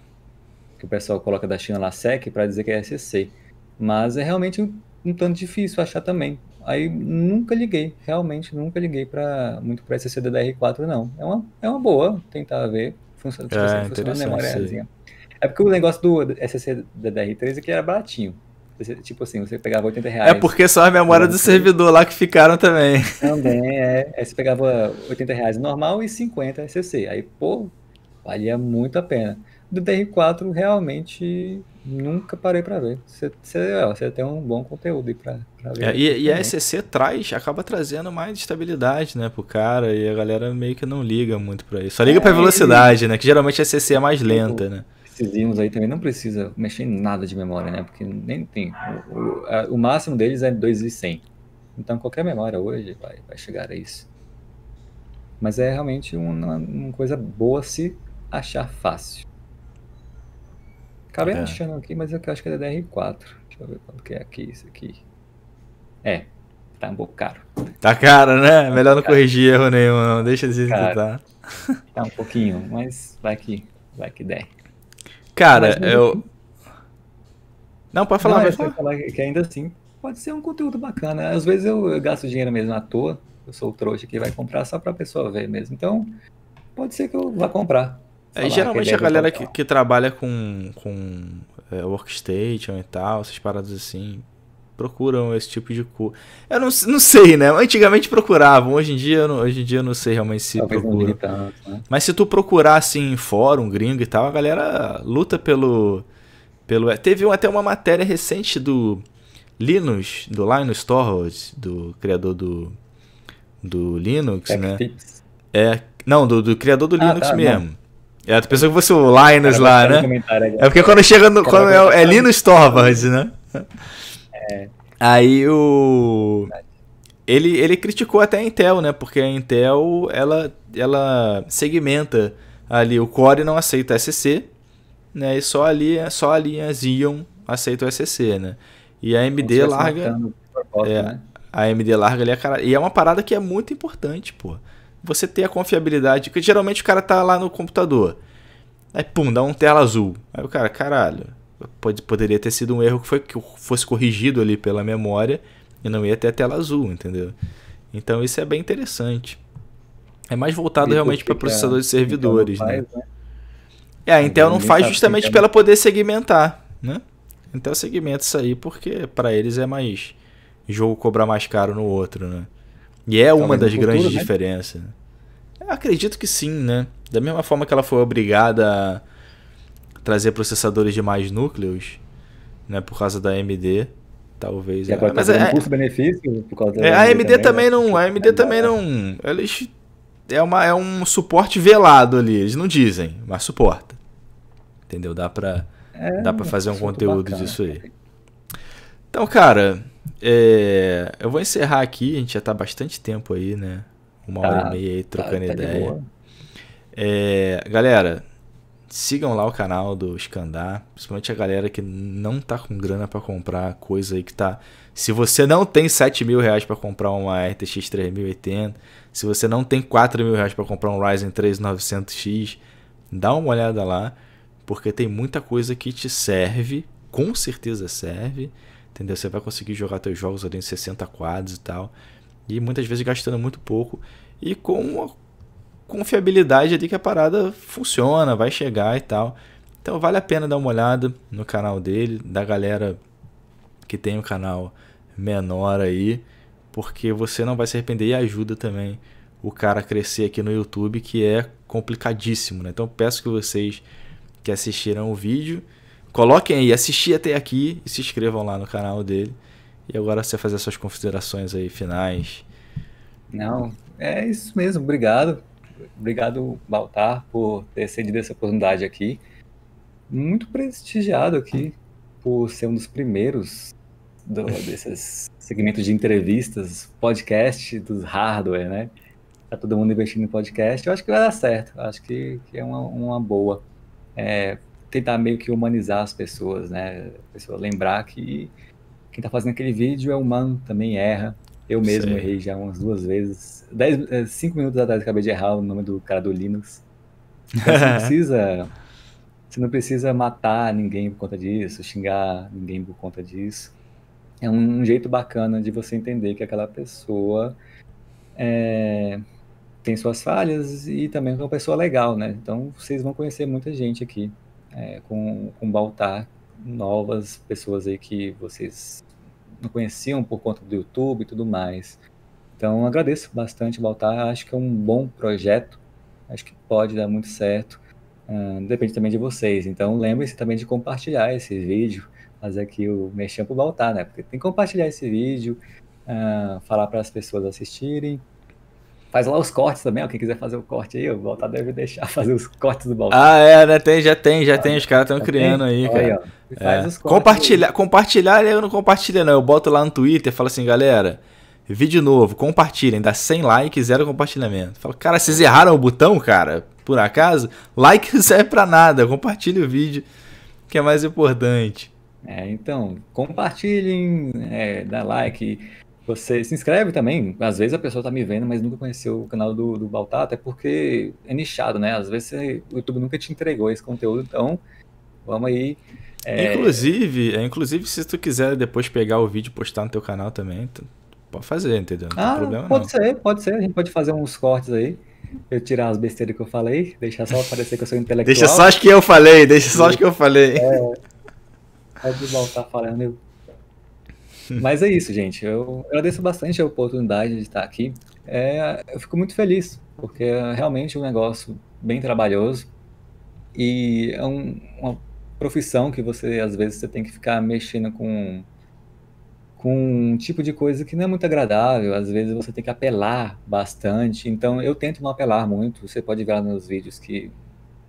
Que o pessoal coloca da China lá SEC para dizer que é SEC. Mas é realmente um, um, tanto difícil achar também. Aí nunca liguei, realmente nunca liguei para muito para SEC DDR4, não. É uma, é uma boa tentar ver. Ah, funciona, é, funciona a memória. É porque o negócio do SEC DDR3 é que era baratinho. Você, tipo assim, você pegava 80 é reais. É porque só a memória do servidor lá que ficaram também. Também, é. Aí você pegava 80 reais normal e 50 CC. Aí, pô, valia muito a pena. Do DR4, realmente, nunca parei para ver. Você, você, é, você, tem um bom conteúdo aí pra, pra ver. É, e, e, a SCC traz, acaba trazendo mais estabilidade, né, pro cara. E a galera meio que não liga muito pra isso. Só liga é, pra velocidade, e... né? Que geralmente a SCC é mais lenta, tipo, né? esses aí também não precisa mexer em nada de memória, né? Porque nem tem. O, o, o máximo deles é 2,100. Então qualquer memória hoje vai, vai chegar a isso. Mas é realmente uma, uma coisa boa se achar fácil. Acabei é. achando aqui, mas é eu acho que é DDR4. Deixa eu ver quanto que é aqui isso aqui. É, tá um pouco caro. Tá caro, né? Tá Melhor não caro. corrigir erro nenhum, não. Deixa eles tentar. Tá, tá um pouquinho, mas vai que, vai que der. Cara, mas, eu. Assim- não, pode falar, mas. É falar que ainda assim pode ser um conteúdo bacana. Às vezes eu, eu gasto dinheiro mesmo à toa. Eu sou o trouxa que vai comprar só pra pessoa ver mesmo. Então, pode ser que eu vá comprar. É, geralmente a galera que, que, trabalha com, com é, workstation e tal, essas paradas assim, procuram esse tipo de cu. Eu não, não sei, né? Antigamente procuravam, hoje em dia, não, hoje em dia eu não sei realmente se procuram. né? Mas se tu procurar assim em fórum gringo e tal, a galera luta pelo pelo é, teve até uma matéria recente do Linus, do Linus Torvalds, do criador do do Linux, né? É, não, do, do criador do ah, Linux tá, mesmo. Não. É, tu pensou que fosse o Linus lá, né? É. é porque quando chega no, quando é, é Linus Torvalds, né? Aí o. Ele, ele criticou até a Intel, né? Porque a Intel ela, ela segmenta ali. O Core não aceita SC, né? E só ali só a linha Xeon aceita o SC, né? E a AMD larga. é, né? A AMD larga ali a cara. E é uma parada que é muito importante, pô. Você ter a confiabilidade. Porque geralmente o cara tá lá no computador. Aí, pum, dá um tela azul. Aí o cara, caralho pode, poderia ter sido um erro que, foi, que fosse corrigido ali pela memória e não ia ter tela azul, entendeu? Então isso é bem interessante. É mais voltado e realmente para processadores e servidores, faz, né? né? É, a Intel não faz justamente para ela poder segmentar, né? Intel segmenta isso aí porque para eles é mais jogo cobrar mais caro no outro, né? E é tá, uma das futuro, grandes né? diferenças. Eu acredito que sim, né? Da mesma forma que ela foi obrigada trazer processadores de mais núcleos, né, por causa da AMD, talvez. E agora é, mas é, custo-benefício por causa é, da é, AMD, AMD também, né? também não, a AMD é também não, eles é uma é um suporte velado ali, eles não dizem, mas suporta. Entendeu? Dá para é, dá para fazer um conteúdo bacana. disso aí. Então, cara, é, eu vou encerrar aqui, a gente já tá bastante tempo aí, né? Uma tá, hora e tá, meia aí tá, trocando tá, tá ideia. É, galera, Sigam lá o canal do Scandar principalmente a galera que não tá com grana para comprar coisa aí que tá. Se você não tem 7 mil reais para comprar uma RTX 3080, se você não tem 4 mil reais para comprar um Ryzen 3 900X, dá uma olhada lá, porque tem muita coisa que te serve, com certeza serve, entendeu? Você vai conseguir jogar teus jogos ali em 60 quadros e tal, e muitas vezes gastando muito pouco e com uma confiabilidade ali que a parada funciona, vai chegar e tal. Então vale a pena dar uma olhada no canal dele, da galera que tem um canal menor aí, porque você não vai se arrepender e ajuda também o cara a crescer aqui no YouTube, que é complicadíssimo, né? Então peço que vocês que assistiram o vídeo, coloquem aí, assistir até aqui e se inscrevam lá no canal dele. E agora você fazer suas considerações aí finais. Não, é isso mesmo, obrigado Obrigado, Baltar, por ter cedido essa oportunidade aqui. Muito prestigiado aqui por ser um dos primeiros do, desses segmentos de entrevistas, podcast dos hardware, né? Tá todo mundo investindo em podcast. Eu acho que vai dar certo. Eu acho que, que, é uma, uma boa. É, tentar meio que humanizar as pessoas, né? A pessoa lembrar que quem tá fazendo aquele vídeo é humano, também erra. Eu mesmo errei já umas duas vezes dez, é, cinco minutos atrás eu acabei de errar o nome do cara do Linux. Então, você não precisa. Você não precisa matar ninguém por conta disso, xingar ninguém por conta disso. É um, um jeito bacana de você entender que aquela pessoa é, tem suas falhas e também é uma pessoa legal, né? Então vocês vão conhecer muita gente aqui é, com, com Baltar, novas pessoas aí que vocês não conheciam por conta do YouTube e tudo mais. Então, agradeço bastante o Baltar. Acho que é um bom projeto. Acho que pode dar muito certo. Uh, depende também de vocês. Então, lembre-se também de compartilhar esse vídeo. Fazer aqui o mexão o Baltar, né? Porque tem que compartilhar esse vídeo, uh, falar para as pessoas assistirem. Faz lá os cortes também, ó. Quem quiser fazer o corte aí, o Baltar deve deixar fazer os cortes do Baltar. Ah, é, né? Tem, já tem, já ah, tem. Os caras estão criando aí, cara. Olha, é. Compartilhar, aí. compartilhar, eu não compartilho, não. Eu boto lá no Twitter e falo assim, galera. Vídeo novo, compartilhem, dá 100 likes, zero compartilhamento. Fala, cara, vocês erraram o botão, cara? Por acaso? Like não serve pra nada, compartilhe o vídeo, que é mais importante. É, então, compartilhem, é, dá like, você se inscreve também. Às vezes a pessoa tá me vendo, mas nunca conheceu o canal do, do Baltata, é porque é nichado, né? Às vezes você, o YouTube nunca te entregou esse conteúdo, então vamos aí. É... Inclusive, é, inclusive, se tu quiser depois pegar o vídeo e postar no teu canal também, tu Pode fazer, entendeu? Não ah, problema, pode não. ser, pode ser. A gente pode fazer uns cortes aí. Eu tirar as besteiras que eu falei, deixar só aparecer que eu sou intelectual. Deixa só as que eu falei, deixa só as que eu falei. É, pode é voltar falando. Mas é isso, gente. Eu agradeço bastante a oportunidade de estar aqui. É, eu fico muito feliz, porque é realmente um negócio bem trabalhoso e é um, uma profissão que você, às vezes, você tem que ficar mexendo com com um tipo de coisa que não é muito agradável, às vezes você tem que apelar bastante, então eu tento não apelar muito, você pode ver lá nos vídeos que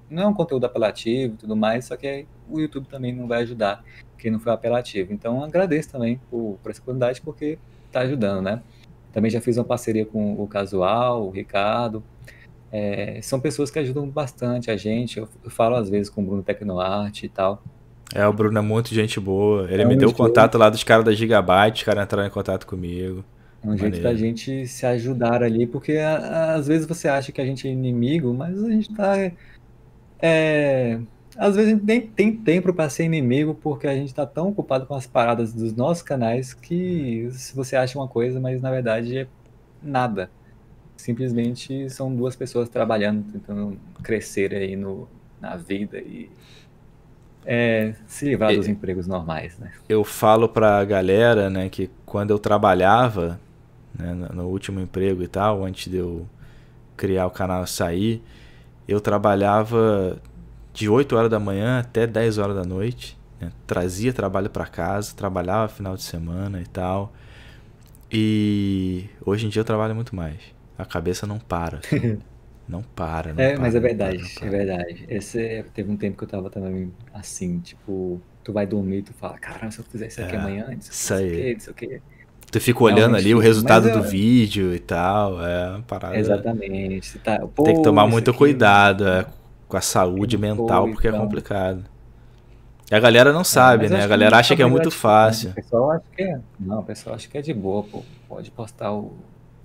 não é um conteúdo apelativo e tudo mais, só que o YouTube também não vai ajudar quem não foi apelativo. Então agradeço também por, por essa oportunidade, porque está ajudando, né? Também já fiz uma parceria com o Casual, o Ricardo, é, são pessoas que ajudam bastante a gente, eu, eu falo às vezes com o Bruno Tecnoarte e tal, é, o Bruno é muito gente boa. Ele é me deu o contato lá dos caras da Gigabyte, os caras entraram em contato comigo. É um Maneiro. jeito da gente se ajudar ali, porque às vezes você acha que a gente é inimigo, mas a gente tá. É, às vezes a gente nem tem tempo para ser inimigo, porque a gente tá tão ocupado com as paradas dos nossos canais que se você acha uma coisa, mas na verdade é nada. Simplesmente são duas pessoas trabalhando, tentando crescer aí no, na vida e é, se livrar eu, dos empregos normais, né? Eu falo pra galera, né, que quando eu trabalhava, né, no último emprego e tal, antes de eu criar o canal sair, eu trabalhava de 8 horas da manhã até 10 horas da noite, né? trazia trabalho para casa, trabalhava final de semana e tal. E hoje em dia eu trabalho muito mais. A cabeça não para. Não para, não É, para, mas é verdade, para, é verdade. Esse, é, teve um tempo que eu tava também assim, tipo, tu vai dormir, tu fala, caramba, se eu fizer isso aqui é, amanhã, não sei o que, não sei o Tu fica olhando ali o resultado do é. vídeo e tal, é parada. Exatamente. Tá, pô, Tem que tomar muito aqui, cuidado é, com a saúde mental, pô, porque é então. é complicado. E a galera não sabe, né? A galera acha que é muito fácil. O pessoal acha que é. Não, o pessoal acha que é de boa, pô. Pode postar o,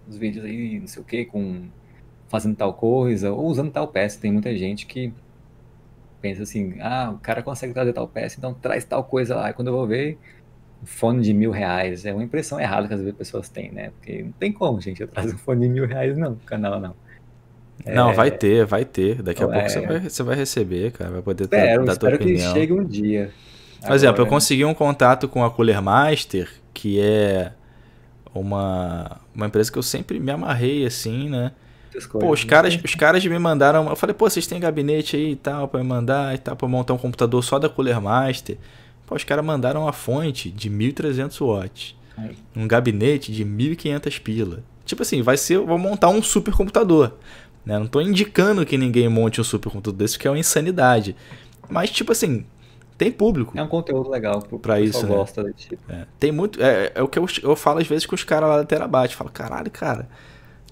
os vídeos aí, não sei o que, com fazendo tal coisa ou usando tal peça. Tem muita gente que pensa assim, ah, o cara consegue trazer tal peça, então traz tal coisa lá. E quando eu vou ver, um fone de mil reais. É uma impressão errada que às vezes pessoas têm, né? Porque não tem como, gente, eu trazer um fone de mil reais não canal, não. Não, é... vai ter, vai ter. Daqui a é... pouco você é. vai, você vai receber, cara. Vai poder espero, dar espero tua opinião. Espero que chegue um dia. Por exemplo, eu né? consegui um contato com a Cooler Master, que é uma, uma empresa que eu sempre me amarrei, assim, né? Pô, os né? caras, os caras me mandaram. Eu falei, pô, vocês têm gabinete aí e tal, pra me mandar e tal, pra montar um computador só da Cooler Master. Pô, os caras mandaram uma fonte de 1300 watts. Um gabinete de 1500 pila. Tipo assim, vai ser. Vou montar um supercomputador. Né? Não tô indicando que ninguém monte um supercomputador desse, que é uma insanidade. Mas, tipo assim, tem público. É um conteúdo legal para isso, né? gosta desse tipo. É. Tem muito. É, é, o que eu, eu falo às vezes com os caras lá da Terabate. Falo, caralho, cara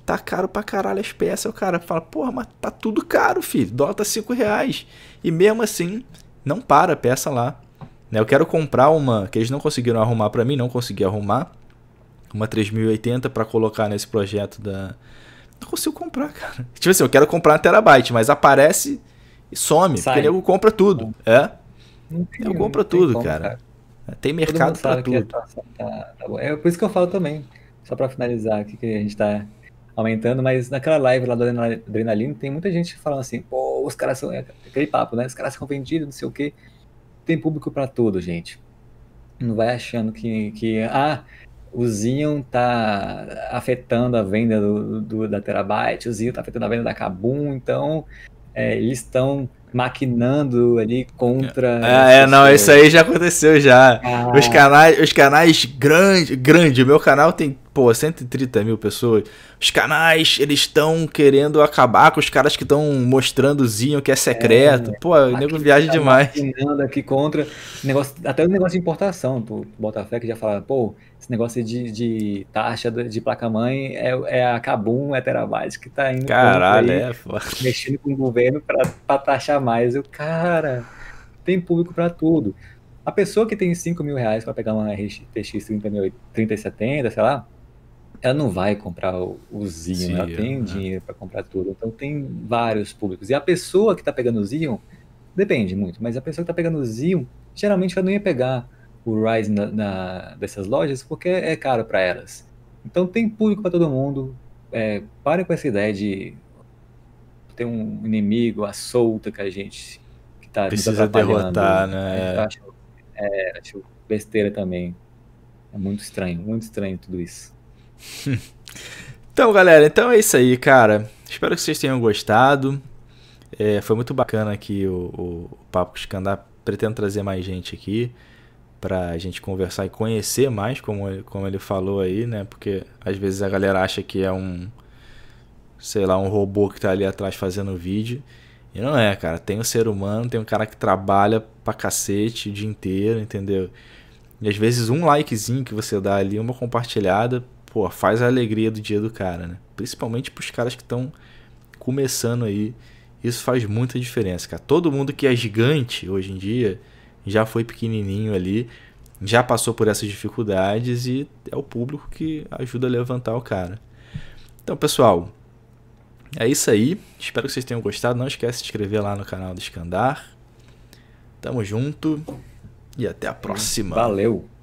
tá caro pra caralho as peças. O cara fala, porra, mas tá tudo caro, filho. Dólar tá 5 reais. E mesmo assim, não para a peça lá. Né? Eu quero comprar uma que eles não conseguiram arrumar para mim, não consegui arrumar. Uma 3080 para colocar nesse projeto da. Não consigo comprar, cara. Tipo assim, eu quero comprar uma terabyte, mas aparece e some. Sai. Porque nego compra tudo. É? Eu compra tudo, como, cara. cara. É, tem mercado para tudo. É, tá, tá, tá é por isso que eu falo também. Só para finalizar aqui, que a gente tá aumentando, mas naquela live lá do Adrenalina tem muita gente falando assim, pô, os caras são. É, aquele papo, né? Os caras são vendidos, não sei o quê. Tem público para tudo, gente. Não vai achando que, que ah, o Zinho tá afetando a venda do, do, da Terabyte, o Zinho tá afetando a venda da Kabum, então é, eles estão maquinando ali contra. é, é não, isso aí já aconteceu já. Ah. Os canais, os canais grande, grande. O meu canal tem pô, 130 mil pessoas. Os canais, eles estão querendo acabar com os caras que estão mostrando o Zinho que é secreto. É, pô, o nego viaja tá demais. aqui contra. Negócio, até o negócio de importação, do Botafé, que já fala, pô, esse negócio de, de taxa de placa-mãe é, é a Kabum, é Terabyte que tá indo. Caralho, aí, é, foda. Mexendo com o governo pra, pra taxar mais. Eu, cara, tem público pra tudo. A pessoa que tem 5 mil reais para pegar uma RTX 3070, sei lá, ela não vai comprar o, o Zion, ela é, tem né? dinheiro para comprar tudo. Então tem vários públicos. E a pessoa que está pegando o Zion, depende muito, mas a pessoa que está pegando o Zion, geralmente ela não ia pegar o Rise na, na, dessas lojas porque é caro para elas. Então tem público para todo mundo. É, com essa ideia de ter um inimigo à solta que a gente que tá precisa derrotar, né? né? É, acho, é, acho besteira também. É muito estranho, muito estranho tudo isso. então, galera, então é isso aí, cara. Espero que vocês tenham gostado. É, foi muito bacana aqui o, o, o Papo com Escandar. Pretendo trazer mais gente aqui para a gente conversar e conhecer mais, como, como ele falou aí, né? Porque às vezes a galera acha que é um, sei lá, um robô que tá ali atrás fazendo vídeo. E não é, cara. Tem um ser humano, tem um cara que trabalha pra cacete o dia inteiro, entendeu? E às vezes um likezinho que você dá ali, uma compartilhada, pô, faz a alegria do dia do cara, né? Principalmente pros caras que estão começando aí. Isso faz muita diferença, cara. Todo mundo que é gigante hoje em dia já foi pequenininho ali, já passou por essas dificuldades e é o público que ajuda a levantar o cara. Então, pessoal, é isso aí. Espero que vocês tenham gostado. Não esquece de se inscrever lá no canal do Escandar. Tamo junto e até a próxima. Valeu!